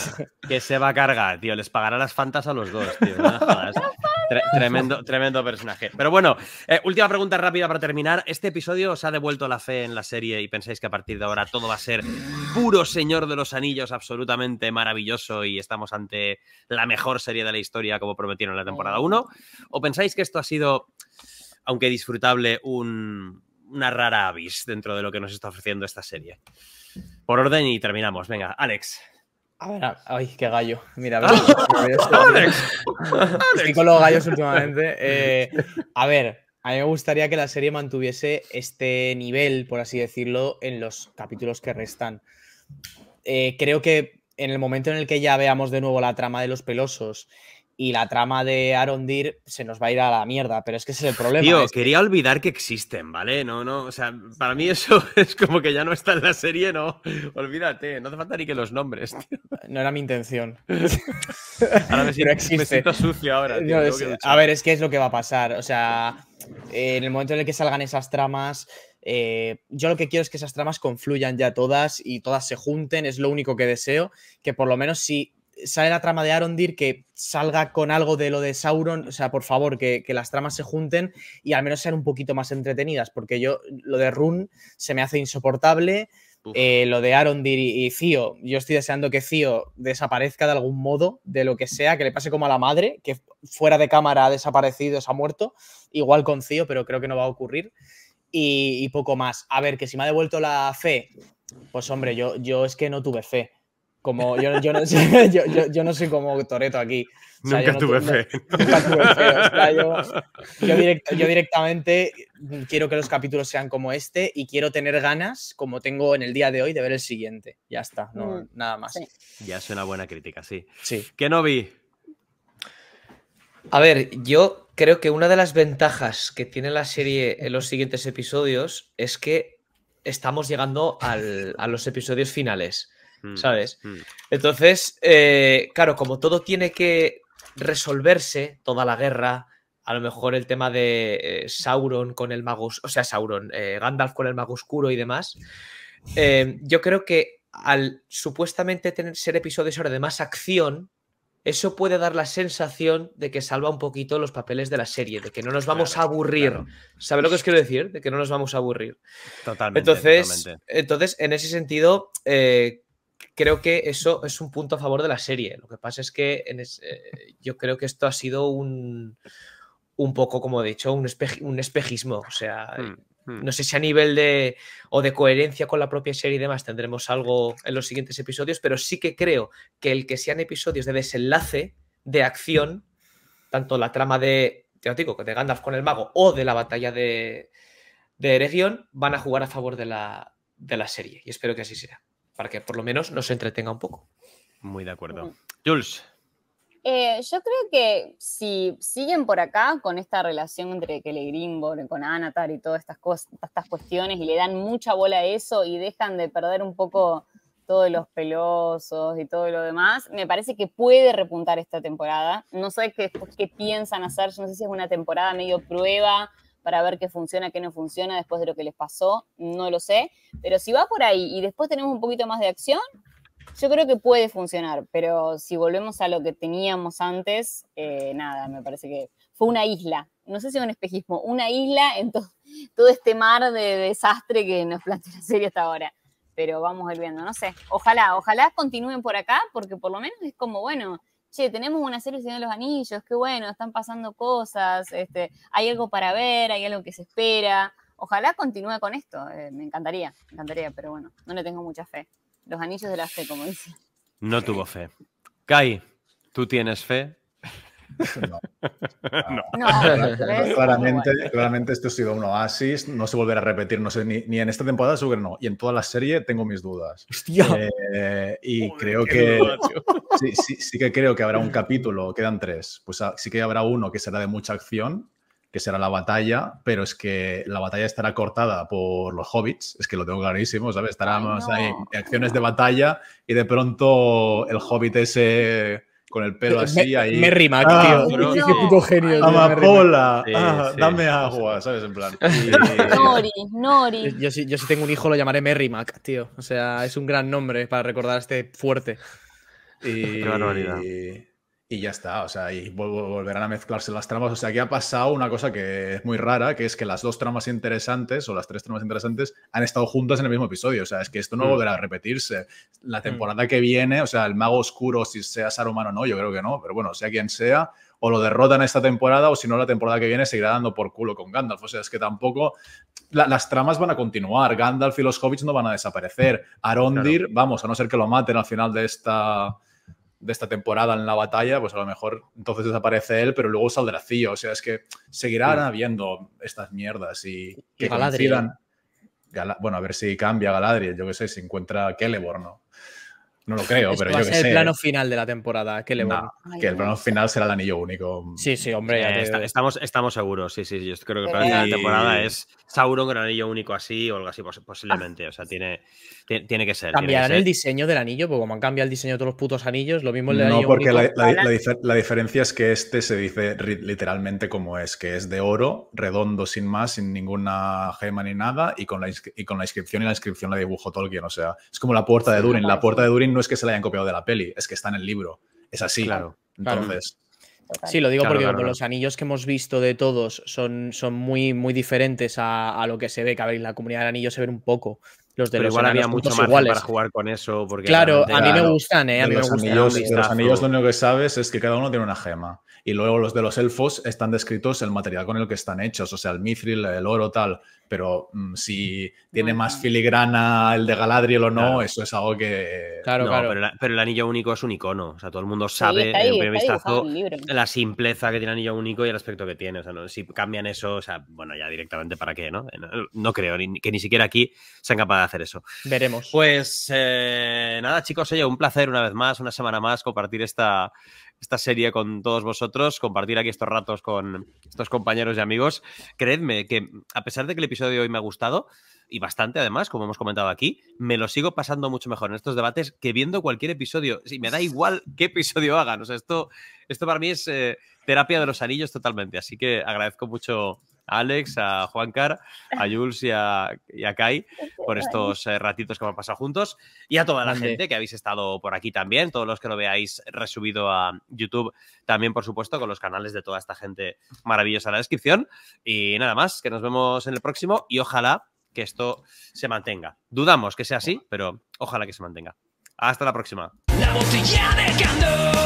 que se va a cargar, tío. Les pagará las fantas a los dos, tío. tremendo, tremendo personaje. Pero bueno, eh, última pregunta rápida para terminar. ¿Este episodio os ha devuelto la fe en la serie y pensáis que a partir de ahora todo va a ser puro Señor de los Anillos, absolutamente maravilloso y estamos ante la mejor serie de la historia como prometieron en la temporada 1? ¿O pensáis que esto ha sido, aunque disfrutable, un una rara avis dentro de lo que nos está ofreciendo esta serie. Por orden y terminamos. Venga, Alex. A ver, ay, qué gallo. Mira, a ver, Alex. Estoy con los gallos últimamente. Eh, a ver, a mí me gustaría que la serie mantuviese este nivel, por así decirlo, en los capítulos que restan. Eh, creo que en el momento en el que ya veamos de nuevo la trama de los pelosos y la trama de Aaron Deer se nos va a ir a la mierda, pero es que ese es el problema. Tío, quería olvidar que existen, ¿vale? No, no, o sea, para mí eso es como que ya no está en la serie, no. Olvídate, no hace falta ni que los nombres. Tío. No era mi intención. ahora me siento, existe. sucio ahora. a ver, es que es lo que va a pasar. O sea, en el momento en el que salgan esas tramas, eh, yo lo que quiero es que esas tramas confluyan ya todas y todas se junten, es lo único que deseo, que por lo menos si sale la trama de Arondir, que salga con algo de lo de Sauron, o sea, por favor, que, las tramas se junten y al menos sean un poquito más entretenidas, porque yo lo de Run se me hace insoportable, eh, lo de Arondir y, y Cío, yo estoy deseando que Cío desaparezca de algún modo, de lo que sea, que le pase como a la madre, que fuera de cámara ha desaparecido, se ha muerto, igual con Cío, pero creo que no va a ocurrir. Y, y poco más. A ver, que si me ha devuelto la fe, pues hombre, yo, yo es que no tuve fe yo, no, soy como Toreto aquí. nunca, tuve fe. yo, directamente quiero que los capítulos sean como este y quiero tener ganas, como tengo en el día de hoy, de ver el siguiente. Ya está, mm, nada más. Ya es una buena crítica, sí. Sí. ¿Qué no vi? A ver, yo creo que una de las ventajas que tiene la serie en los siguientes episodios es que estamos llegando a los episodios finales. Mm, ¿sabes? Mm. Entonces, eh, claro, como todo tiene que resolverse, toda la guerra, a lo mejor el tema de eh, Sauron con el mago, o sea, Sauron, eh, Gandalf con el mago oscuro y demás, yo creo que al supuestamente tener, ser episodios ahora de más acción, eso puede dar la sensación de que salva un poquito los papeles de la serie, de que no nos vamos a aburrir. ¿Sabes lo que os quiero decir? De que no nos vamos a aburrir. Totalmente. Entonces, entonces en ese sentido, creo que eso es un punto a favor de la serie. Lo que pasa es que eh, yo creo que esto ha sido un, poco, como he dicho, un, espejismo. O sea, hmm, hmm. no sé si a nivel de o de coherencia con la propia serie y demás tendremos algo en los siguientes episodios, pero sí que creo que el que sean episodios de desenlace, de acción, tanto la trama de, de Gandalf con el mago o de la batalla de, de Eregion, van a jugar a favor de la, de la serie. Y espero que así sea para que por lo menos nos entretenga un poco. Muy de acuerdo. Jules. Eh, yo creo que si siguen por acá con esta relación entre Grimbo, con Anatar y todas estas, cosas, estas cuestiones y le dan mucha bola a eso y dejan de perder un poco todos los pelosos y todo lo demás, me parece que puede repuntar esta temporada. No sé qué, qué piensan hacer, yo no sé si es una temporada medio prueba, para ver qué funciona, qué no funciona después de lo que les pasó, no lo sé, pero si va por ahí y después tenemos un poquito más de acción, yo creo que puede funcionar, pero si volvemos a lo que teníamos antes, eh, nada, me parece que fue una isla, no sé si es un espejismo, una isla en todo este mar de desastre que nos plantea la serie hasta ahora pero vamos volviendo, no sé. Ojalá, ojalá continúen por acá, porque por lo menos es como, bueno, che, tenemos una serie de los Anillos, qué bueno, están pasando cosas, este, hay algo para ver, hay algo que se espera. Ojalá continúe con esto, eh, me encantaría, me encantaría, pero bueno, no le tengo mucha fe. Los anillos de la fe, como dice. No tuvo fe. Kai, ¿tú tienes fe? No. Claramente, claramente esto ha sido un oasis, no se volverá a repetir, no sé, ni, en esta temporada seguro no, y en toda la serie tengo mis dudas. Eh, y creo que... sí, que creo que habrá un capítulo, quedan tres, pues ah, sí que habrá uno que será de mucha acción, que será la batalla, pero es que la batalla estará cortada por los hobbits, es que lo tengo clarísimo, ¿sabes? Estarán acciones de batalla y de pronto el hobbit ese con el pelo así ahí. Merry ah, tío. Qué puto genio. Amapola. Ah, dame agua, ¿sabes? En plan. Nori, Nori. Yo, si, tengo un hijo lo llamaré Merry Mac, tío. O sea, es un gran nombre para recordar este fuerte y ya está, o sea, y volverán a mezclarse las tramas. O sea, aquí ha pasado una cosa que es muy rara, que es que las dos tramas interesantes o las tres tramas interesantes han estado juntas en el mismo episodio. O sea, es que esto no mm. volverá a repetirse. La mm. temporada que viene, o sea, el mago oscuro, si sea Saruman o no, yo creo que no, pero bueno, sea quien sea, o lo derrotan esta temporada o si no, la temporada que viene seguirá dando por culo con Gandalf. O sea, es que tampoco las tramas van a continuar. Gandalf y los hobbits no van a desaparecer. Arondir, vamos, a no ser que lo maten al final de esta de esta temporada en la batalla, pues a lo mejor entonces desaparece él, pero luego saldrá Cío. O sea, es que seguirán habiendo estas mierdas y que bueno, a ver si cambia Galadriel, yo qué sé, si encuentra Celeborn, ¿no? No lo creo, pero yo que sé. el plano final de la temporada, Celeborn. que el plano final será el anillo único. Sí, sí, hombre. Eh, estamos, estamos seguros, sí, sí. Yo creo que el eh, plano final de la temporada es Sauron con anillo único así o algo así posiblemente. O sea, ah. tiene, tiene que ser. Cambiarán el diseño del anillo, porque como han cambiado el diseño de todos los putos anillos, lo mismo el no, porque La, diferencia es que este se dice literalmente como es, que es de oro, redondo, sin más, sin ninguna gema ni nada, y con la, con la inscripción y la inscripción la dibujó Tolkien. O sea, es como la puerta de Durin. La puerta de Durin no es que se la hayan copiado de la peli, es que está en el libro. Es así. Claro. Entonces. Sí, lo digo porque los anillos que hemos visto de todos son, son muy, muy diferentes a, lo que se ve, que a ver, en la comunidad de anillos se ven un poco. Los de los igual mucho más para jugar con eso. Porque claro, a mí eh, me gustan, ¿eh? los anillos lo único que sabes es que cada uno tiene una gema. Y luego los de los elfos están descritos el material con el que están hechos, o sea, el mithril, el oro, tal. Pero mm, si tiene más filigrana el de Galadriel o no, eso es algo que. Claro, claro. Pero, el anillo único es un icono. O sea, todo el mundo sabe sí, un primer vistazo la simpleza que tiene el anillo único y el aspecto que tiene. O sea, si cambian eso, sea, bueno, ya directamente para qué, ¿no? Eh, no creo que ni siquiera aquí sean capaces de hacer eso. Veremos. Pues eh, nada, chicos, oye, un placer una vez más, una semana más, compartir esta, esta serie con todos vosotros, compartir aquí estos ratos con estos compañeros y amigos. Creedme que a pesar de que el episodio hoy me ha gustado, y bastante además, como hemos comentado aquí, me lo sigo pasando mucho mejor en estos debates que viendo cualquier episodio. Y me da igual qué episodio hagan. O sea, esto, esto para mí es eh, terapia de los anillos totalmente. Así que agradezco mucho Alex, a Juan Car, a Jules y a, Kai por estos eh, ratitos que hemos pasado juntos y a toda la gente que habéis estado por aquí también, todos los que lo veáis resubido a YouTube también, por supuesto, con los canales de toda esta gente maravillosa en la descripción. Y nada más, que nos vemos en el próximo y ojalá que esto se mantenga. Dudamos que sea así, pero ojalá que se mantenga. Hasta la próxima. La